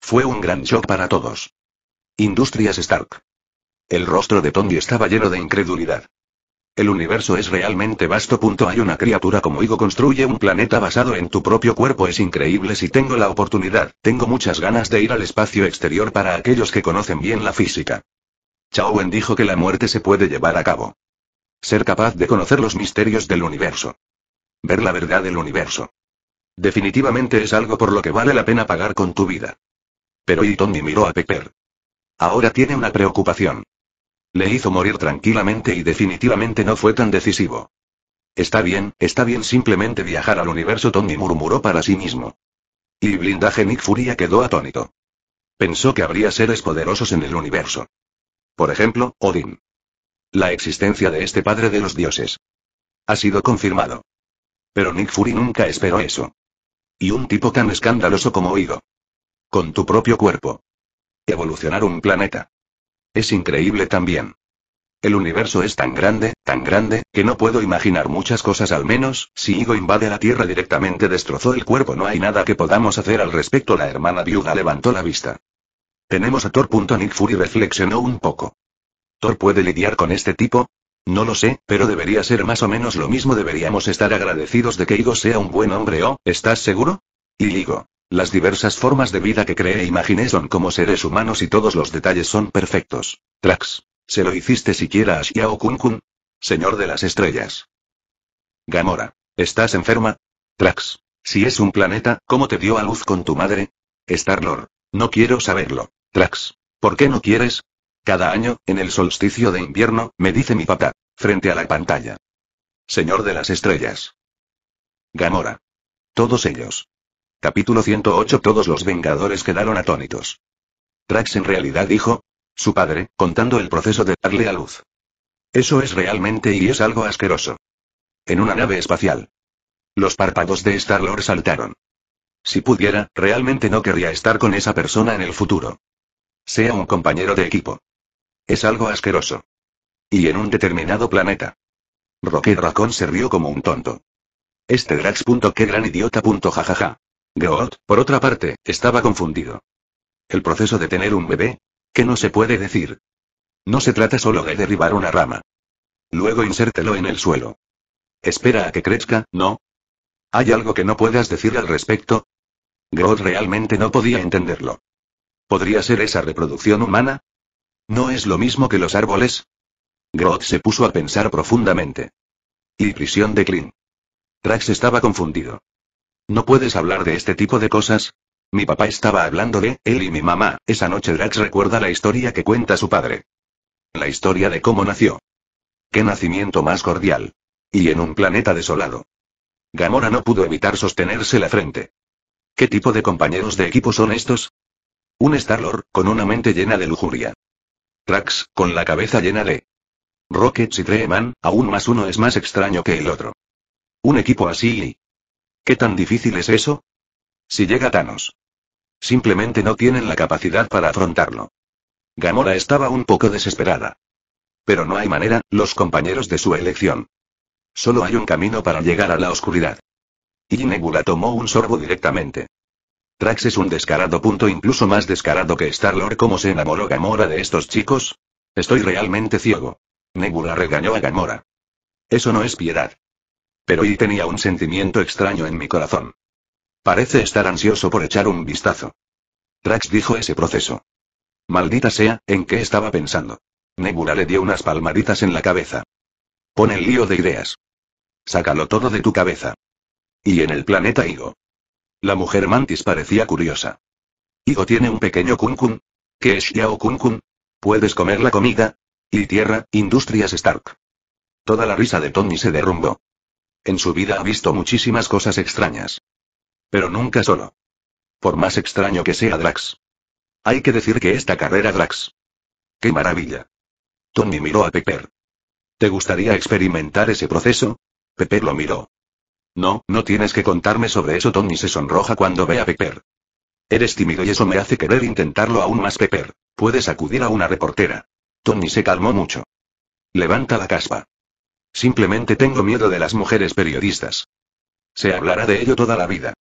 Fue un gran shock para todos. Industrias Stark. El rostro de Tony estaba lleno de incredulidad. El universo es realmente vasto. Hay una criatura como Higo construye un planeta basado en tu propio cuerpo. Es increíble si tengo la oportunidad. Tengo muchas ganas de ir al espacio exterior para aquellos que conocen bien la física. Wen dijo que la muerte se puede llevar a cabo. Ser capaz de conocer los misterios del universo. Ver la verdad del universo. Definitivamente es algo por lo que vale la pena pagar con tu vida. Pero Itoni miró a Pepper. Ahora tiene una preocupación. Le hizo morir tranquilamente y definitivamente no fue tan decisivo. Está bien, está bien simplemente viajar al universo Tony murmuró para sí mismo. Y blindaje Nick Furia quedó atónito. Pensó que habría seres poderosos en el universo. Por ejemplo, Odin. La existencia de este padre de los dioses. Ha sido confirmado. Pero Nick Fury nunca esperó eso. Y un tipo tan escandaloso como oído. Con tu propio cuerpo. Evolucionar un planeta. Es increíble también. El universo es tan grande, tan grande, que no puedo imaginar muchas cosas al menos, si Igo invade la Tierra directamente destrozó el cuerpo no hay nada que podamos hacer al respecto la hermana viuda levantó la vista. Tenemos a Thor. Nick Fury reflexionó un poco. ¿Thor puede lidiar con este tipo? No lo sé, pero debería ser más o menos lo mismo deberíamos estar agradecidos de que Igo sea un buen hombre o, ¿estás seguro? Y Igo. Las diversas formas de vida que cree e imaginé son como seres humanos y todos los detalles son perfectos. Trax. ¿Se lo hiciste siquiera a o Kun Kun? Señor de las estrellas. Gamora. ¿Estás enferma? Trax. Si es un planeta, ¿cómo te dio a luz con tu madre? star No quiero saberlo. Trax. ¿Por qué no quieres? Cada año, en el solsticio de invierno, me dice mi papá, frente a la pantalla. Señor de las estrellas. Gamora. Todos ellos. Capítulo 108 Todos los Vengadores quedaron atónitos. Drax en realidad dijo, su padre, contando el proceso de darle a luz. Eso es realmente y es algo asqueroso. En una nave espacial. Los párpados de Star-Lord saltaron. Si pudiera, realmente no querría estar con esa persona en el futuro. Sea un compañero de equipo. Es algo asqueroso. Y en un determinado planeta. Rocket Raccoon se rió como un tonto. Este Drax. qué gran idiota. jajaja. Groot, por otra parte, estaba confundido. El proceso de tener un bebé, que no se puede decir. No se trata solo de derribar una rama. Luego insértelo en el suelo. Espera a que crezca, ¿no? ¿Hay algo que no puedas decir al respecto? Groot realmente no podía entenderlo. ¿Podría ser esa reproducción humana? ¿No es lo mismo que los árboles? Groot se puso a pensar profundamente. Y prisión de Kling. Trax estaba confundido. No puedes hablar de este tipo de cosas. Mi papá estaba hablando de él y mi mamá. Esa noche Drax recuerda la historia que cuenta su padre. La historia de cómo nació. Qué nacimiento más cordial. Y en un planeta desolado. Gamora no pudo evitar sostenerse la frente. ¿Qué tipo de compañeros de equipo son estos? Un Star-Lord, con una mente llena de lujuria. Drax, con la cabeza llena de... Rockets y Treeman, aún más uno es más extraño que el otro. Un equipo así y... ¿Qué tan difícil es eso? Si llega Thanos. Simplemente no tienen la capacidad para afrontarlo. Gamora estaba un poco desesperada. Pero no hay manera, los compañeros de su elección. Solo hay un camino para llegar a la oscuridad. Y Nebula tomó un sorbo directamente. Trax es un descarado punto incluso más descarado que Star-Lord ¿Cómo se enamoró Gamora de estos chicos. Estoy realmente ciego. Nebula regañó a Gamora. Eso no es piedad. Pero y tenía un sentimiento extraño en mi corazón. Parece estar ansioso por echar un vistazo. Trax dijo ese proceso. Maldita sea, ¿en qué estaba pensando? Nebula le dio unas palmaditas en la cabeza. Pon el lío de ideas. Sácalo todo de tu cabeza. Y en el planeta Higo. La mujer mantis parecía curiosa. Higo tiene un pequeño kunkun. ¿Qué es Yao kunkun? ¿Puedes comer la comida? Y tierra, Industrias Stark. Toda la risa de Tony se derrumbó. En su vida ha visto muchísimas cosas extrañas. Pero nunca solo. Por más extraño que sea Drax. Hay que decir que esta carrera Drax. ¡Qué maravilla! Tony miró a Pepper. ¿Te gustaría experimentar ese proceso? Pepper lo miró. No, no tienes que contarme sobre eso. Tony se sonroja cuando ve a Pepper. Eres tímido y eso me hace querer intentarlo aún más. Pepper, puedes acudir a una reportera. Tony se calmó mucho. Levanta la caspa. Simplemente tengo miedo de las mujeres periodistas. Se hablará de ello toda la vida.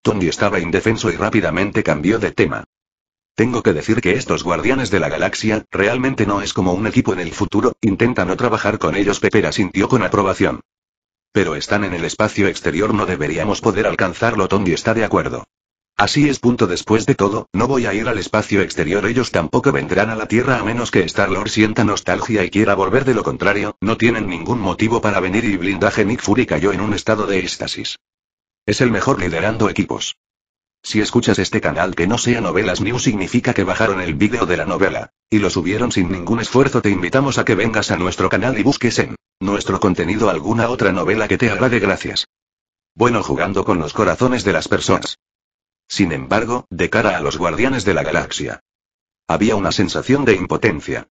Tony estaba indefenso y rápidamente cambió de tema. Tengo que decir que estos guardianes de la galaxia, realmente no es como un equipo en el futuro, Intenta no trabajar con ellos. Pepera sintió con aprobación. Pero están en el espacio exterior, no deberíamos poder alcanzarlo. Tony está de acuerdo. Así es. Punto después de todo, no voy a ir al espacio exterior. Ellos tampoco vendrán a la Tierra a menos que Star-Lord sienta nostalgia y quiera volver. De lo contrario, no tienen ningún motivo para venir y blindaje Nick Fury cayó en un estado de éxtasis. Es el mejor liderando equipos. Si escuchas este canal que no sea Novelas New significa que bajaron el vídeo de la novela. Y lo subieron sin ningún esfuerzo. Te invitamos a que vengas a nuestro canal y busques en nuestro contenido alguna otra novela que te de Gracias. Bueno jugando con los corazones de las personas sin embargo, de cara a los guardianes de la galaxia. Había una sensación de impotencia.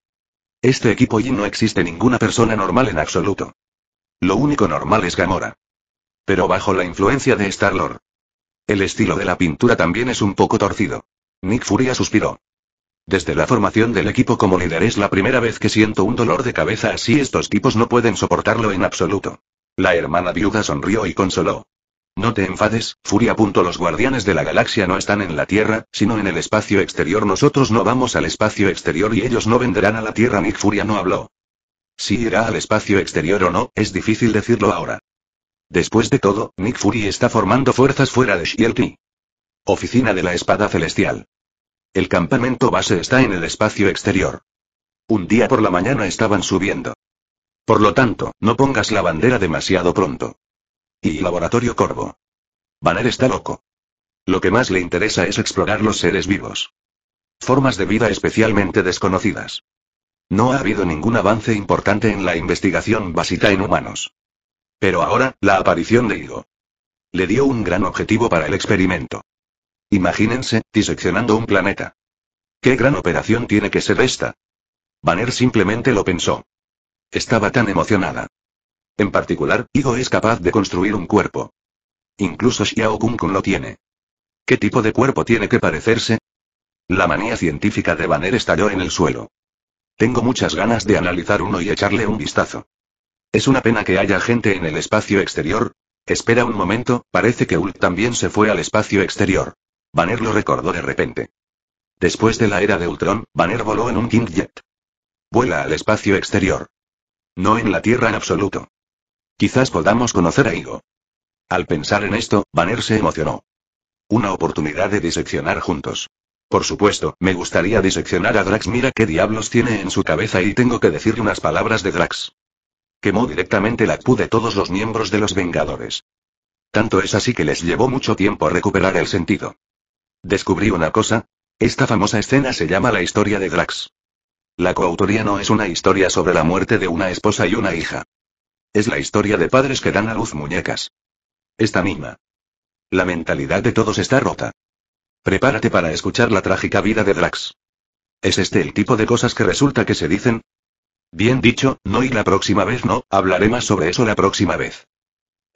Este equipo y no existe ninguna persona normal en absoluto. Lo único normal es Gamora. Pero bajo la influencia de Star-Lord. El estilo de la pintura también es un poco torcido. Nick Furia suspiró. Desde la formación del equipo como líder es la primera vez que siento un dolor de cabeza así estos tipos no pueden soportarlo en absoluto. La hermana viuda sonrió y consoló. No te enfades, Furia. Los guardianes de la galaxia no están en la Tierra, sino en el espacio exterior. Nosotros no vamos al espacio exterior y ellos no venderán a la Tierra. Nick Furia no habló. Si irá al espacio exterior o no, es difícil decirlo ahora. Después de todo, Nick Fury está formando fuerzas fuera de Shielty. Oficina de la Espada Celestial. El campamento base está en el espacio exterior. Un día por la mañana estaban subiendo. Por lo tanto, no pongas la bandera demasiado pronto. Y Laboratorio Corvo. Banner está loco. Lo que más le interesa es explorar los seres vivos. Formas de vida especialmente desconocidas. No ha habido ningún avance importante en la investigación básica en humanos. Pero ahora, la aparición de Higo. Le dio un gran objetivo para el experimento. Imagínense, diseccionando un planeta. ¿Qué gran operación tiene que ser esta? Banner simplemente lo pensó. Estaba tan emocionada. En particular, Igo es capaz de construir un cuerpo. Incluso Xiao Kung Kun lo tiene. ¿Qué tipo de cuerpo tiene que parecerse? La manía científica de Banner estalló en el suelo. Tengo muchas ganas de analizar uno y echarle un vistazo. Es una pena que haya gente en el espacio exterior. Espera un momento, parece que Ult también se fue al espacio exterior. Banner lo recordó de repente. Después de la era de Ultron, Banner voló en un King Jet. Vuela al espacio exterior. No en la Tierra en absoluto. Quizás podamos conocer a Igo. Al pensar en esto, Banner se emocionó. Una oportunidad de diseccionar juntos. Por supuesto, me gustaría diseccionar a Drax. Mira qué diablos tiene en su cabeza y tengo que decirle unas palabras de Drax. Quemó directamente la Q de todos los miembros de los Vengadores. Tanto es así que les llevó mucho tiempo recuperar el sentido. Descubrí una cosa. Esta famosa escena se llama la historia de Drax. La coautoría no es una historia sobre la muerte de una esposa y una hija. Es la historia de padres que dan a luz muñecas. Esta misma. La mentalidad de todos está rota. Prepárate para escuchar la trágica vida de Drax. ¿Es este el tipo de cosas que resulta que se dicen? Bien dicho, no y la próxima vez no, hablaré más sobre eso la próxima vez.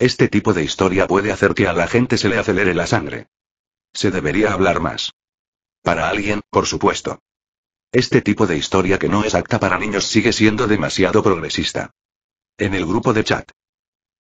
Este tipo de historia puede hacer que a la gente se le acelere la sangre. Se debería hablar más. Para alguien, por supuesto. Este tipo de historia que no es apta para niños sigue siendo demasiado progresista. En el grupo de chat.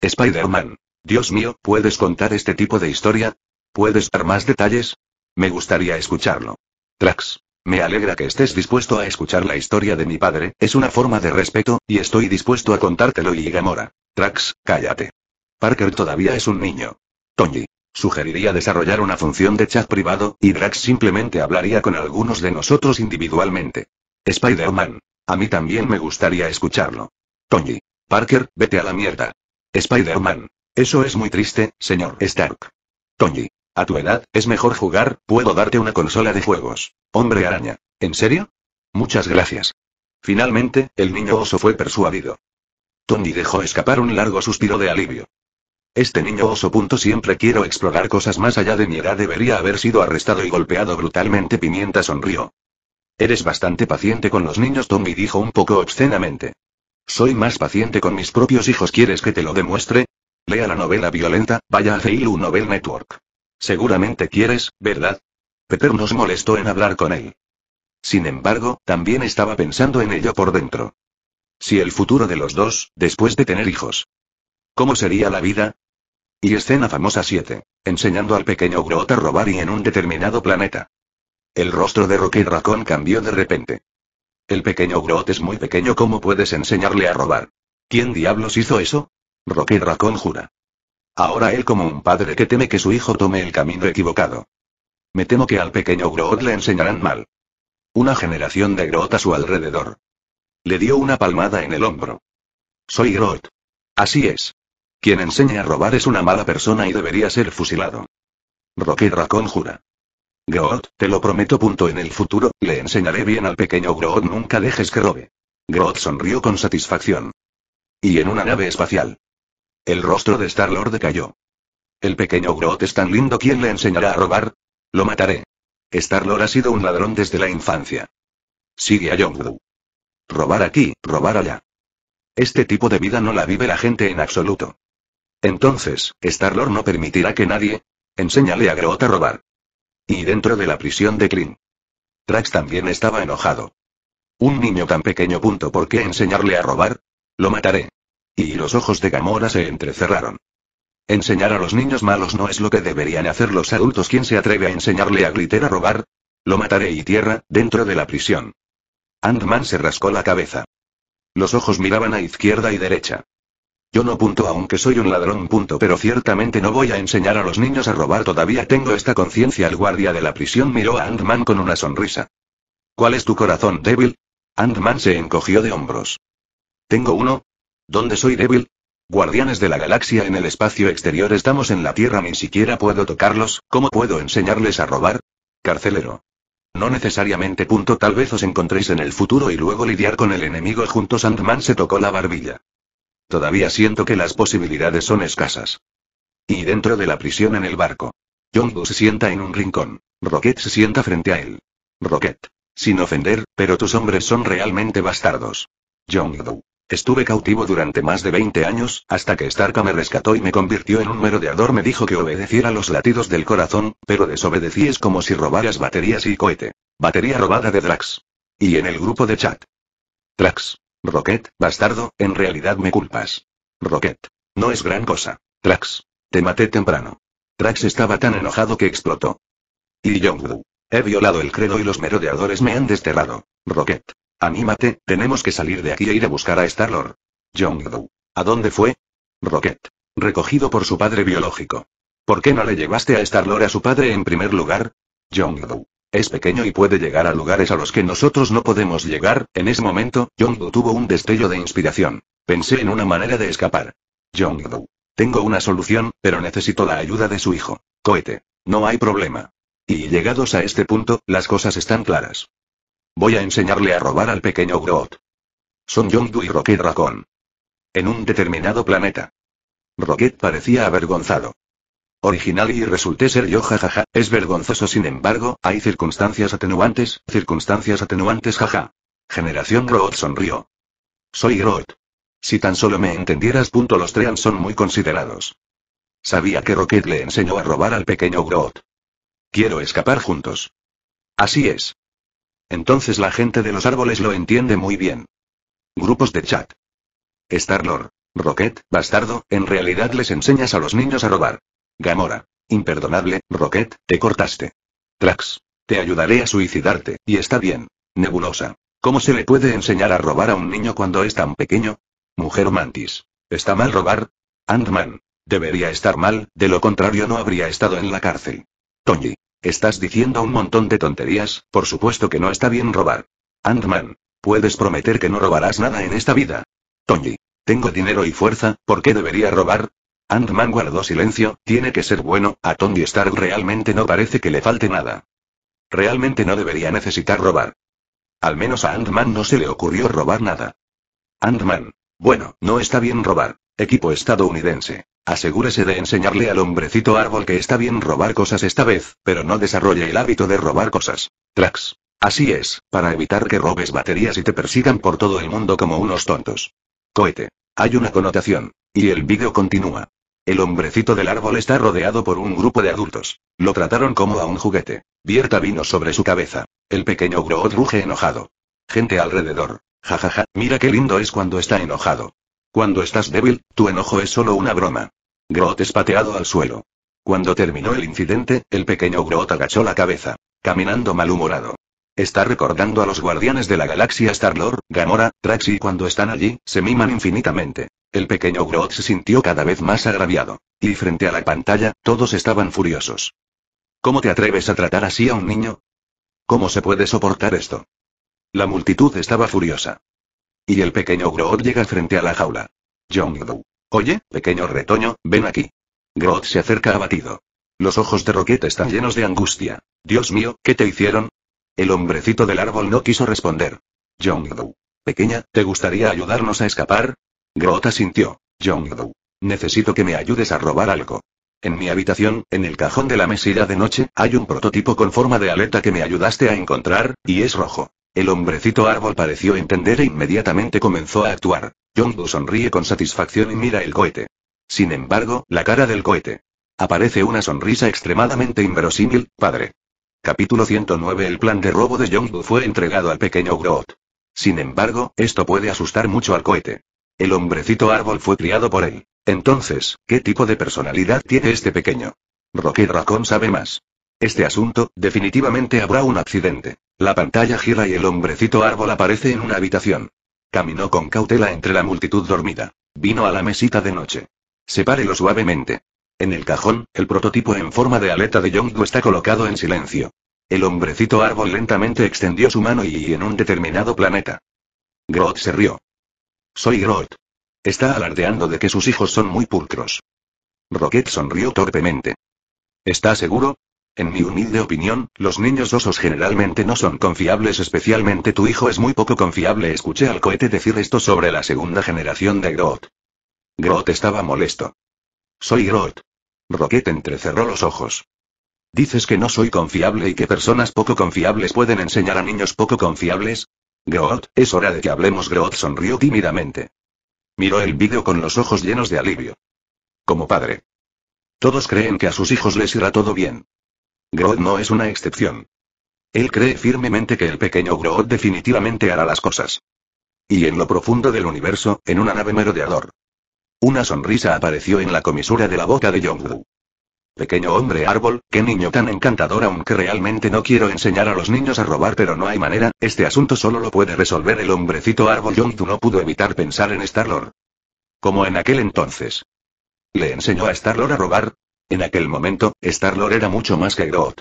Spider-Man. Dios mío, ¿puedes contar este tipo de historia? ¿Puedes dar más detalles? Me gustaría escucharlo. Trax. Me alegra que estés dispuesto a escuchar la historia de mi padre, es una forma de respeto, y estoy dispuesto a contártelo y Gamora. Trax, cállate. Parker todavía es un niño. Tony. Sugeriría desarrollar una función de chat privado, y Trax simplemente hablaría con algunos de nosotros individualmente. Spider-Man. A mí también me gustaría escucharlo. Tony. Parker, vete a la mierda. Spider-Man. Eso es muy triste, señor Stark. Tony. A tu edad, es mejor jugar, puedo darte una consola de juegos. Hombre araña. ¿En serio? Muchas gracias. Finalmente, el niño oso fue persuadido. Tony dejó escapar un largo suspiro de alivio. Este niño oso punto siempre quiero explorar cosas más allá de mi edad debería haber sido arrestado y golpeado brutalmente Pimienta sonrió. Eres bastante paciente con los niños Tony dijo un poco obscenamente. Soy más paciente con mis propios hijos. ¿Quieres que te lo demuestre? Lea la novela violenta, vaya a Halu Novel Network. Seguramente quieres, ¿verdad? Peter nos molestó en hablar con él. Sin embargo, también estaba pensando en ello por dentro. Si el futuro de los dos, después de tener hijos. ¿Cómo sería la vida? Y escena famosa 7. Enseñando al pequeño Groot a robar y en un determinado planeta. El rostro de Roque Racón cambió de repente. El pequeño Groot es muy pequeño, ¿cómo puedes enseñarle a robar? ¿Quién diablos hizo eso? Rocky Raccoon jura. Ahora él como un padre que teme que su hijo tome el camino equivocado. Me temo que al pequeño Groot le enseñarán mal. Una generación de Groot a su alrededor. Le dio una palmada en el hombro. Soy Groot. Así es. Quien enseña a robar es una mala persona y debería ser fusilado. Rocky Raccoon jura. Groot, te lo prometo. Punto en el futuro, le enseñaré bien al pequeño Groot nunca dejes que robe. Groot sonrió con satisfacción. Y en una nave espacial. El rostro de Star-Lord decayó. El pequeño Groot es tan lindo, ¿quién le enseñará a robar? Lo mataré. Star-Lord ha sido un ladrón desde la infancia. Sigue a Yondu. Robar aquí, robar allá. Este tipo de vida no la vive la gente en absoluto. Entonces, Star-Lord no permitirá que nadie. Enséñale a Groot a robar. Y dentro de la prisión de Kling. Trax también estaba enojado. Un niño tan pequeño punto, ¿por qué enseñarle a robar? Lo mataré. Y los ojos de Gamora se entrecerraron. Enseñar a los niños malos no es lo que deberían hacer los adultos. ¿Quién se atreve a enseñarle a Glitter a robar? Lo mataré y tierra, dentro de la prisión. ant se rascó la cabeza. Los ojos miraban a izquierda y derecha. Yo no punto aunque soy un ladrón punto pero ciertamente no voy a enseñar a los niños a robar todavía tengo esta conciencia el guardia de la prisión miró a Ant-Man con una sonrisa. ¿Cuál es tu corazón débil? Ant-Man se encogió de hombros. Tengo uno. ¿Dónde soy débil? Guardianes de la galaxia en el espacio exterior estamos en la Tierra ni siquiera puedo tocarlos, ¿cómo puedo enseñarles a robar? Carcelero. No necesariamente punto tal vez os encontréis en el futuro y luego lidiar con el enemigo juntos ant se tocó la barbilla. Todavía siento que las posibilidades son escasas. Y dentro de la prisión en el barco. Jongdu se sienta en un rincón. Rocket se sienta frente a él. Rocket. Sin ofender, pero tus hombres son realmente bastardos. Jongdu: Estuve cautivo durante más de 20 años, hasta que Starka me rescató y me convirtió en un merodeador. Me dijo que obedeciera los latidos del corazón, pero desobedecí es como si robaras baterías y cohete. Batería robada de Drax. Y en el grupo de chat. Drax. Rocket, bastardo, en realidad me culpas. Rocket. No es gran cosa. Trax. Te maté temprano. Trax estaba tan enojado que explotó. Y Du. He violado el credo y los merodeadores me han desterrado. Rocket. Anímate, tenemos que salir de aquí e ir a buscar a Star-Lord. ¿A dónde fue? Rocket. Recogido por su padre biológico. ¿Por qué no le llevaste a Star-Lord a su padre en primer lugar? Yongdu. Es pequeño y puede llegar a lugares a los que nosotros no podemos llegar. En ese momento, Jongdu tuvo un destello de inspiración. Pensé en una manera de escapar. Jongdu. Tengo una solución, pero necesito la ayuda de su hijo. Cohete. No hay problema. Y llegados a este punto, las cosas están claras. Voy a enseñarle a robar al pequeño Groot. Son Jongdu y Rocket Raccoon. En un determinado planeta. Rocket parecía avergonzado original y resulté ser yo jajaja, es vergonzoso sin embargo, hay circunstancias atenuantes, circunstancias atenuantes jaja. Generación Groot sonrió. Soy Groot. Si tan solo me entendieras. Punto los Trean son muy considerados. Sabía que Rocket le enseñó a robar al pequeño Groot. Quiero escapar juntos. Así es. Entonces la gente de los árboles lo entiende muy bien. Grupos de chat. Starlord. Rocket, bastardo, en realidad les enseñas a los niños a robar. Gamora. Imperdonable, Rocket, te cortaste. Trax. Te ayudaré a suicidarte, y está bien. Nebulosa. ¿Cómo se le puede enseñar a robar a un niño cuando es tan pequeño? Mujer Mantis. ¿Está mal robar? Ant-Man. Debería estar mal, de lo contrario no habría estado en la cárcel. Tony. Estás diciendo un montón de tonterías, por supuesto que no está bien robar. Ant-Man. Puedes prometer que no robarás nada en esta vida. Tony. Tengo dinero y fuerza, ¿por qué debería robar? Ant-Man guardó silencio, tiene que ser bueno, a Tony Stark realmente no parece que le falte nada. Realmente no debería necesitar robar. Al menos a Ant-Man no se le ocurrió robar nada. Ant-Man. Bueno, no está bien robar. Equipo estadounidense. Asegúrese de enseñarle al hombrecito árbol que está bien robar cosas esta vez, pero no desarrolle el hábito de robar cosas. Trax. Así es, para evitar que robes baterías y te persigan por todo el mundo como unos tontos. Cohete. Hay una connotación. Y el vídeo continúa. El hombrecito del árbol está rodeado por un grupo de adultos. Lo trataron como a un juguete. Vierta vino sobre su cabeza. El pequeño Groot ruge enojado. Gente alrededor. Jajaja, mira qué lindo es cuando está enojado. Cuando estás débil, tu enojo es solo una broma. Groot es pateado al suelo. Cuando terminó el incidente, el pequeño Groot agachó la cabeza, caminando malhumorado. Está recordando a los guardianes de la galaxia Star-Lord, Gamora, Drax y cuando están allí, se miman infinitamente. El pequeño Groot se sintió cada vez más agraviado. Y frente a la pantalla, todos estaban furiosos. ¿Cómo te atreves a tratar así a un niño? ¿Cómo se puede soportar esto? La multitud estaba furiosa. Y el pequeño Groot llega frente a la jaula. John Oye, pequeño retoño, ven aquí. Groot se acerca abatido. Los ojos de Rocket están llenos de angustia. Dios mío, ¿qué te hicieron? El hombrecito del árbol no quiso responder. Yongdu. Pequeña, ¿te gustaría ayudarnos a escapar? Grota sintió. Yongdu. Necesito que me ayudes a robar algo. En mi habitación, en el cajón de la mesilla de noche, hay un prototipo con forma de aleta que me ayudaste a encontrar, y es rojo. El hombrecito árbol pareció entender e inmediatamente comenzó a actuar. Yongdu sonríe con satisfacción y mira el cohete. Sin embargo, la cara del cohete. Aparece una sonrisa extremadamente inverosímil, padre. Capítulo 109 El plan de robo de Young fue entregado al pequeño Groot. Sin embargo, esto puede asustar mucho al cohete. El hombrecito árbol fue criado por él. Entonces, ¿qué tipo de personalidad tiene este pequeño? Rocky Raccoon sabe más. Este asunto, definitivamente habrá un accidente. La pantalla gira y el hombrecito árbol aparece en una habitación. Caminó con cautela entre la multitud dormida. Vino a la mesita de noche. Sepárelo suavemente. En el cajón, el prototipo en forma de aleta de Yondu está colocado en silencio. El hombrecito árbol lentamente extendió su mano y, en un determinado planeta. Groth se rió. Soy Groth. Está alardeando de que sus hijos son muy pulcros. Rocket sonrió torpemente. ¿Está seguro? En mi humilde opinión, los niños osos generalmente no son confiables, especialmente tu hijo es muy poco confiable. Escuché al cohete decir esto sobre la segunda generación de Groth. Groth estaba molesto. Soy Groot. Rocket entrecerró los ojos. ¿Dices que no soy confiable y que personas poco confiables pueden enseñar a niños poco confiables? Groot, es hora de que hablemos. Groot sonrió tímidamente. Miró el vídeo con los ojos llenos de alivio. Como padre. Todos creen que a sus hijos les irá todo bien. Groot no es una excepción. Él cree firmemente que el pequeño Groot definitivamente hará las cosas. Y en lo profundo del universo, en una nave merodeador, una sonrisa apareció en la comisura de la boca de Yongdu. Pequeño hombre árbol, qué niño tan encantador aunque realmente no quiero enseñar a los niños a robar pero no hay manera, este asunto solo lo puede resolver el hombrecito árbol Jongdu no pudo evitar pensar en Star-Lord. Como en aquel entonces. ¿Le enseñó a Star-Lord a robar? En aquel momento, Star-Lord era mucho más que Groot.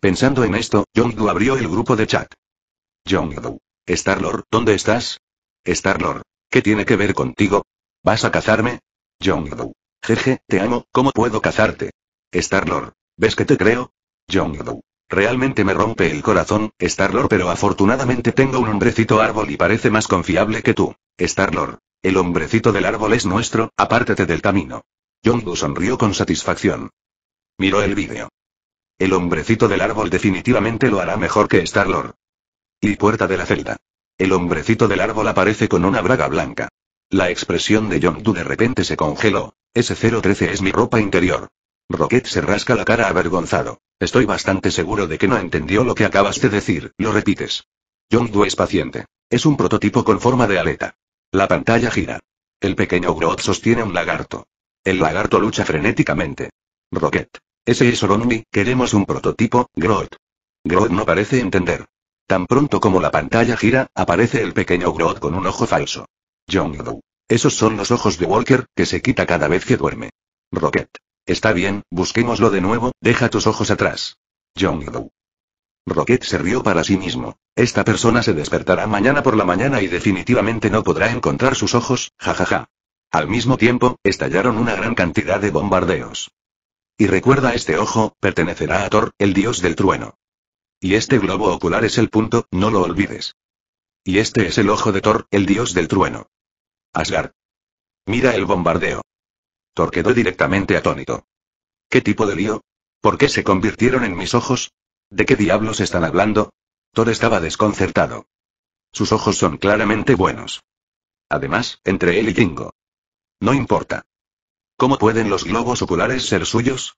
Pensando en esto, Jongdu abrió el grupo de chat. Jongdu. Star-Lord, ¿dónde estás? Star-Lord. ¿Qué tiene que ver contigo? ¿Vas a cazarme? Jongdo. Jeje, te amo, ¿cómo puedo cazarte? Star-Lord. ¿Ves que te creo? Jongdo. Realmente me rompe el corazón, Star-Lord, pero afortunadamente tengo un hombrecito árbol y parece más confiable que tú. Star-Lord. El hombrecito del árbol es nuestro, apártate del camino. Jongdo sonrió con satisfacción. Miró el vídeo. El hombrecito del árbol definitivamente lo hará mejor que Star-Lord. Y puerta de la celda. El hombrecito del árbol aparece con una braga blanca. La expresión de Du de repente se congeló. S013 es mi ropa interior. Rocket se rasca la cara avergonzado. Estoy bastante seguro de que no entendió lo que acabaste de decir, lo repites. Du es paciente. Es un prototipo con forma de aleta. La pantalla gira. El pequeño Groot sostiene un lagarto. El lagarto lucha frenéticamente. Rocket. Ese es Oronumi, queremos un prototipo, Groot. Groot no parece entender. Tan pronto como la pantalla gira, aparece el pequeño Groot con un ojo falso. Esos son los ojos de Walker, que se quita cada vez que duerme. Rocket. Está bien, busquémoslo de nuevo, deja tus ojos atrás. Doe. Rocket se rió para sí mismo. Esta persona se despertará mañana por la mañana y definitivamente no podrá encontrar sus ojos, jajaja. Al mismo tiempo, estallaron una gran cantidad de bombardeos. Y recuerda este ojo, pertenecerá a Thor, el dios del trueno. Y este globo ocular es el punto, no lo olvides. Y este es el ojo de Thor, el dios del trueno. Asgard. Mira el bombardeo. Thor quedó directamente atónito. ¿Qué tipo de lío? ¿Por qué se convirtieron en mis ojos? ¿De qué diablos están hablando? Thor estaba desconcertado. Sus ojos son claramente buenos. Además, entre él y Jingo. No importa. ¿Cómo pueden los globos oculares ser suyos?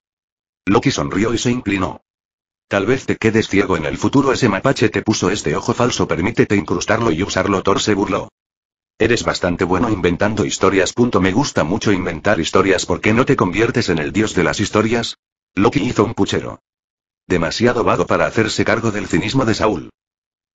Loki sonrió y se inclinó. Tal vez te quedes ciego en el futuro. Ese mapache te puso este ojo falso. Permítete incrustarlo y usarlo. Thor se burló. Eres bastante bueno inventando historias. Me gusta mucho inventar historias. ¿Por qué no te conviertes en el dios de las historias? Loki hizo un puchero. Demasiado vago para hacerse cargo del cinismo de Saúl.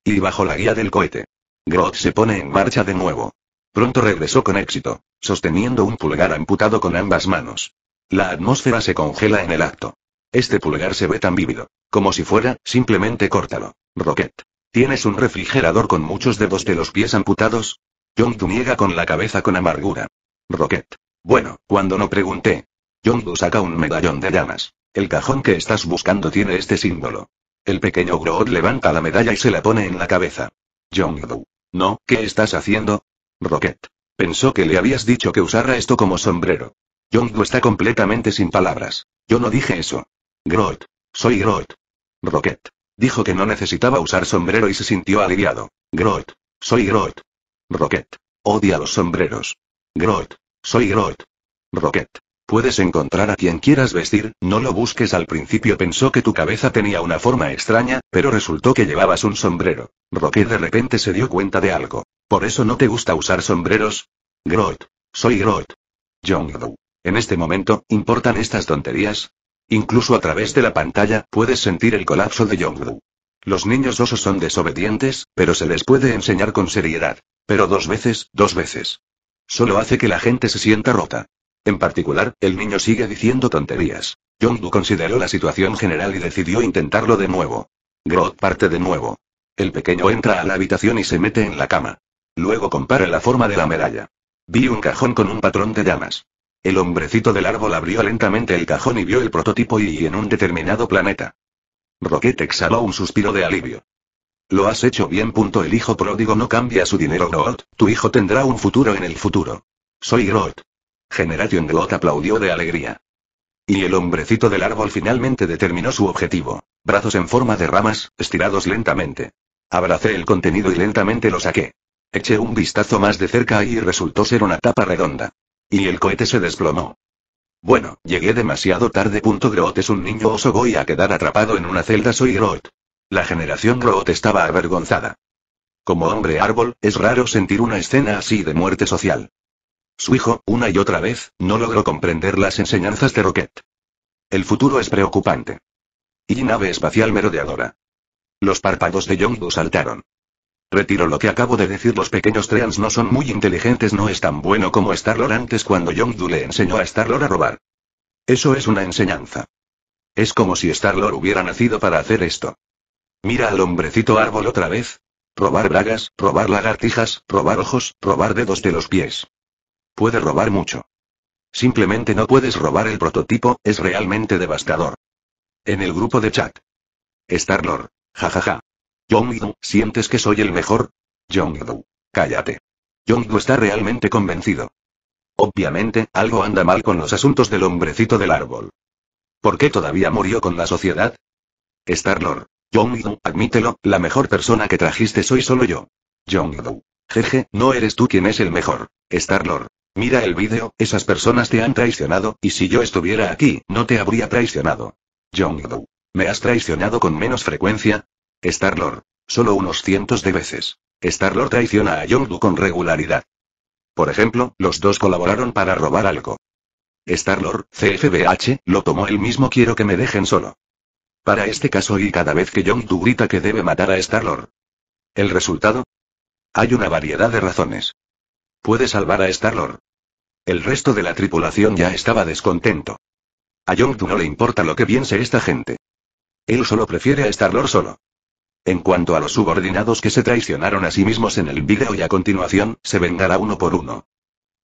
Y bajo la guía del cohete. Groth se pone en marcha de nuevo. Pronto regresó con éxito, sosteniendo un pulgar amputado con ambas manos. La atmósfera se congela en el acto. Este pulgar se ve tan vívido. Como si fuera, simplemente córtalo. Rocket. ¿Tienes un refrigerador con muchos dedos de los pies amputados? Yondu niega con la cabeza con amargura. Rocket. Bueno, cuando no pregunté. Yondu saca un medallón de llamas. El cajón que estás buscando tiene este símbolo. El pequeño Groot levanta la medalla y se la pone en la cabeza. Yondu. No, ¿qué estás haciendo? Rocket. Pensó que le habías dicho que usara esto como sombrero. Yondu está completamente sin palabras. Yo no dije eso. Groot. Soy Groot. Rocket. Dijo que no necesitaba usar sombrero y se sintió aliviado. Groot. Soy Groot. Rocket. Odia los sombreros. Groot. Soy Groot. Rocket. Puedes encontrar a quien quieras vestir, no lo busques al principio pensó que tu cabeza tenía una forma extraña, pero resultó que llevabas un sombrero. Rocket de repente se dio cuenta de algo. ¿Por eso no te gusta usar sombreros? Groot. Soy Groot. John En este momento, ¿importan estas tonterías? Incluso a través de la pantalla, puedes sentir el colapso de Jongru. Los niños osos son desobedientes, pero se les puede enseñar con seriedad. Pero dos veces, dos veces. Solo hace que la gente se sienta rota. En particular, el niño sigue diciendo tonterías. Du consideró la situación general y decidió intentarlo de nuevo. Groot parte de nuevo. El pequeño entra a la habitación y se mete en la cama. Luego compara la forma de la medalla. Vi un cajón con un patrón de llamas. El hombrecito del árbol abrió lentamente el cajón y vio el prototipo y en un determinado planeta. Rocket exhaló un suspiro de alivio. Lo has hecho bien. Punto. El hijo pródigo no cambia su dinero. Groot, tu hijo tendrá un futuro en el futuro. Soy Groot. Generation Groot aplaudió de alegría. Y el hombrecito del árbol finalmente determinó su objetivo. Brazos en forma de ramas, estirados lentamente. Abracé el contenido y lentamente lo saqué. Eché un vistazo más de cerca y resultó ser una tapa redonda. Y el cohete se desplomó. Bueno, llegué demasiado tarde. Groot es un niño oso. Voy a quedar atrapado en una celda. Soy Groot. La generación Groot estaba avergonzada. Como hombre árbol, es raro sentir una escena así de muerte social. Su hijo, una y otra vez, no logró comprender las enseñanzas de Rocket. El futuro es preocupante. Y nave espacial merodeadora. Los párpados de Yondu saltaron. Retiro lo que acabo de decir, los pequeños treans no son muy inteligentes, no es tan bueno como Star-Lord antes cuando Yondu le enseñó a Star-Lord a robar. Eso es una enseñanza. Es como si Star-Lord hubiera nacido para hacer esto. Mira al hombrecito árbol otra vez. Robar bragas, robar lagartijas, robar ojos, robar dedos de los pies. Puede robar mucho. Simplemente no puedes robar el prototipo, es realmente devastador. En el grupo de chat. Star-Lord. Jajaja. Yongdu, ¿sientes que soy el mejor? Yongdu. Cállate. Yongdu está realmente convencido. Obviamente, algo anda mal con los asuntos del hombrecito del árbol. ¿Por qué todavía murió con la sociedad? Star-Lord. admítelo, la mejor persona que trajiste soy solo yo. Yongdu. Jeje, no eres tú quien es el mejor. Star-Lord. Mira el vídeo, esas personas te han traicionado, y si yo estuviera aquí, no te habría traicionado. Yongdu. ¿Me has traicionado con menos frecuencia? Star-Lord. Solo unos cientos de veces. Star-Lord traiciona a Yondu con regularidad. Por ejemplo, los dos colaboraron para robar algo. Star-Lord, CFBH, lo tomó él mismo quiero que me dejen solo. Para este caso y cada vez que Yondu grita que debe matar a Star-Lord. ¿El resultado? Hay una variedad de razones. Puede salvar a Star-Lord. El resto de la tripulación ya estaba descontento. A Yondu no le importa lo que piense esta gente. Él solo prefiere a star solo. En cuanto a los subordinados que se traicionaron a sí mismos en el vídeo y a continuación, se vengará uno por uno.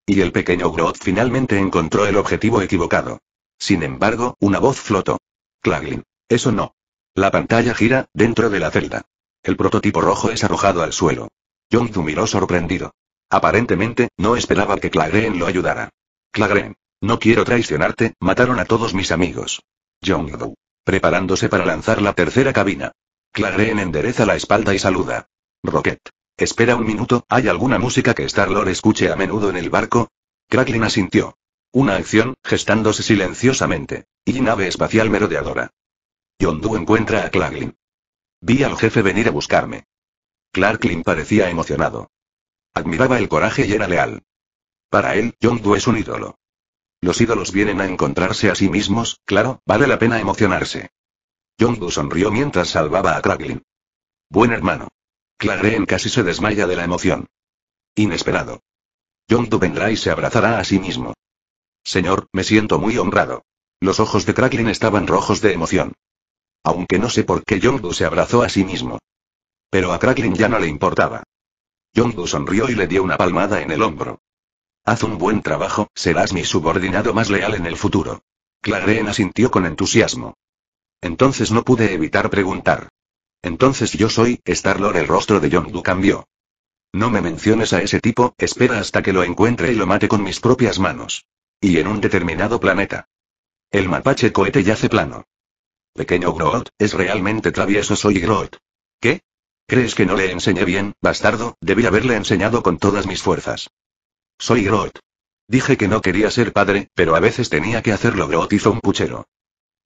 Y el pequeño Groot finalmente encontró el objetivo equivocado. Sin embargo, una voz flotó. Claglin. Eso no. La pantalla gira, dentro de la celda. El prototipo rojo es arrojado al suelo. John Du miró sorprendido. Aparentemente, no esperaba que Clagreen lo ayudara. Clagren. No quiero traicionarte, mataron a todos mis amigos. John Du, Preparándose para lanzar la tercera cabina en endereza la espalda y saluda. Rocket. Espera un minuto, ¿hay alguna música que star escuche a menudo en el barco? Cracklin asintió. Una acción, gestándose silenciosamente. Y nave espacial merodeadora. Yondu encuentra a Cracklin. Vi al jefe venir a buscarme. Clarklin parecía emocionado. Admiraba el coraje y era leal. Para él, Yondu es un ídolo. Los ídolos vienen a encontrarse a sí mismos, claro, vale la pena emocionarse. Yondu sonrió mientras salvaba a Cracklin. Buen hermano. en casi se desmaya de la emoción. Inesperado. Yondu vendrá y se abrazará a sí mismo. Señor, me siento muy honrado. Los ojos de Cracklin estaban rojos de emoción. Aunque no sé por qué Yondu se abrazó a sí mismo. Pero a Cracklin ya no le importaba. Yondu sonrió y le dio una palmada en el hombro. Haz un buen trabajo, serás mi subordinado más leal en el futuro. Clareen asintió con entusiasmo. Entonces no pude evitar preguntar. Entonces yo soy, Star-Lord el rostro de Yondu cambió. No me menciones a ese tipo, espera hasta que lo encuentre y lo mate con mis propias manos. Y en un determinado planeta. El mapache cohete yace plano. Pequeño Groot, es realmente travieso soy Groot. ¿Qué? ¿Crees que no le enseñé bien, bastardo? Debí haberle enseñado con todas mis fuerzas. Soy Groot. Dije que no quería ser padre, pero a veces tenía que hacerlo. Groot hizo un puchero.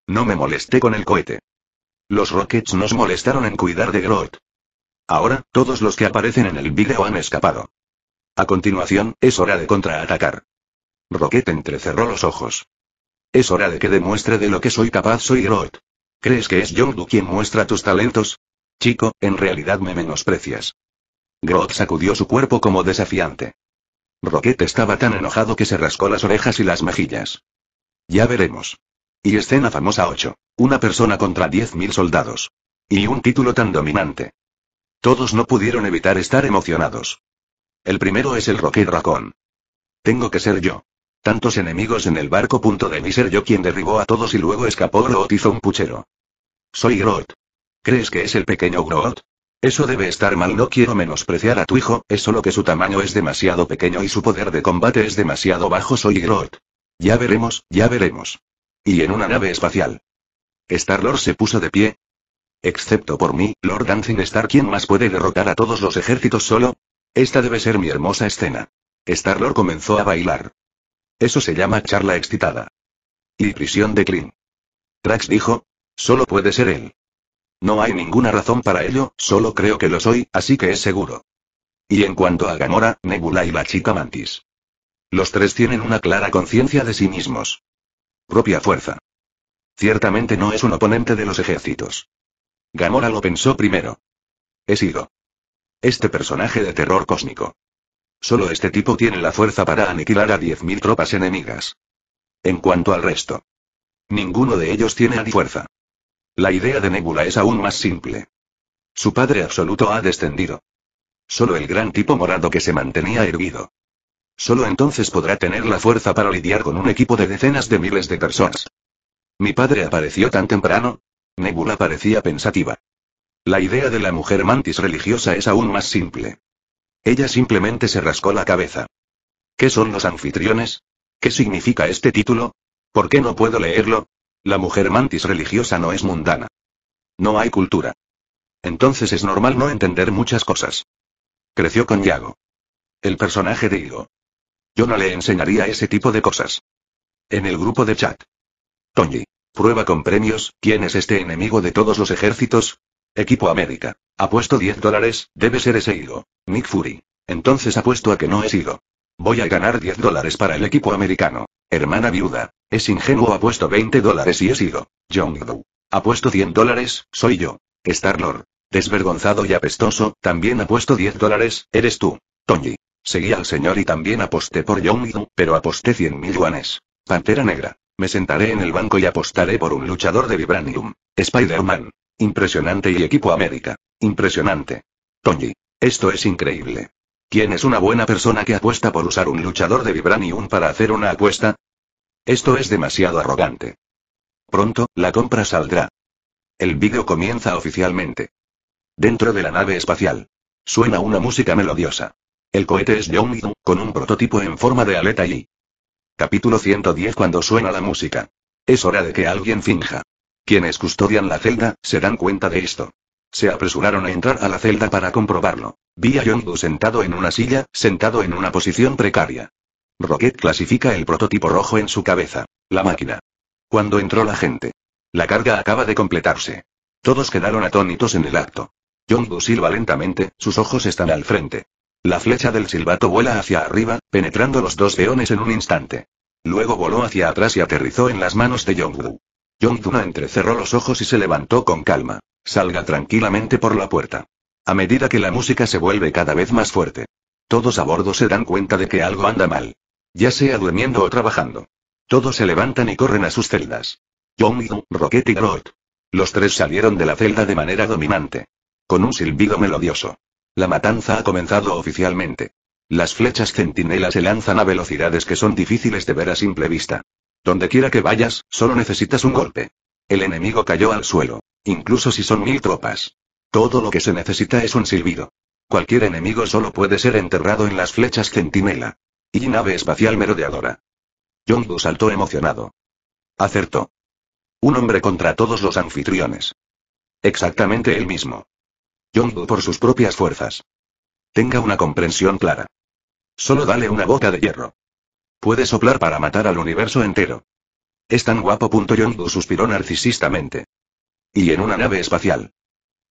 No me molesté con el cohete. Los Rockets nos molestaron en cuidar de Groot. Ahora, todos los que aparecen en el video han escapado. A continuación, es hora de contraatacar. Rocket entrecerró los ojos. Es hora de que demuestre de lo que soy capaz soy Groot. ¿Crees que es Yondu quien muestra tus talentos? Chico, en realidad me menosprecias. Groot sacudió su cuerpo como desafiante. Rocket estaba tan enojado que se rascó las orejas y las mejillas. Ya veremos. Y escena famosa 8. Una persona contra 10.000 soldados. Y un título tan dominante. Todos no pudieron evitar estar emocionados. El primero es el Rocky Racón. Tengo que ser yo. Tantos enemigos en el barco. Punto de mí ser yo quien derribó a todos y luego escapó Groot hizo un puchero. Soy Groot. ¿Crees que es el pequeño Groot? Eso debe estar mal. No quiero menospreciar a tu hijo, es solo que su tamaño es demasiado pequeño y su poder de combate es demasiado bajo. Soy Groot. Ya veremos, ya veremos. Y en una nave espacial. Star-Lord se puso de pie. Excepto por mí, Lord Dancing Star, ¿quién más puede derrotar a todos los ejércitos solo? Esta debe ser mi hermosa escena. Star-Lord comenzó a bailar. Eso se llama charla excitada. Y prisión de Kling. Trax dijo, solo puede ser él. No hay ninguna razón para ello, solo creo que lo soy, así que es seguro. Y en cuanto a Gamora, Nebula y la chica Mantis. Los tres tienen una clara conciencia de sí mismos propia fuerza. Ciertamente no es un oponente de los ejércitos. Gamora lo pensó primero. Es sido Este personaje de terror cósmico. Solo este tipo tiene la fuerza para aniquilar a 10.000 tropas enemigas. En cuanto al resto. Ninguno de ellos tiene fuerza. La idea de Nebula es aún más simple. Su padre absoluto ha descendido. Solo el gran tipo morado que se mantenía erguido. Solo entonces podrá tener la fuerza para lidiar con un equipo de decenas de miles de personas. Mi padre apareció tan temprano. Nebula parecía pensativa. La idea de la mujer mantis religiosa es aún más simple. Ella simplemente se rascó la cabeza. ¿Qué son los anfitriones? ¿Qué significa este título? ¿Por qué no puedo leerlo? La mujer mantis religiosa no es mundana. No hay cultura. Entonces es normal no entender muchas cosas. Creció con Yago. El personaje de Igo. Yo no le enseñaría ese tipo de cosas. En el grupo de chat. Tony. Prueba con premios, ¿quién es este enemigo de todos los ejércitos? Equipo América. Apuesto 10 dólares, debe ser ese Higo. Nick Fury. Entonces apuesto a que no es Higo. Voy a ganar 10 dólares para el equipo americano. Hermana viuda. Es ingenuo apuesto 20 dólares y es Higo. John Doe. Apuesto 100 dólares, soy yo. Star-Lord. Desvergonzado y apestoso, también apuesto 10 dólares, eres tú. Tony. Seguí al señor y también aposté por Yongdu, pero aposté 100.000 yuanes. Pantera negra. Me sentaré en el banco y apostaré por un luchador de Vibranium. Spider-Man. Impresionante y equipo América. Impresionante. Tony. Esto es increíble. ¿Quién es una buena persona que apuesta por usar un luchador de Vibranium para hacer una apuesta? Esto es demasiado arrogante. Pronto, la compra saldrá. El vídeo comienza oficialmente. Dentro de la nave espacial. Suena una música melodiosa. El cohete es Yongdu, con un prototipo en forma de aleta y... Capítulo 110 Cuando suena la música. Es hora de que alguien finja. Quienes custodian la celda, se dan cuenta de esto. Se apresuraron a entrar a la celda para comprobarlo. Vi a Yongdu sentado en una silla, sentado en una posición precaria. Rocket clasifica el prototipo rojo en su cabeza. La máquina. Cuando entró la gente. La carga acaba de completarse. Todos quedaron atónitos en el acto. Yongdu silba lentamente, sus ojos están al frente. La flecha del silbato vuela hacia arriba, penetrando los dos leones en un instante. Luego voló hacia atrás y aterrizó en las manos de Young-du no entrecerró los ojos y se levantó con calma. Salga tranquilamente por la puerta. A medida que la música se vuelve cada vez más fuerte. Todos a bordo se dan cuenta de que algo anda mal. Ya sea durmiendo o trabajando. Todos se levantan y corren a sus celdas. Du, Rocket y Groot. Los tres salieron de la celda de manera dominante. Con un silbido melodioso. La matanza ha comenzado oficialmente. Las flechas centinela se lanzan a velocidades que son difíciles de ver a simple vista. Donde quiera que vayas, solo necesitas un golpe. El enemigo cayó al suelo. Incluso si son mil tropas. Todo lo que se necesita es un silbido. Cualquier enemigo solo puede ser enterrado en las flechas centinela. Y nave espacial merodeadora. Yondu saltó emocionado. Acertó. Un hombre contra todos los anfitriones. Exactamente el mismo. Yondu por sus propias fuerzas. Tenga una comprensión clara. Solo dale una boca de hierro. Puede soplar para matar al universo entero. Es tan guapo. Yondu suspiró narcisistamente. Y en una nave espacial.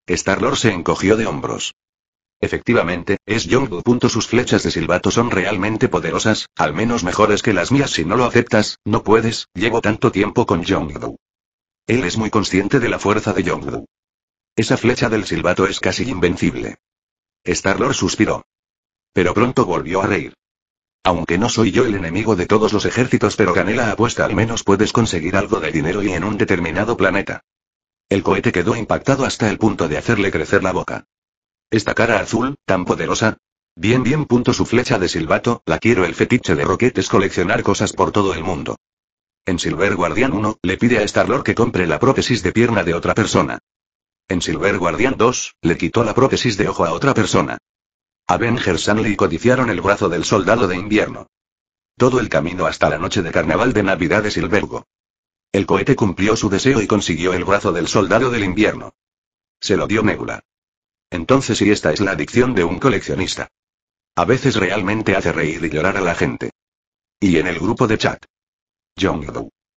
Star-Lord se encogió de hombros. Efectivamente, es punto Sus flechas de silbato son realmente poderosas, al menos mejores que las mías si no lo aceptas, no puedes, llevo tanto tiempo con Yondu. Él es muy consciente de la fuerza de Yondu. Esa flecha del silbato es casi invencible. Starlord suspiró. Pero pronto volvió a reír. Aunque no soy yo el enemigo de todos los ejércitos, pero Canela apuesta al menos puedes conseguir algo de dinero y en un determinado planeta. El cohete quedó impactado hasta el punto de hacerle crecer la boca. Esta cara azul, tan poderosa. Bien, bien, punto su flecha de silbato, la quiero el fetiche de roquetes coleccionar cosas por todo el mundo. En Silver Guardian 1, le pide a Starlord que compre la prótesis de pierna de otra persona. En Silver Guardian 2, le quitó la prótesis de ojo a otra persona. Avengers y codiciaron el brazo del soldado de invierno. Todo el camino hasta la noche de carnaval de Navidad de Silvergo. El cohete cumplió su deseo y consiguió el brazo del soldado del invierno. Se lo dio Nebula. Entonces y esta es la adicción de un coleccionista. A veces realmente hace reír y llorar a la gente. Y en el grupo de chat. John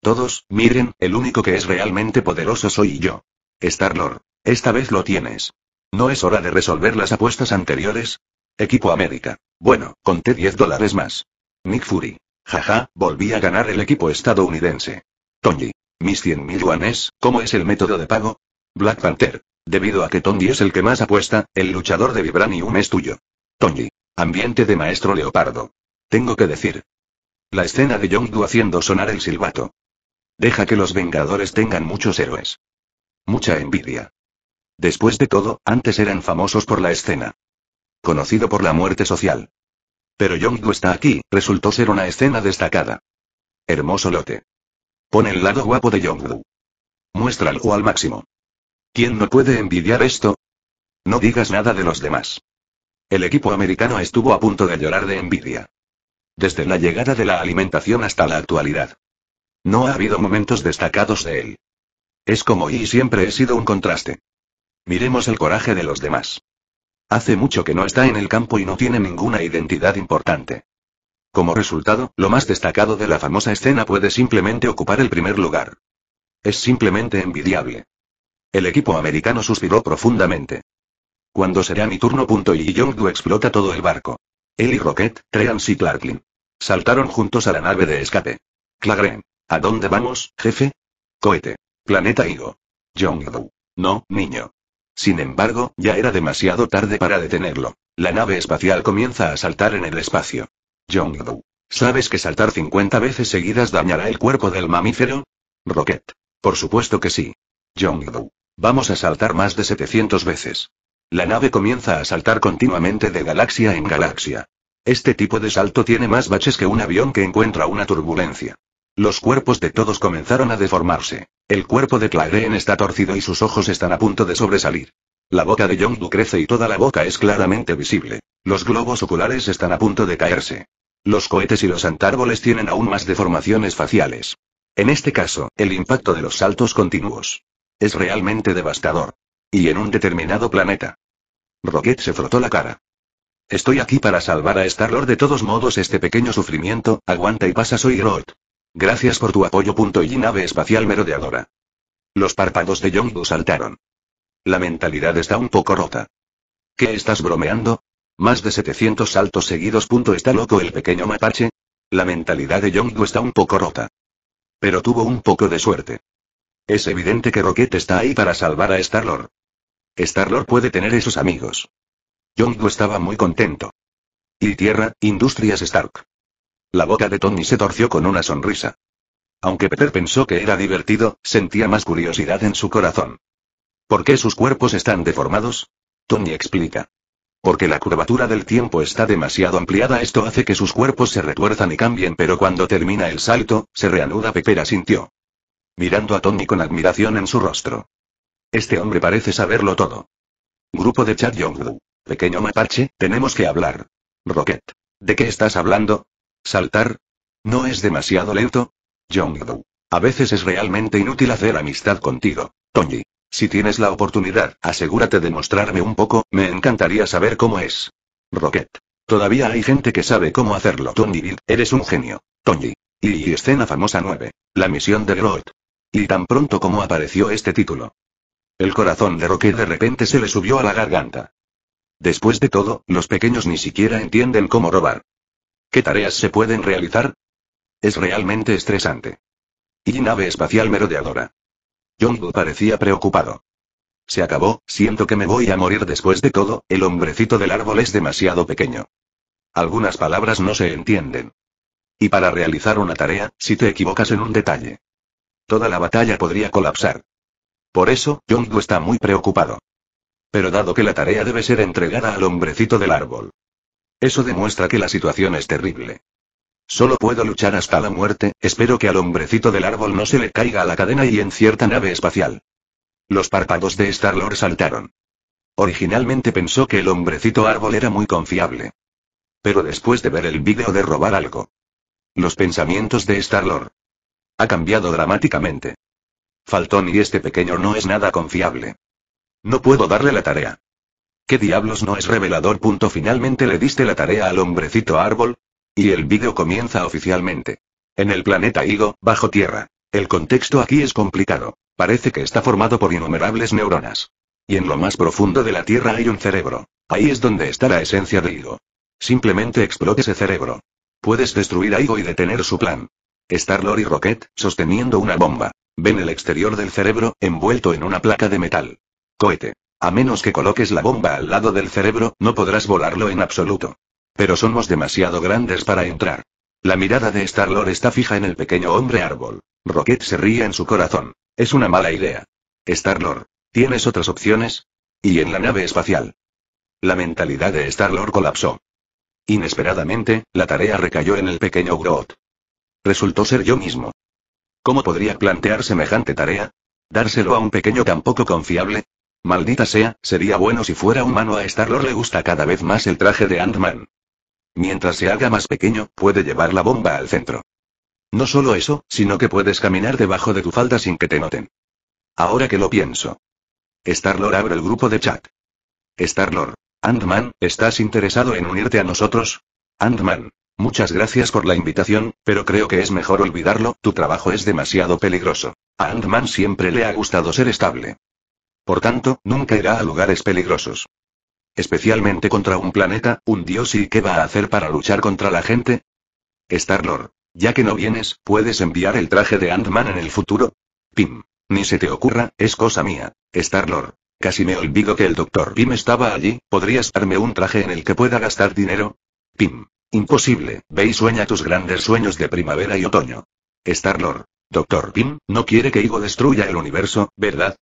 Todos, miren, el único que es realmente poderoso soy yo. Star-Lord. Esta vez lo tienes. ¿No es hora de resolver las apuestas anteriores? Equipo América. Bueno, conté 10 dólares más. Nick Fury. Jaja, volví a ganar el equipo estadounidense. Tony. Mis mil yuanes, ¿cómo es el método de pago? Black Panther. Debido a que Tony es el que más apuesta, el luchador de Vibranium es tuyo. Tony. Ambiente de maestro leopardo. Tengo que decir. La escena de Du haciendo sonar el silbato. Deja que los Vengadores tengan muchos héroes. Mucha envidia. Después de todo, antes eran famosos por la escena. Conocido por la muerte social. Pero Yonggu está aquí, resultó ser una escena destacada. Hermoso lote. Pon el lado guapo de Muestra Muéstralo al máximo. ¿Quién no puede envidiar esto? No digas nada de los demás. El equipo americano estuvo a punto de llorar de envidia. Desde la llegada de la alimentación hasta la actualidad. No ha habido momentos destacados de él. Es como y siempre he sido un contraste. Miremos el coraje de los demás. Hace mucho que no está en el campo y no tiene ninguna identidad importante. Como resultado, lo más destacado de la famosa escena puede simplemente ocupar el primer lugar. Es simplemente envidiable. El equipo americano suspiró profundamente. Cuando será mi turno. Punto y Yongdu explota todo el barco. Él y Rocket, Treance y Clarklin. Saltaron juntos a la nave de escape. Clagren. ¿A dónde vamos, jefe? Cohete. Planeta Higo. Yongdu. No, niño. Sin embargo, ya era demasiado tarde para detenerlo. La nave espacial comienza a saltar en el espacio. Jongdu. ¿Sabes que saltar 50 veces seguidas dañará el cuerpo del mamífero? Rocket. Por supuesto que sí. Jongdu. Vamos a saltar más de 700 veces. La nave comienza a saltar continuamente de galaxia en galaxia. Este tipo de salto tiene más baches que un avión que encuentra una turbulencia. Los cuerpos de todos comenzaron a deformarse. El cuerpo de Claren está torcido y sus ojos están a punto de sobresalir. La boca de Yongdu crece y toda la boca es claramente visible. Los globos oculares están a punto de caerse. Los cohetes y los antárboles tienen aún más deformaciones faciales. En este caso, el impacto de los saltos continuos. Es realmente devastador. Y en un determinado planeta. Rocket se frotó la cara. Estoy aquí para salvar a Star-Lord de todos modos este pequeño sufrimiento, aguanta y pasa soy Groot. Gracias por tu apoyo. Y nave espacial merodeadora. Los párpados de Yondu saltaron. La mentalidad está un poco rota. ¿Qué estás bromeando? Más de 700 saltos seguidos. ¿Está loco el pequeño mapache? La mentalidad de Yondu está un poco rota. Pero tuvo un poco de suerte. Es evidente que Rocket está ahí para salvar a Star-Lord. puede tener esos amigos. Yondu estaba muy contento. Y Tierra, Industrias Stark. La boca de Tony se torció con una sonrisa. Aunque Peter pensó que era divertido, sentía más curiosidad en su corazón. ¿Por qué sus cuerpos están deformados? Tony explica. Porque la curvatura del tiempo está demasiado ampliada, esto hace que sus cuerpos se retuerzan y cambien, pero cuando termina el salto, se reanuda. Peter asintió. Mirando a Tony con admiración en su rostro. Este hombre parece saberlo todo. Grupo de Chad Yongdu. Pequeño mapache, tenemos que hablar. Rocket. ¿De qué estás hablando? ¿Saltar? ¿No es demasiado lento? Yongdu. A veces es realmente inútil hacer amistad contigo. Tony. Si tienes la oportunidad, asegúrate de mostrarme un poco, me encantaría saber cómo es. Rocket. Todavía hay gente que sabe cómo hacerlo. Tony eres un genio. Tony. Y, escena famosa 9. La misión de Groot. Y tan pronto como apareció este título. El corazón de Rocket de repente se le subió a la garganta. Después de todo, los pequeños ni siquiera entienden cómo robar. ¿Qué tareas se pueden realizar? Es realmente estresante. Y nave espacial merodeadora. Du parecía preocupado. Se acabó, siento que me voy a morir después de todo, el hombrecito del árbol es demasiado pequeño. Algunas palabras no se entienden. Y para realizar una tarea, si te equivocas en un detalle, toda la batalla podría colapsar. Por eso, Du está muy preocupado. Pero dado que la tarea debe ser entregada al hombrecito del árbol, eso demuestra que la situación es terrible. Solo puedo luchar hasta la muerte, espero que al hombrecito del árbol no se le caiga a la cadena y en cierta nave espacial. Los párpados de Star-Lord saltaron. Originalmente pensó que el hombrecito árbol era muy confiable. Pero después de ver el vídeo de robar algo. Los pensamientos de Star-Lord. Ha cambiado dramáticamente. Faltón y este pequeño no es nada confiable. No puedo darle la tarea. ¿Qué diablos no es revelador? Punto finalmente le diste la tarea al hombrecito árbol. Y el vídeo comienza oficialmente. En el planeta Higo, bajo tierra. El contexto aquí es complicado. Parece que está formado por innumerables neuronas. Y en lo más profundo de la Tierra hay un cerebro. Ahí es donde está la esencia de Higo. Simplemente explote ese cerebro. Puedes destruir a Higo y detener su plan. star y Rocket, sosteniendo una bomba. Ven el exterior del cerebro, envuelto en una placa de metal. Cohete. A menos que coloques la bomba al lado del cerebro, no podrás volarlo en absoluto. Pero somos demasiado grandes para entrar. La mirada de Star-Lord está fija en el pequeño hombre árbol. Rocket se ríe en su corazón. Es una mala idea. Star-Lord, ¿tienes otras opciones? Y en la nave espacial. La mentalidad de Star-Lord colapsó. Inesperadamente, la tarea recayó en el pequeño Groot. Resultó ser yo mismo. ¿Cómo podría plantear semejante tarea? ¿Dárselo a un pequeño tan poco confiable? Maldita sea, sería bueno si fuera humano a Star-Lord le gusta cada vez más el traje de Ant-Man. Mientras se haga más pequeño, puede llevar la bomba al centro. No solo eso, sino que puedes caminar debajo de tu falda sin que te noten. Ahora que lo pienso. Star-Lord abre el grupo de chat. Star-Lord. Ant-Man, ¿estás interesado en unirte a nosotros? Ant-Man. Muchas gracias por la invitación, pero creo que es mejor olvidarlo, tu trabajo es demasiado peligroso. A Ant-Man siempre le ha gustado ser estable. Por tanto, nunca irá a lugares peligrosos. Especialmente contra un planeta, un dios y qué va a hacer para luchar contra la gente? Star-Lord. Ya que no vienes, ¿puedes enviar el traje de Ant-Man en el futuro? Pim. Ni se te ocurra, es cosa mía. Star-Lord. Casi me olvido que el doctor Pim estaba allí, ¿podrías darme un traje en el que pueda gastar dinero? Pim. Imposible, ve y sueña tus grandes sueños de primavera y otoño. Star-Lord. Doctor Pim, no quiere que Higo destruya el universo, ¿verdad?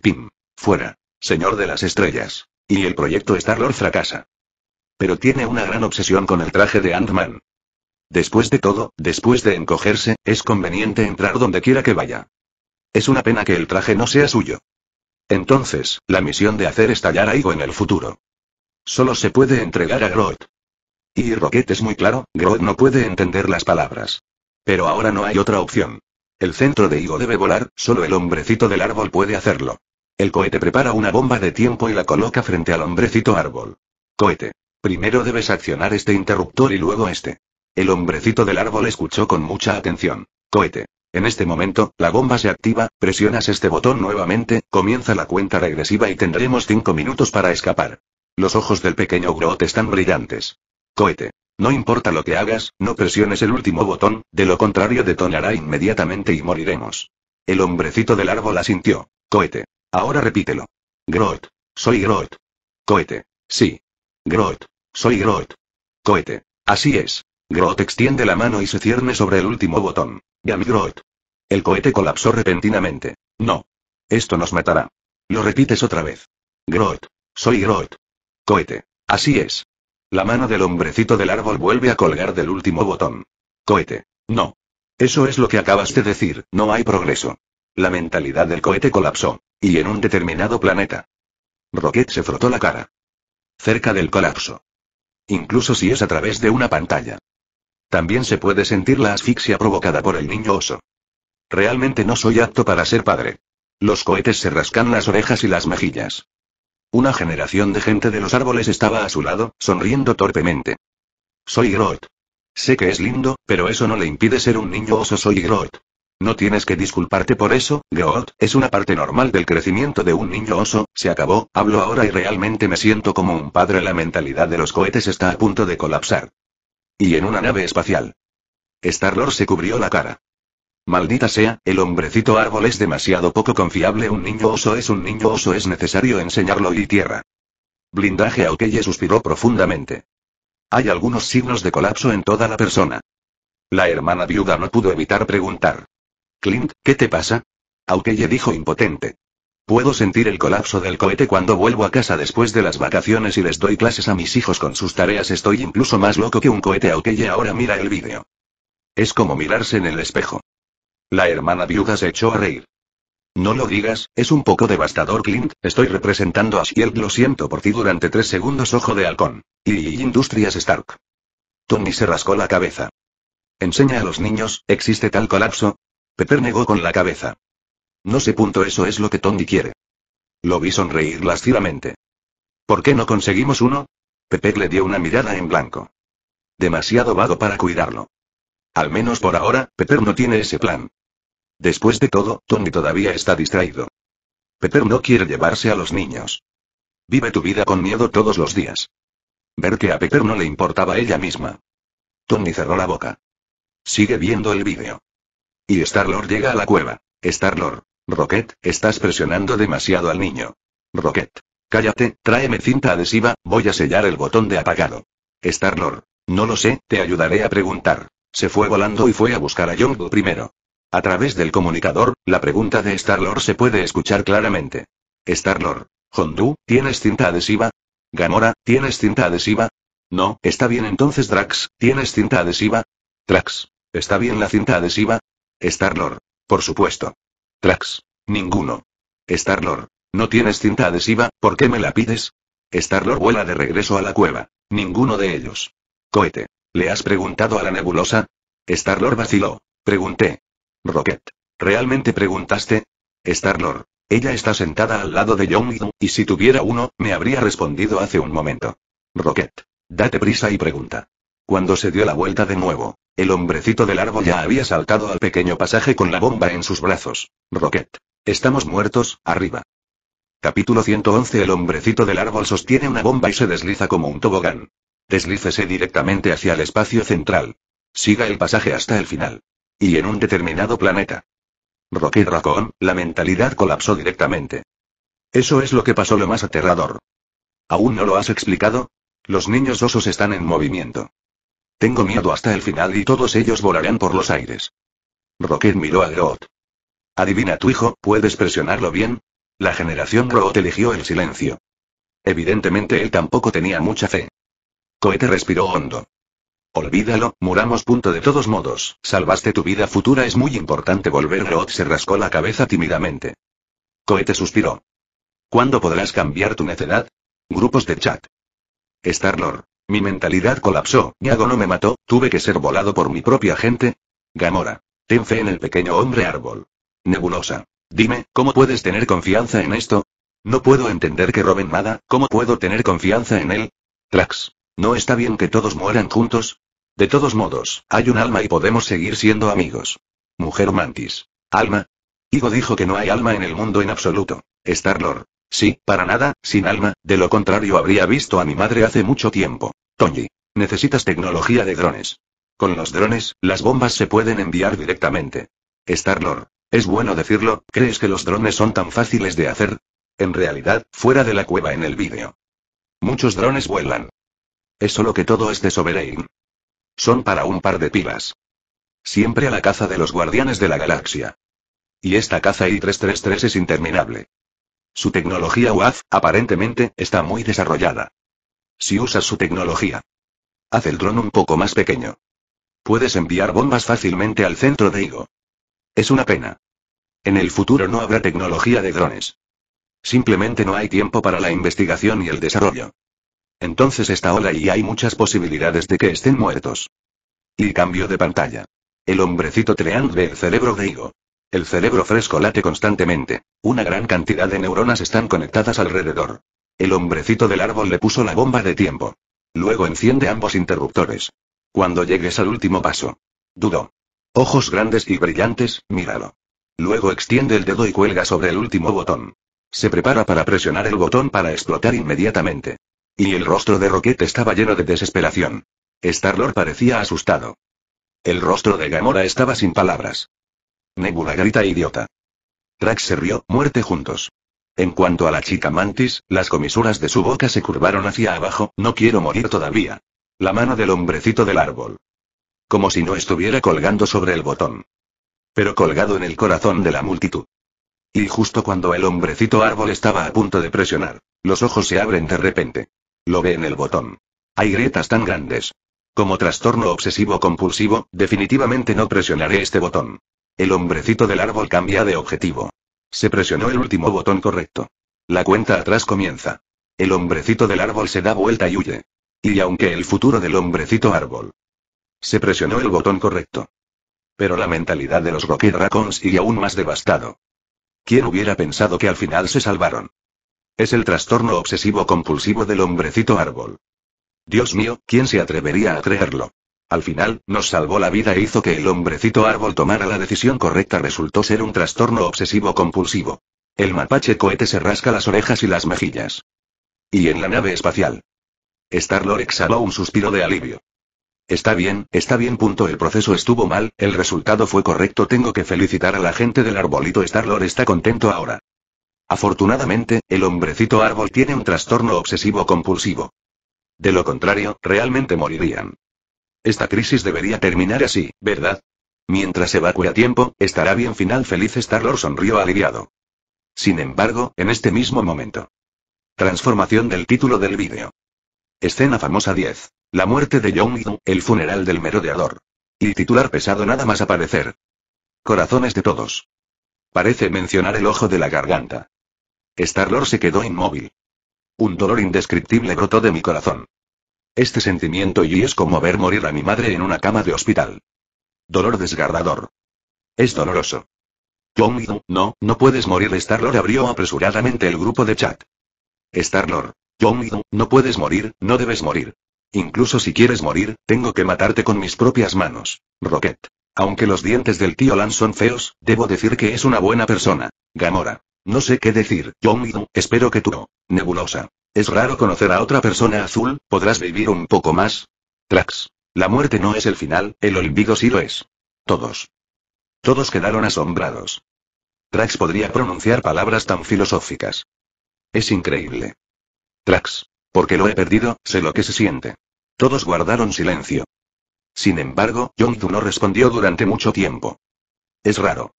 Pim. Fuera. Señor de las Estrellas. Y el proyecto Star-Lord fracasa. Pero tiene una gran obsesión con el traje de Ant-Man. Después de todo, después de encogerse, es conveniente entrar donde quiera que vaya. Es una pena que el traje no sea suyo. Entonces, la misión de hacer estallar a Igo en el futuro. Solo se puede entregar a Groot. Y Rocket es muy claro, Groot no puede entender las palabras. Pero ahora no hay otra opción. El centro de Igo debe volar, solo el hombrecito del árbol puede hacerlo. El cohete prepara una bomba de tiempo y la coloca frente al hombrecito árbol. Cohete. Primero debes accionar este interruptor y luego este. El hombrecito del árbol escuchó con mucha atención. Cohete. En este momento, la bomba se activa, presionas este botón nuevamente, comienza la cuenta regresiva y tendremos 5 minutos para escapar. Los ojos del pequeño Groot están brillantes. Cohete. No importa lo que hagas, no presiones el último botón, de lo contrario detonará inmediatamente y moriremos. El hombrecito del árbol asintió. Cohete. Ahora repítelo. Groot. Soy Groot. Cohete. Sí. Groot. Soy Groot. Cohete. Así es. Groot extiende la mano y se cierne sobre el último botón. Ya, Groot. El cohete colapsó repentinamente. No. Esto nos matará. Lo repites otra vez. Groot. Soy Groot. Cohete. Así es. La mano del hombrecito del árbol vuelve a colgar del último botón. Cohete. No. Eso es lo que acabas de decir, no hay progreso. La mentalidad del cohete colapsó. Y en un determinado planeta. Rocket se frotó la cara. Cerca del colapso. Incluso si es a través de una pantalla. También se puede sentir la asfixia provocada por el niño oso. Realmente no soy apto para ser padre. Los cohetes se rascan las orejas y las mejillas. Una generación de gente de los árboles estaba a su lado, sonriendo torpemente. Soy Groot. Sé que es lindo, pero eso no le impide ser un niño oso. Soy Groot. No tienes que disculparte por eso, Goat, es una parte normal del crecimiento de un niño oso, se acabó, hablo ahora y realmente me siento como un padre. La mentalidad de los cohetes está a punto de colapsar. Y en una nave espacial. Star-Lord se cubrió la cara. Maldita sea, el hombrecito árbol es demasiado poco confiable. Un niño oso es un niño oso, es necesario enseñarlo y tierra. Blindaje a Ukeye suspiró profundamente. Hay algunos signos de colapso en toda la persona. La hermana viuda no pudo evitar preguntar. Clint, ¿qué te pasa? Aukeye dijo impotente. Puedo sentir el colapso del cohete cuando vuelvo a casa después de las vacaciones y les doy clases a mis hijos con sus tareas. Estoy incluso más loco que un cohete. Aukeye ahora mira el vídeo. Es como mirarse en el espejo. La hermana viuda se echó a reír. No lo digas, es un poco devastador Clint, estoy representando a Shield, lo siento por ti durante tres segundos ojo de halcón. Y Industrias Stark. Tony se rascó la cabeza. Enseña a los niños, ¿existe tal colapso? Pepper negó con la cabeza. No sé. Punto eso es lo que Tony quiere. Lo vi sonreír lascivamente. ¿Por qué no conseguimos uno? Pepper le dio una mirada en blanco. Demasiado vago para cuidarlo. Al menos por ahora, Pepper no tiene ese plan. Después de todo, Tony todavía está distraído. Pepper no quiere llevarse a los niños. Vive tu vida con miedo todos los días. Ver que a Pepper no le importaba ella misma. Tony cerró la boca. Sigue viendo el vídeo. Y Star-Lord llega a la cueva. Star-Lord. Rocket, estás presionando demasiado al niño. Rocket. Cállate, tráeme cinta adhesiva, voy a sellar el botón de apagado. Star-Lord. No lo sé, te ayudaré a preguntar. Se fue volando y fue a buscar a Yondu primero. A través del comunicador, la pregunta de Star-Lord se puede escuchar claramente. Star-Lord. Hondu, ¿tienes cinta adhesiva? Gamora, ¿tienes cinta adhesiva? No, está bien entonces Drax, ¿tienes cinta adhesiva? Drax. ¿Está bien la cinta adhesiva? Starlord, Por supuesto. Trax. Ninguno. Starlord, No tienes cinta adhesiva, ¿por qué me la pides? Starlord vuela de regreso a la cueva. Ninguno de ellos. Cohete. ¿Le has preguntado a la nebulosa? Starlord vaciló. Pregunté. Rocket. ¿Realmente preguntaste? Starlord, Ella está sentada al lado de Young, y si tuviera uno, me habría respondido hace un momento. Rocket. Date prisa y pregunta. Cuando se dio la vuelta de nuevo, el hombrecito del árbol ya había saltado al pequeño pasaje con la bomba en sus brazos. Rocket. Estamos muertos, arriba. Capítulo 111 El hombrecito del árbol sostiene una bomba y se desliza como un tobogán. Deslícese directamente hacia el espacio central. Siga el pasaje hasta el final. Y en un determinado planeta. Rocket Raccoon, la mentalidad colapsó directamente. Eso es lo que pasó lo más aterrador. ¿Aún no lo has explicado? Los niños osos están en movimiento. Tengo miedo hasta el final y todos ellos volarán por los aires. Rocket miró a Groot. Adivina tu hijo, ¿puedes presionarlo bien? La generación Groot eligió el silencio. Evidentemente él tampoco tenía mucha fe. Cohete respiró hondo. Olvídalo, muramos. Punto de todos modos, salvaste tu vida futura es muy importante volver. Groot se rascó la cabeza tímidamente. Cohete suspiró. ¿Cuándo podrás cambiar tu necedad? Grupos de chat. Star-Lord. Mi mentalidad colapsó, Yago no me mató, tuve que ser volado por mi propia gente. Gamora. Ten fe en el pequeño hombre árbol. Nebulosa. Dime, ¿cómo puedes tener confianza en esto? No puedo entender que roben nada, ¿cómo puedo tener confianza en él? Clax. ¿No está bien que todos mueran juntos? De todos modos, hay un alma y podemos seguir siendo amigos. Mujer mantis. Alma. Higo dijo que no hay alma en el mundo en absoluto. Star-Lord. Sí, para nada, sin alma, de lo contrario habría visto a mi madre hace mucho tiempo. Tony. Necesitas tecnología de drones. Con los drones, las bombas se pueden enviar directamente. Star-Lord. Es bueno decirlo, ¿crees que los drones son tan fáciles de hacer? En realidad, fuera de la cueva en el vídeo. Muchos drones vuelan. Es solo que todo es de Sovereign. Son para un par de pilas. Siempre a la caza de los guardianes de la galaxia. Y esta caza I-333 es interminable. Su tecnología UAF, aparentemente, está muy desarrollada. Si usas su tecnología, haz el dron un poco más pequeño. Puedes enviar bombas fácilmente al centro de Higo. Es una pena. En el futuro no habrá tecnología de drones. Simplemente no hay tiempo para la investigación y el desarrollo. Entonces está hola y hay muchas posibilidades de que estén muertos. Y cambio de pantalla. El hombrecito Treant ve el cerebro de Higo. El cerebro fresco late constantemente. Una gran cantidad de neuronas están conectadas alrededor. El hombrecito del árbol le puso la bomba de tiempo. Luego enciende ambos interruptores. Cuando llegues al último paso. Dudo. Ojos grandes y brillantes, míralo. Luego extiende el dedo y cuelga sobre el último botón. Se prepara para presionar el botón para explotar inmediatamente. Y el rostro de Rocket estaba lleno de desesperación. Star-Lord parecía asustado. El rostro de Gamora estaba sin palabras. Nebula grita e idiota. Trax se rió, muerte juntos. En cuanto a la chica mantis, las comisuras de su boca se curvaron hacia abajo, no quiero morir todavía. La mano del hombrecito del árbol. Como si no estuviera colgando sobre el botón. Pero colgado en el corazón de la multitud. Y justo cuando el hombrecito árbol estaba a punto de presionar, los ojos se abren de repente. Lo ve en el botón. Hay grietas tan grandes. Como trastorno obsesivo compulsivo, definitivamente no presionaré este botón. El hombrecito del árbol cambia de objetivo. Se presionó el último botón correcto. La cuenta atrás comienza. El hombrecito del árbol se da vuelta y huye. Y aunque el futuro del hombrecito árbol. Se presionó el botón correcto. Pero la mentalidad de los Rocket Raccoons y aún más devastado. ¿Quién hubiera pensado que al final se salvaron? Es el trastorno obsesivo compulsivo del hombrecito árbol. Dios mío, ¿quién se atrevería a creerlo? Al final, nos salvó la vida e hizo que el hombrecito árbol tomara la decisión correcta. Resultó ser un trastorno obsesivo-compulsivo. El mapache cohete se rasca las orejas y las mejillas. Y en la nave espacial. Starlord exhaló un suspiro de alivio. Está bien, está bien. Punto. El proceso estuvo mal, el resultado fue correcto. Tengo que felicitar a la gente del arbolito. Starlord está contento ahora. Afortunadamente, el hombrecito árbol tiene un trastorno obsesivo compulsivo. De lo contrario, realmente morirían. Esta crisis debería terminar así, ¿verdad? Mientras evacue a tiempo, estará bien final feliz Starlord sonrió aliviado. Sin embargo, en este mismo momento. Transformación del título del vídeo. Escena famosa 10. La muerte de Young Yu, el funeral del merodeador. Y titular pesado nada más aparecer. Corazones de todos. Parece mencionar el ojo de la garganta. Starlord se quedó inmóvil. Un dolor indescriptible brotó de mi corazón. Este sentimiento y es como ver morir a mi madre en una cama de hospital. Dolor desgarrador. Es doloroso. yo no, no puedes morir. star abrió apresuradamente el grupo de chat. Starlord, lord no puedes morir, no debes morir. Incluso si quieres morir, tengo que matarte con mis propias manos. Rocket. Aunque los dientes del tío Lan son feos, debo decir que es una buena persona. Gamora. No sé qué decir, yo espero que tú no. Nebulosa. Es raro conocer a otra persona azul, podrás vivir un poco más. Trax. La muerte no es el final, el olvido sí lo es. Todos. Todos quedaron asombrados. Trax podría pronunciar palabras tan filosóficas. Es increíble. Trax. Porque lo he perdido, sé lo que se siente. Todos guardaron silencio. Sin embargo, John no respondió durante mucho tiempo. Es raro.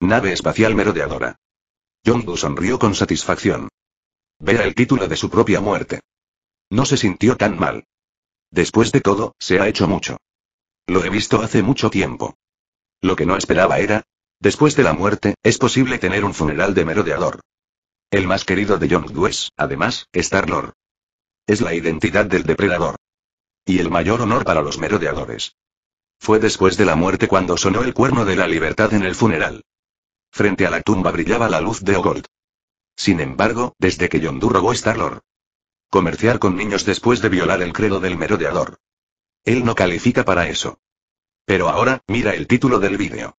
Nave espacial merodeadora. Yondu sonrió con satisfacción. Vea el título de su propia muerte. No se sintió tan mal. Después de todo, se ha hecho mucho. Lo he visto hace mucho tiempo. Lo que no esperaba era, después de la muerte, es posible tener un funeral de merodeador. El más querido de John Dues, además, Star-Lord. Es la identidad del depredador. Y el mayor honor para los merodeadores. Fue después de la muerte cuando sonó el cuerno de la libertad en el funeral. Frente a la tumba brillaba la luz de Ogold. Sin embargo, desde que Yondu robó Star-Lord. Comerciar con niños después de violar el credo del merodeador. Él no califica para eso. Pero ahora, mira el título del vídeo.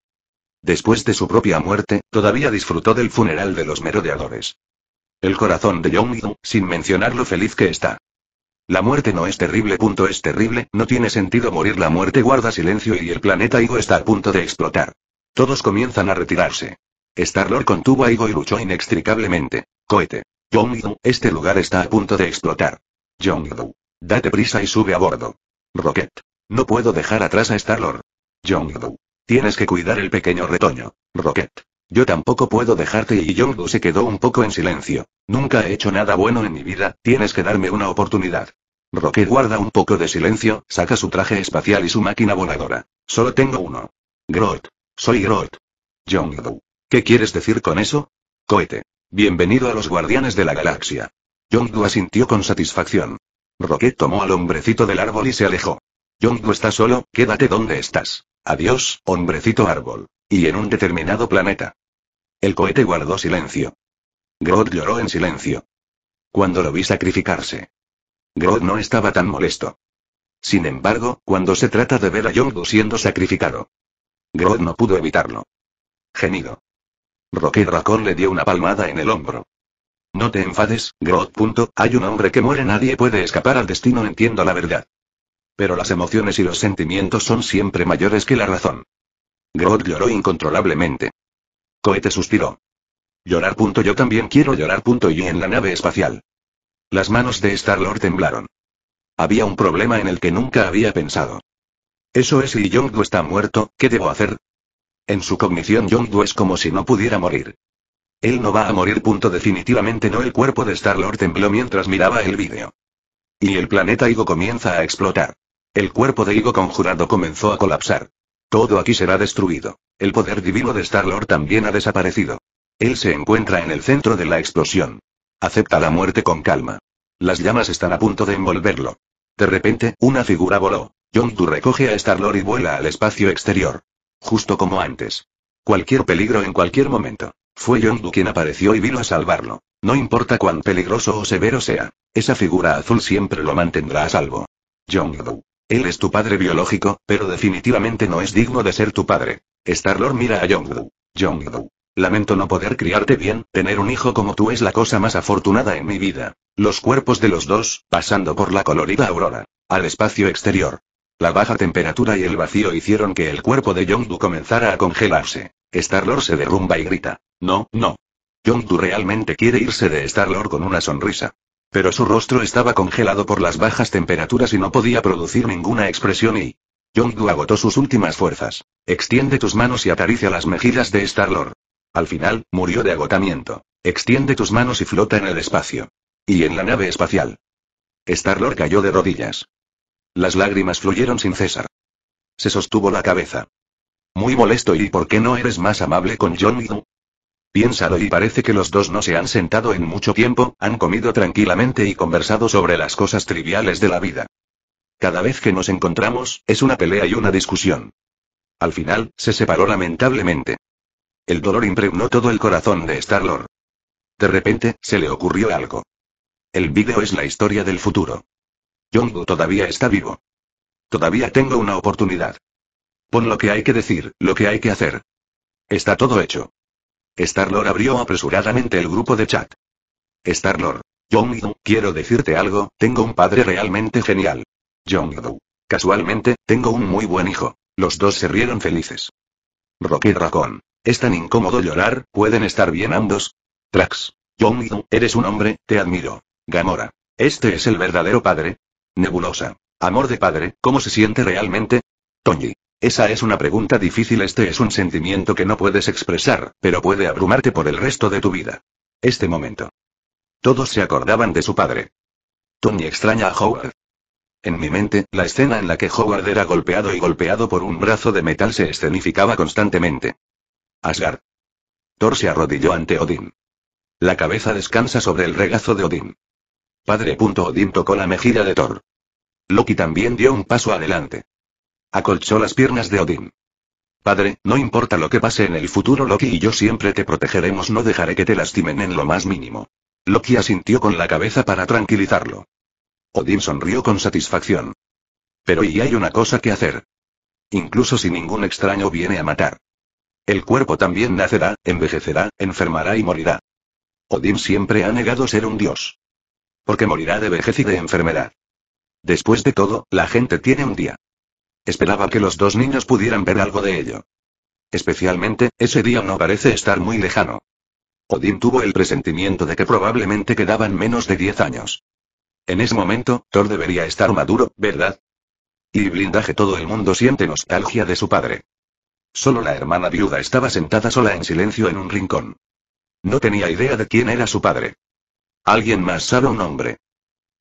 Después de su propia muerte, todavía disfrutó del funeral de los merodeadores. El corazón de Yondu, sin mencionar lo feliz que está. La muerte no es terrible. Punto es terrible, no tiene sentido morir. La muerte guarda silencio y el planeta Igo está a punto de explotar. Todos comienzan a retirarse. Starlord contuvo a Igo y luchó inextricablemente. Cohete. Yongdu, este lugar está a punto de explotar. Yongdu. Date prisa y sube a bordo. Rocket. No puedo dejar atrás a Starlord. Yongdu. Tienes que cuidar el pequeño retoño. Rocket. Yo tampoco puedo dejarte y Yongdu se quedó un poco en silencio. Nunca he hecho nada bueno en mi vida, tienes que darme una oportunidad. Rocket guarda un poco de silencio, saca su traje espacial y su máquina voladora. Solo tengo uno. Groot. Soy Groot. Yongdu. ¿Qué quieres decir con eso? Cohete. Bienvenido a los Guardianes de la Galaxia. Yondu asintió con satisfacción. Rocket tomó al hombrecito del árbol y se alejó. Yondu está solo, quédate donde estás. Adiós, hombrecito árbol. Y en un determinado planeta. El cohete guardó silencio. Grodd lloró en silencio. Cuando lo vi sacrificarse. Grodd no estaba tan molesto. Sin embargo, cuando se trata de ver a Yondu siendo sacrificado. Grodd no pudo evitarlo. Gemido. Rocky Racón le dio una palmada en el hombro. No te enfades, Groot. Hay un hombre que muere, nadie puede escapar al destino, entiendo la verdad. Pero las emociones y los sentimientos son siempre mayores que la razón. Groot lloró incontrolablemente. Cohete suspiró. Llorar. yo también quiero llorar. y en la nave espacial. Las manos de Star-Lord temblaron. Había un problema en el que nunca había pensado. Eso es Y Yongo está muerto, ¿qué debo hacer? En su cognición Yondu es como si no pudiera morir. Él no va a morir. Punto definitivamente no el cuerpo de Star-Lord tembló mientras miraba el vídeo. Y el planeta Igo comienza a explotar. El cuerpo de Igo conjurado comenzó a colapsar. Todo aquí será destruido. El poder divino de Star-Lord también ha desaparecido. Él se encuentra en el centro de la explosión. Acepta la muerte con calma. Las llamas están a punto de envolverlo. De repente, una figura voló. Yondu recoge a Star-Lord y vuela al espacio exterior. Justo como antes. Cualquier peligro en cualquier momento. Fue Yondu quien apareció y vino a salvarlo. No importa cuán peligroso o severo sea, esa figura azul siempre lo mantendrá a salvo. Yondu. Él es tu padre biológico, pero definitivamente no es digno de ser tu padre. star mira a Yondu. Yondu. Lamento no poder criarte bien, tener un hijo como tú es la cosa más afortunada en mi vida. Los cuerpos de los dos, pasando por la colorida aurora. Al espacio exterior. La baja temperatura y el vacío hicieron que el cuerpo de Yondu comenzara a congelarse. Star-Lord se derrumba y grita. No, no. Yondu realmente quiere irse de Star-Lord con una sonrisa. Pero su rostro estaba congelado por las bajas temperaturas y no podía producir ninguna expresión y... Yondu agotó sus últimas fuerzas. Extiende tus manos y acaricia las mejillas de Star-Lord. Al final, murió de agotamiento. Extiende tus manos y flota en el espacio. Y en la nave espacial. Star-Lord cayó de rodillas. Las lágrimas fluyeron sin cesar. Se sostuvo la cabeza. Muy molesto y ¿por qué no eres más amable con Johnny Piénsalo y parece que los dos no se han sentado en mucho tiempo, han comido tranquilamente y conversado sobre las cosas triviales de la vida. Cada vez que nos encontramos, es una pelea y una discusión. Al final, se separó lamentablemente. El dolor impregnó todo el corazón de Star-Lord. De repente, se le ocurrió algo. El vídeo es la historia del futuro. Yongu todavía está vivo. Todavía tengo una oportunidad. Pon lo que hay que decir, lo que hay que hacer. Está todo hecho. Starlord abrió apresuradamente el grupo de chat. Starlord. yo quiero decirte algo, tengo un padre realmente genial. Yongu. Casualmente, tengo un muy buen hijo. Los dos se rieron felices. Rocky Raccoon. Es tan incómodo llorar, pueden estar bien ambos. Trax. Yongu, eres un hombre, te admiro. Gamora. Este es el verdadero padre, Nebulosa. Amor de padre, ¿cómo se siente realmente? Tony. Esa es una pregunta difícil, este es un sentimiento que no puedes expresar, pero puede abrumarte por el resto de tu vida. Este momento. Todos se acordaban de su padre. Tony extraña a Howard. En mi mente, la escena en la que Howard era golpeado y golpeado por un brazo de metal se escenificaba constantemente. Asgard. Thor se arrodilló ante Odín. La cabeza descansa sobre el regazo de Odín. Padre. Odin tocó la mejilla de Thor. Loki también dio un paso adelante. Acolchó las piernas de Odín. Padre, no importa lo que pase en el futuro, Loki y yo siempre te protegeremos, no dejaré que te lastimen en lo más mínimo. Loki asintió con la cabeza para tranquilizarlo. Odín sonrió con satisfacción. Pero y hay una cosa que hacer. Incluso si ningún extraño viene a matar. El cuerpo también nacerá, envejecerá, enfermará y morirá. Odín siempre ha negado ser un dios. Porque morirá de vejez y de enfermedad. Después de todo, la gente tiene un día. Esperaba que los dos niños pudieran ver algo de ello. Especialmente, ese día no parece estar muy lejano. Odín tuvo el presentimiento de que probablemente quedaban menos de 10 años. En ese momento, Thor debería estar maduro, ¿verdad? Y blindaje todo el mundo siente nostalgia de su padre. Solo la hermana viuda estaba sentada sola en silencio en un rincón. No tenía idea de quién era su padre. Alguien más sabe un hombre.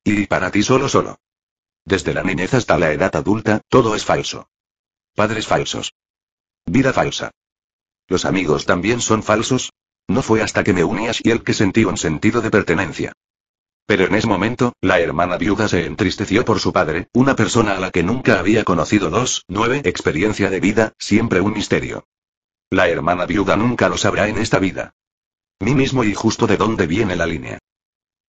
Y para ti solo solo. Desde la niñez hasta la edad adulta, todo es falso. Padres falsos. Vida falsa. Los amigos también son falsos. No fue hasta que me unías y el que sentí un sentido de pertenencia. Pero en ese momento, la hermana viuda se entristeció por su padre, una persona a la que nunca había conocido dos, nueve, experiencia de vida, siempre un misterio. La hermana viuda nunca lo sabrá en esta vida. Mí mismo y justo de dónde viene la línea.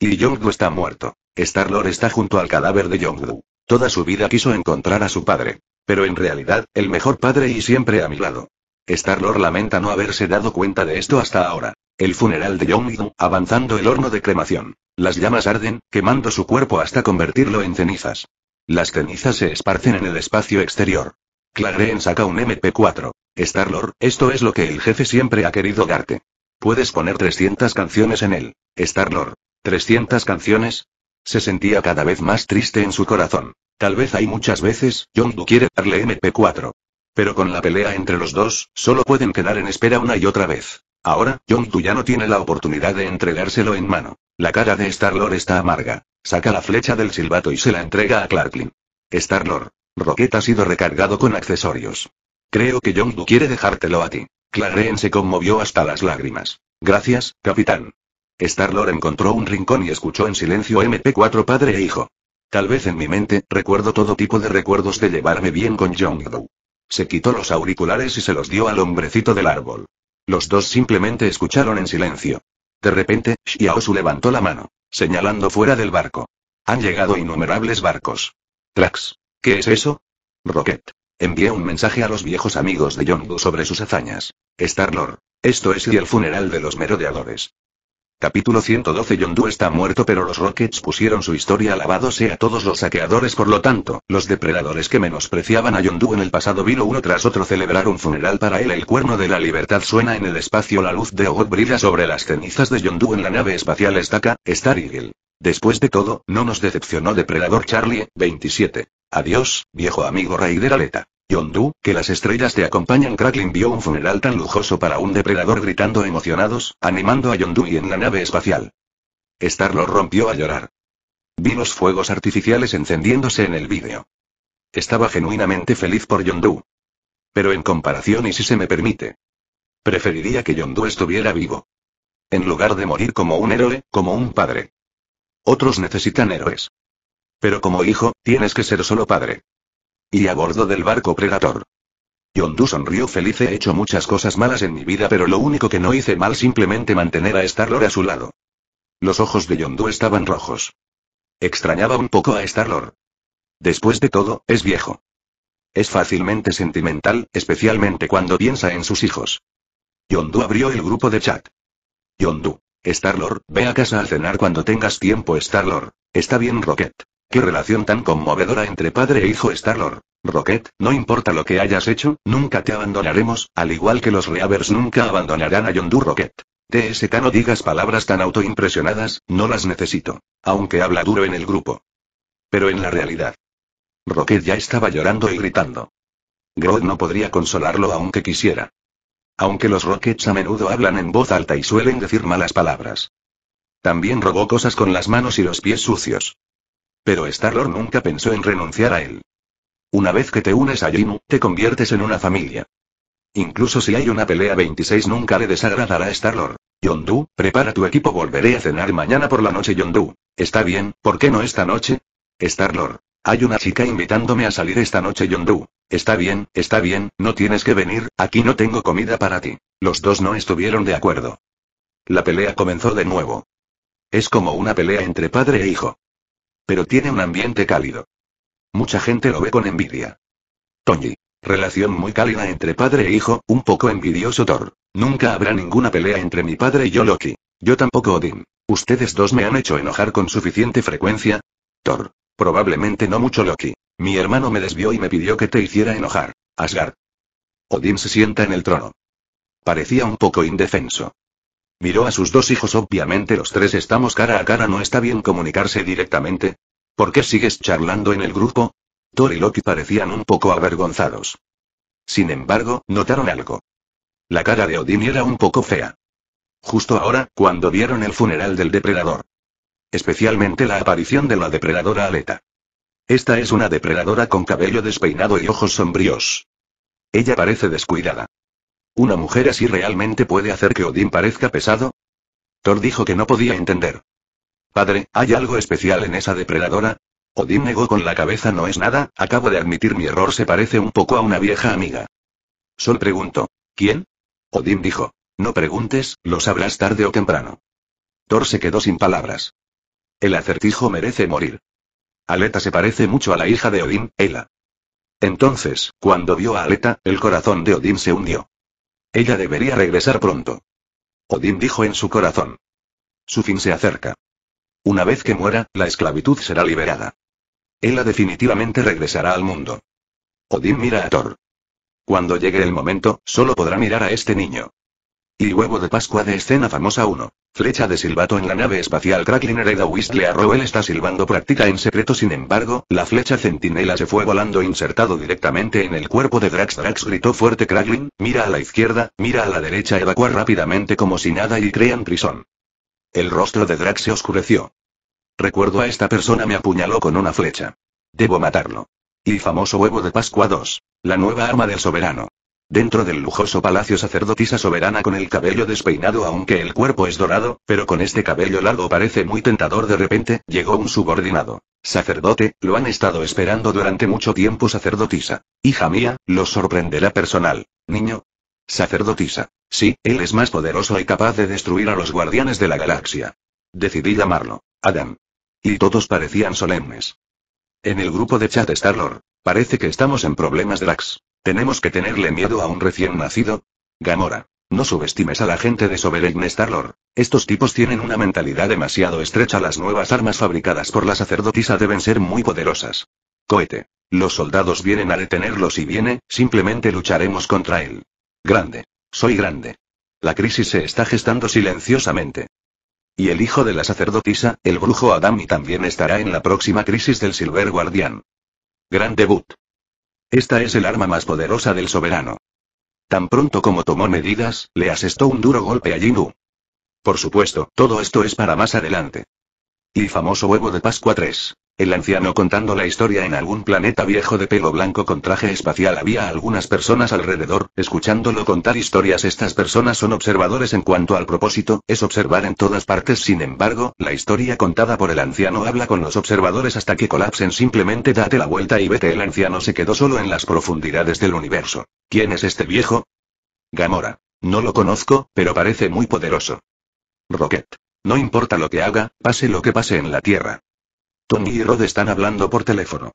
Y Yongdu está muerto. Star-Lord está junto al cadáver de Yongdu. Toda su vida quiso encontrar a su padre. Pero en realidad, el mejor padre y siempre a mi lado. Star-Lord lamenta no haberse dado cuenta de esto hasta ahora. El funeral de Yongdu, avanzando el horno de cremación. Las llamas arden, quemando su cuerpo hasta convertirlo en cenizas. Las cenizas se esparcen en el espacio exterior. Clagreen saca un MP4. Star-Lord, esto es lo que el jefe siempre ha querido darte. Puedes poner 300 canciones en él. Star-Lord. 300 canciones. Se sentía cada vez más triste en su corazón. Tal vez hay muchas veces, John Doe quiere darle MP4. Pero con la pelea entre los dos, solo pueden quedar en espera una y otra vez. Ahora, John Doe ya no tiene la oportunidad de entregárselo en mano. La cara de Star-Lord está amarga. Saca la flecha del silbato y se la entrega a Clarklin. Star-Lord. Rocket ha sido recargado con accesorios. Creo que John Doe quiere dejártelo a ti. Clarklin se conmovió hasta las lágrimas. Gracias, capitán. Star-Lord encontró un rincón y escuchó en silencio MP4 padre e hijo. Tal vez en mi mente, recuerdo todo tipo de recuerdos de llevarme bien con jong Se quitó los auriculares y se los dio al hombrecito del árbol. Los dos simplemente escucharon en silencio. De repente, Xiaosu levantó la mano, señalando fuera del barco. Han llegado innumerables barcos. Trax. ¿Qué es eso? Rocket. Envié un mensaje a los viejos amigos de Yondu sobre sus hazañas. Star-Lord. Esto es y el funeral de los merodeadores. Capítulo 112 Yondu está muerto pero los Rockets pusieron su historia alabado sea todos los saqueadores por lo tanto, los depredadores que menospreciaban a Yondu en el pasado vino uno tras otro celebrar un funeral para él el cuerno de la libertad suena en el espacio la luz de Ogot brilla sobre las cenizas de Yondu en la nave espacial estaca, Star Eagle. Después de todo, no nos decepcionó depredador Charlie, 27. Adiós, viejo amigo Raider Aleta. Yondu, que las estrellas te acompañan. Kraklin vio un funeral tan lujoso para un depredador gritando emocionados, animando a Yondu y en la nave espacial. Star lo rompió a llorar. Vi los fuegos artificiales encendiéndose en el vídeo. Estaba genuinamente feliz por Yondu. Pero en comparación y si se me permite. Preferiría que Yondu estuviera vivo. En lugar de morir como un héroe, como un padre. Otros necesitan héroes. Pero como hijo, tienes que ser solo padre. Y a bordo del barco Predator. Yondu sonrió feliz. He hecho muchas cosas malas en mi vida, pero lo único que no hice mal simplemente mantener a star a su lado. Los ojos de Yondu estaban rojos. Extrañaba un poco a Star-Lord. Después de todo, es viejo. Es fácilmente sentimental, especialmente cuando piensa en sus hijos. Yondu abrió el grupo de chat. Yondu. Starlord, ve a casa a cenar cuando tengas tiempo Starlord. Está bien Rocket. Qué relación tan conmovedora entre padre e hijo Starlord. Rocket, no importa lo que hayas hecho, nunca te abandonaremos, al igual que los Reavers nunca abandonarán a Yondu Rocket. TSK no digas palabras tan autoimpresionadas, no las necesito. Aunque habla duro en el grupo. Pero en la realidad. Rocket ya estaba llorando y gritando. Grodd no podría consolarlo aunque quisiera. Aunque los Rockets a menudo hablan en voz alta y suelen decir malas palabras. También robó cosas con las manos y los pies sucios. Pero star nunca pensó en renunciar a él. Una vez que te unes a Jinu, te conviertes en una familia. Incluso si hay una pelea 26 nunca le desagradará a Star-Lord. Yondu, prepara tu equipo volveré a cenar mañana por la noche Yondu. Está bien, ¿por qué no esta noche? Starlord, Hay una chica invitándome a salir esta noche Yondu. Está bien, está bien, no tienes que venir, aquí no tengo comida para ti. Los dos no estuvieron de acuerdo. La pelea comenzó de nuevo. Es como una pelea entre padre e hijo. Pero tiene un ambiente cálido. Mucha gente lo ve con envidia. Tony. Relación muy cálida entre padre e hijo, un poco envidioso Thor. Nunca habrá ninguna pelea entre mi padre y yo Loki. Yo tampoco Odin. Ustedes dos me han hecho enojar con suficiente frecuencia. Thor. Probablemente no mucho Loki. Mi hermano me desvió y me pidió que te hiciera enojar. Asgard. Odin se sienta en el trono. Parecía un poco indefenso. Miró a sus dos hijos. Obviamente los tres estamos cara a cara. No está bien comunicarse directamente. ¿Por qué sigues charlando en el grupo? Thor y Loki parecían un poco avergonzados. Sin embargo, notaron algo. La cara de Odín era un poco fea. Justo ahora, cuando vieron el funeral del depredador. Especialmente la aparición de la depredadora Aleta. Esta es una depredadora con cabello despeinado y ojos sombríos. Ella parece descuidada. ¿Una mujer así realmente puede hacer que Odín parezca pesado? Thor dijo que no podía entender. Padre, ¿hay algo especial en esa depredadora? Odín negó con la cabeza no es nada, acabo de admitir mi error se parece un poco a una vieja amiga. Sol preguntó. ¿Quién? Odín dijo. No preguntes, lo sabrás tarde o temprano. Thor se quedó sin palabras. El acertijo merece morir. Aleta se parece mucho a la hija de Odín, Ela. Entonces, cuando vio a Aleta, el corazón de Odín se hundió. Ella debería regresar pronto. Odín dijo en su corazón. Su fin se acerca. Una vez que muera, la esclavitud será liberada. Ella definitivamente regresará al mundo. Odín mira a Thor. Cuando llegue el momento, solo podrá mirar a este niño. Y huevo de Pascua de escena famosa 1. Flecha de silbato en la nave espacial Kraken hereda Whistle a Roel está silbando práctica en secreto sin embargo, la flecha centinela se fue volando insertado directamente en el cuerpo de Drax Drax gritó fuerte Kraken, mira a la izquierda, mira a la derecha evacuar rápidamente como si nada y crean prisión. El rostro de Drax se oscureció. Recuerdo a esta persona me apuñaló con una flecha. Debo matarlo. Y famoso huevo de Pascua 2. La nueva arma del soberano. Dentro del lujoso palacio sacerdotisa soberana con el cabello despeinado aunque el cuerpo es dorado, pero con este cabello largo parece muy tentador de repente, llegó un subordinado. Sacerdote, lo han estado esperando durante mucho tiempo sacerdotisa. Hija mía, los sorprenderá personal. Niño. Sacerdotisa. Sí, él es más poderoso y capaz de destruir a los guardianes de la galaxia. Decidí llamarlo. Adam. Y todos parecían solemnes. En el grupo de chat Starlord. Parece que estamos en problemas Drax. ¿Tenemos que tenerle miedo a un recién nacido? Gamora. No subestimes a la gente de Sovereign Starlord. Estos tipos tienen una mentalidad demasiado estrecha. Las nuevas armas fabricadas por la sacerdotisa deben ser muy poderosas. Cohete. Los soldados vienen a detenerlo si viene, simplemente lucharemos contra él. Grande. Soy grande. La crisis se está gestando silenciosamente. Y el hijo de la sacerdotisa, el brujo Adami también estará en la próxima crisis del Silver Guardián. Gran debut. Esta es el arma más poderosa del soberano. Tan pronto como tomó medidas, le asestó un duro golpe a Jingu. Por supuesto, todo esto es para más adelante. Y famoso huevo de Pascua 3. El anciano contando la historia en algún planeta viejo de pelo blanco con traje espacial había algunas personas alrededor, escuchándolo contar historias. Estas personas son observadores en cuanto al propósito, es observar en todas partes. Sin embargo, la historia contada por el anciano habla con los observadores hasta que colapsen. Simplemente date la vuelta y vete. El anciano se quedó solo en las profundidades del universo. ¿Quién es este viejo? Gamora. No lo conozco, pero parece muy poderoso. Rocket. No importa lo que haga, pase lo que pase en la Tierra. Tony y Rod están hablando por teléfono.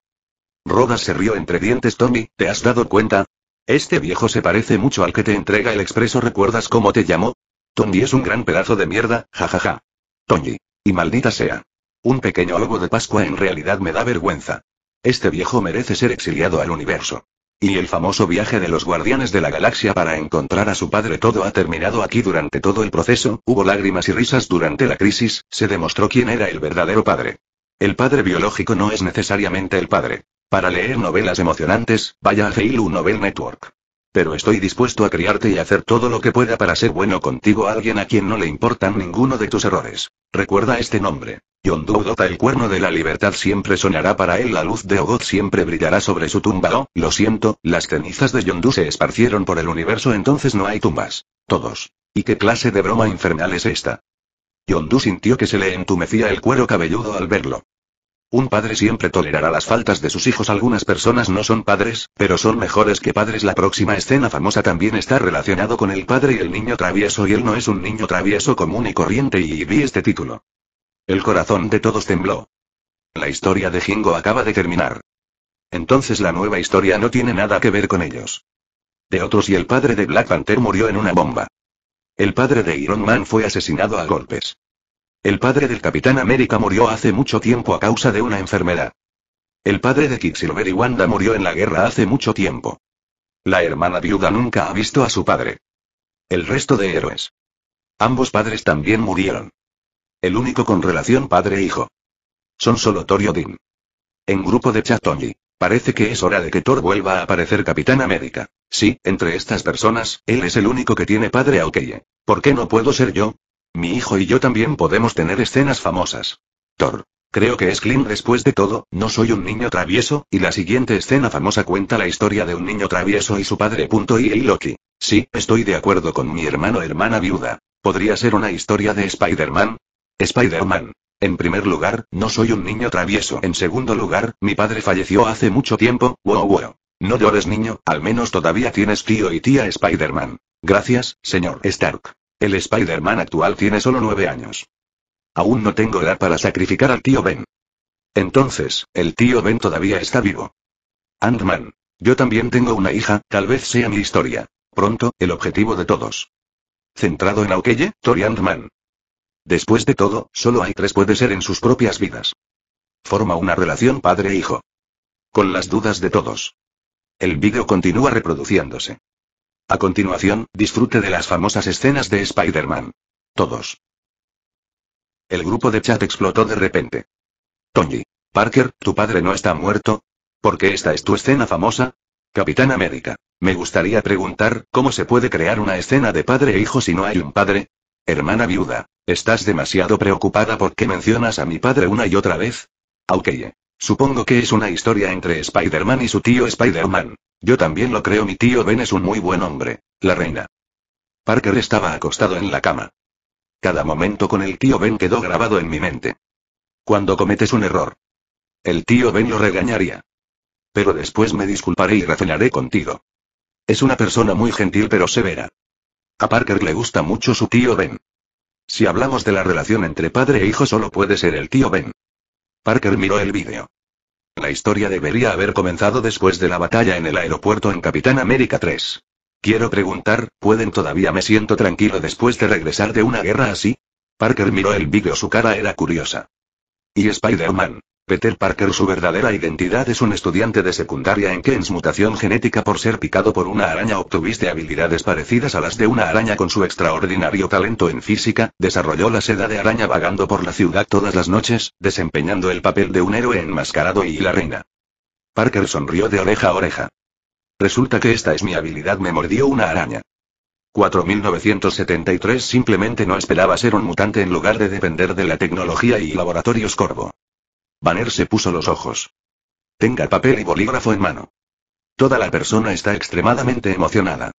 Roda se rió entre dientes. Tommy, ¿te has dado cuenta? Este viejo se parece mucho al que te entrega el expreso. ¿Recuerdas cómo te llamó? Tony es un gran pedazo de mierda, jajaja. Tony. Y maldita sea. Un pequeño lobo de Pascua en realidad me da vergüenza. Este viejo merece ser exiliado al universo. Y el famoso viaje de los guardianes de la galaxia para encontrar a su padre todo ha terminado aquí durante todo el proceso, hubo lágrimas y risas durante la crisis, se demostró quién era el verdadero padre. El padre biológico no es necesariamente el padre. Para leer novelas emocionantes, vaya a Feilu Novel Network. Pero estoy dispuesto a criarte y hacer todo lo que pueda para ser bueno contigo alguien a quien no le importan ninguno de tus errores. Recuerda este nombre. Yondu el cuerno de la libertad siempre sonará para él la luz de Ogot siempre brillará sobre su tumba. Oh, lo siento, las cenizas de Yondu se esparcieron por el universo entonces no hay tumbas. Todos. ¿Y qué clase de broma infernal es esta? Yondu sintió que se le entumecía el cuero cabelludo al verlo. Un padre siempre tolerará las faltas de sus hijos. Algunas personas no son padres, pero son mejores que padres. La próxima escena famosa también está relacionado con el padre y el niño travieso y él no es un niño travieso común y corriente y vi este título. El corazón de todos tembló. La historia de Jingo acaba de terminar. Entonces la nueva historia no tiene nada que ver con ellos. De otros y el padre de Black Panther murió en una bomba. El padre de Iron Man fue asesinado a golpes. El padre del Capitán América murió hace mucho tiempo a causa de una enfermedad. El padre de Quicksilver y Wanda murió en la guerra hace mucho tiempo. La hermana viuda nunca ha visto a su padre. El resto de héroes. Ambos padres también murieron. El único con relación padre-hijo. Son solo Thor y Odin. En grupo de Chatonji. Parece que es hora de que Thor vuelva a aparecer Capitán América. Sí, entre estas personas, él es el único que tiene padre Aokeye. ¿Por qué no puedo ser yo? Mi hijo y yo también podemos tener escenas famosas. Thor. Creo que es Clint después de todo, no soy un niño travieso, y la siguiente escena famosa cuenta la historia de un niño travieso y su padre. Y Loki. Sí, estoy de acuerdo con mi hermano hermana viuda. ¿Podría ser una historia de Spider-Man? Spider-Man. En primer lugar, no soy un niño travieso. En segundo lugar, mi padre falleció hace mucho tiempo, wow wow. No llores, niño, al menos todavía tienes tío y tía Spider-Man. Gracias, señor Stark. El Spider-Man actual tiene solo nueve años. Aún no tengo edad para sacrificar al tío Ben. Entonces, el tío Ben todavía está vivo. Ant-Man. Yo también tengo una hija, tal vez sea mi historia. Pronto, el objetivo de todos. Centrado en Aukeye, Tori Ant-Man. Después de todo, solo hay tres puede ser en sus propias vidas. Forma una relación padre-hijo. Con las dudas de todos. El vídeo continúa reproduciéndose. A continuación, disfrute de las famosas escenas de Spider-Man. Todos. El grupo de chat explotó de repente. Tony. Parker, tu padre no está muerto. ¿Por qué esta es tu escena famosa. Capitán América. Me gustaría preguntar, ¿cómo se puede crear una escena de padre e hijo si no hay un padre? Hermana viuda, ¿estás demasiado preocupada porque qué mencionas a mi padre una y otra vez? Aukeye. Supongo que es una historia entre Spider-Man y su tío Spider-Man. Yo también lo creo, mi tío Ben es un muy buen hombre. La reina. Parker estaba acostado en la cama. Cada momento con el tío Ben quedó grabado en mi mente. Cuando cometes un error. El tío Ben lo regañaría. Pero después me disculparé y razonaré contigo. Es una persona muy gentil pero severa. A Parker le gusta mucho su tío Ben. Si hablamos de la relación entre padre e hijo solo puede ser el tío Ben. Parker miró el vídeo. La historia debería haber comenzado después de la batalla en el aeropuerto en Capitán América 3. Quiero preguntar, ¿pueden todavía me siento tranquilo después de regresar de una guerra así? Parker miró el vídeo, su cara era curiosa. ¿Y Spider-Man? Peter Parker su verdadera identidad es un estudiante de secundaria en que su mutación genética por ser picado por una araña obtuviste habilidades parecidas a las de una araña con su extraordinario talento en física, desarrolló la seda de araña vagando por la ciudad todas las noches, desempeñando el papel de un héroe enmascarado y la reina. Parker sonrió de oreja a oreja. Resulta que esta es mi habilidad me mordió una araña. 4973 simplemente no esperaba ser un mutante en lugar de depender de la tecnología y laboratorios Corvo. Banner se puso los ojos. Tenga papel y bolígrafo en mano. Toda la persona está extremadamente emocionada.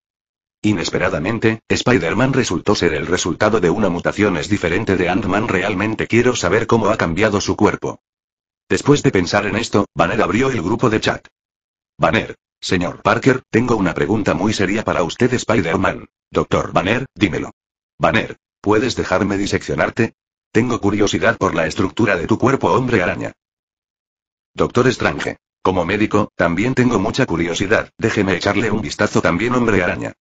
Inesperadamente, Spider-Man resultó ser el resultado de una mutación es diferente de Ant-Man. Realmente quiero saber cómo ha cambiado su cuerpo. Después de pensar en esto, Banner abrió el grupo de chat. Banner. Señor Parker, tengo una pregunta muy seria para usted Spider-Man. Doctor Banner, dímelo. Banner. ¿Puedes dejarme diseccionarte? Tengo curiosidad por la estructura de tu cuerpo hombre araña. Doctor Strange. Como médico, también tengo mucha curiosidad, déjeme echarle un vistazo también hombre araña.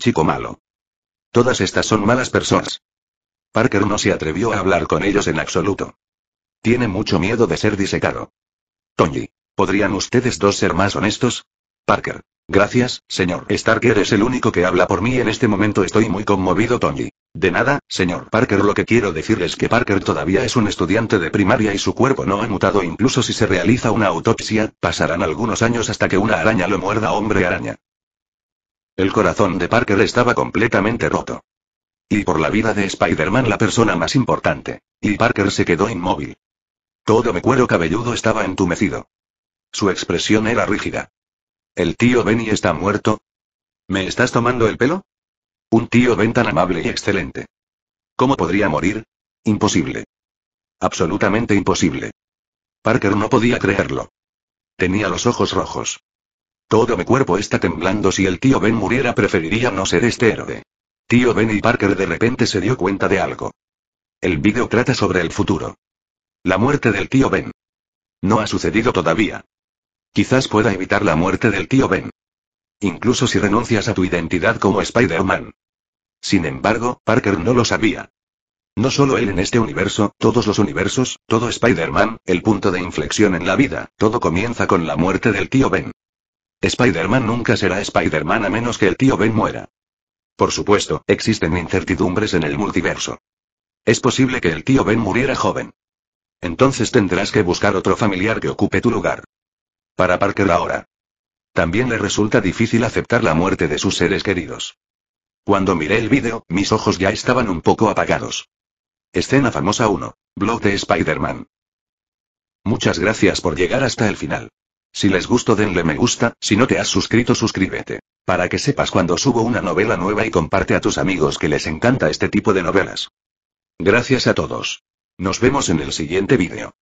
Chico malo. Todas estas son malas personas. Parker no se atrevió a hablar con ellos en absoluto. Tiene mucho miedo de ser disecado. Tony, ¿podrían ustedes dos ser más honestos? Parker. Gracias, señor Starker es el único que habla por mí en este momento. Estoy muy conmovido, Tony. De nada, señor Parker. Lo que quiero decir es que Parker todavía es un estudiante de primaria y su cuerpo no ha mutado. Incluso si se realiza una autopsia, pasarán algunos años hasta que una araña lo muerda hombre araña. El corazón de Parker estaba completamente roto. Y por la vida de Spider-Man la persona más importante. Y Parker se quedó inmóvil. Todo mi cuero cabelludo estaba entumecido. Su expresión era rígida. ¿El tío Benny está muerto? ¿Me estás tomando el pelo? Un tío Ben tan amable y excelente. ¿Cómo podría morir? Imposible. Absolutamente imposible. Parker no podía creerlo. Tenía los ojos rojos. Todo mi cuerpo está temblando si el tío Ben muriera preferiría no ser este héroe. Tío Ben y Parker de repente se dio cuenta de algo. El vídeo trata sobre el futuro. La muerte del tío Ben. No ha sucedido todavía. Quizás pueda evitar la muerte del tío Ben incluso si renuncias a tu identidad como Spider-Man. Sin embargo, Parker no lo sabía. No solo él en este universo, todos los universos, todo Spider-Man, el punto de inflexión en la vida, todo comienza con la muerte del tío Ben. Spider-Man nunca será Spider-Man a menos que el tío Ben muera. Por supuesto, existen incertidumbres en el multiverso. Es posible que el tío Ben muriera joven. Entonces tendrás que buscar otro familiar que ocupe tu lugar. Para Parker ahora, también le resulta difícil aceptar la muerte de sus seres queridos. Cuando miré el vídeo, mis ojos ya estaban un poco apagados. Escena famosa 1. Blog de Spider-Man. Muchas gracias por llegar hasta el final. Si les gustó denle me gusta, si no te has suscrito suscríbete. Para que sepas cuando subo una novela nueva y comparte a tus amigos que les encanta este tipo de novelas. Gracias a todos. Nos vemos en el siguiente vídeo.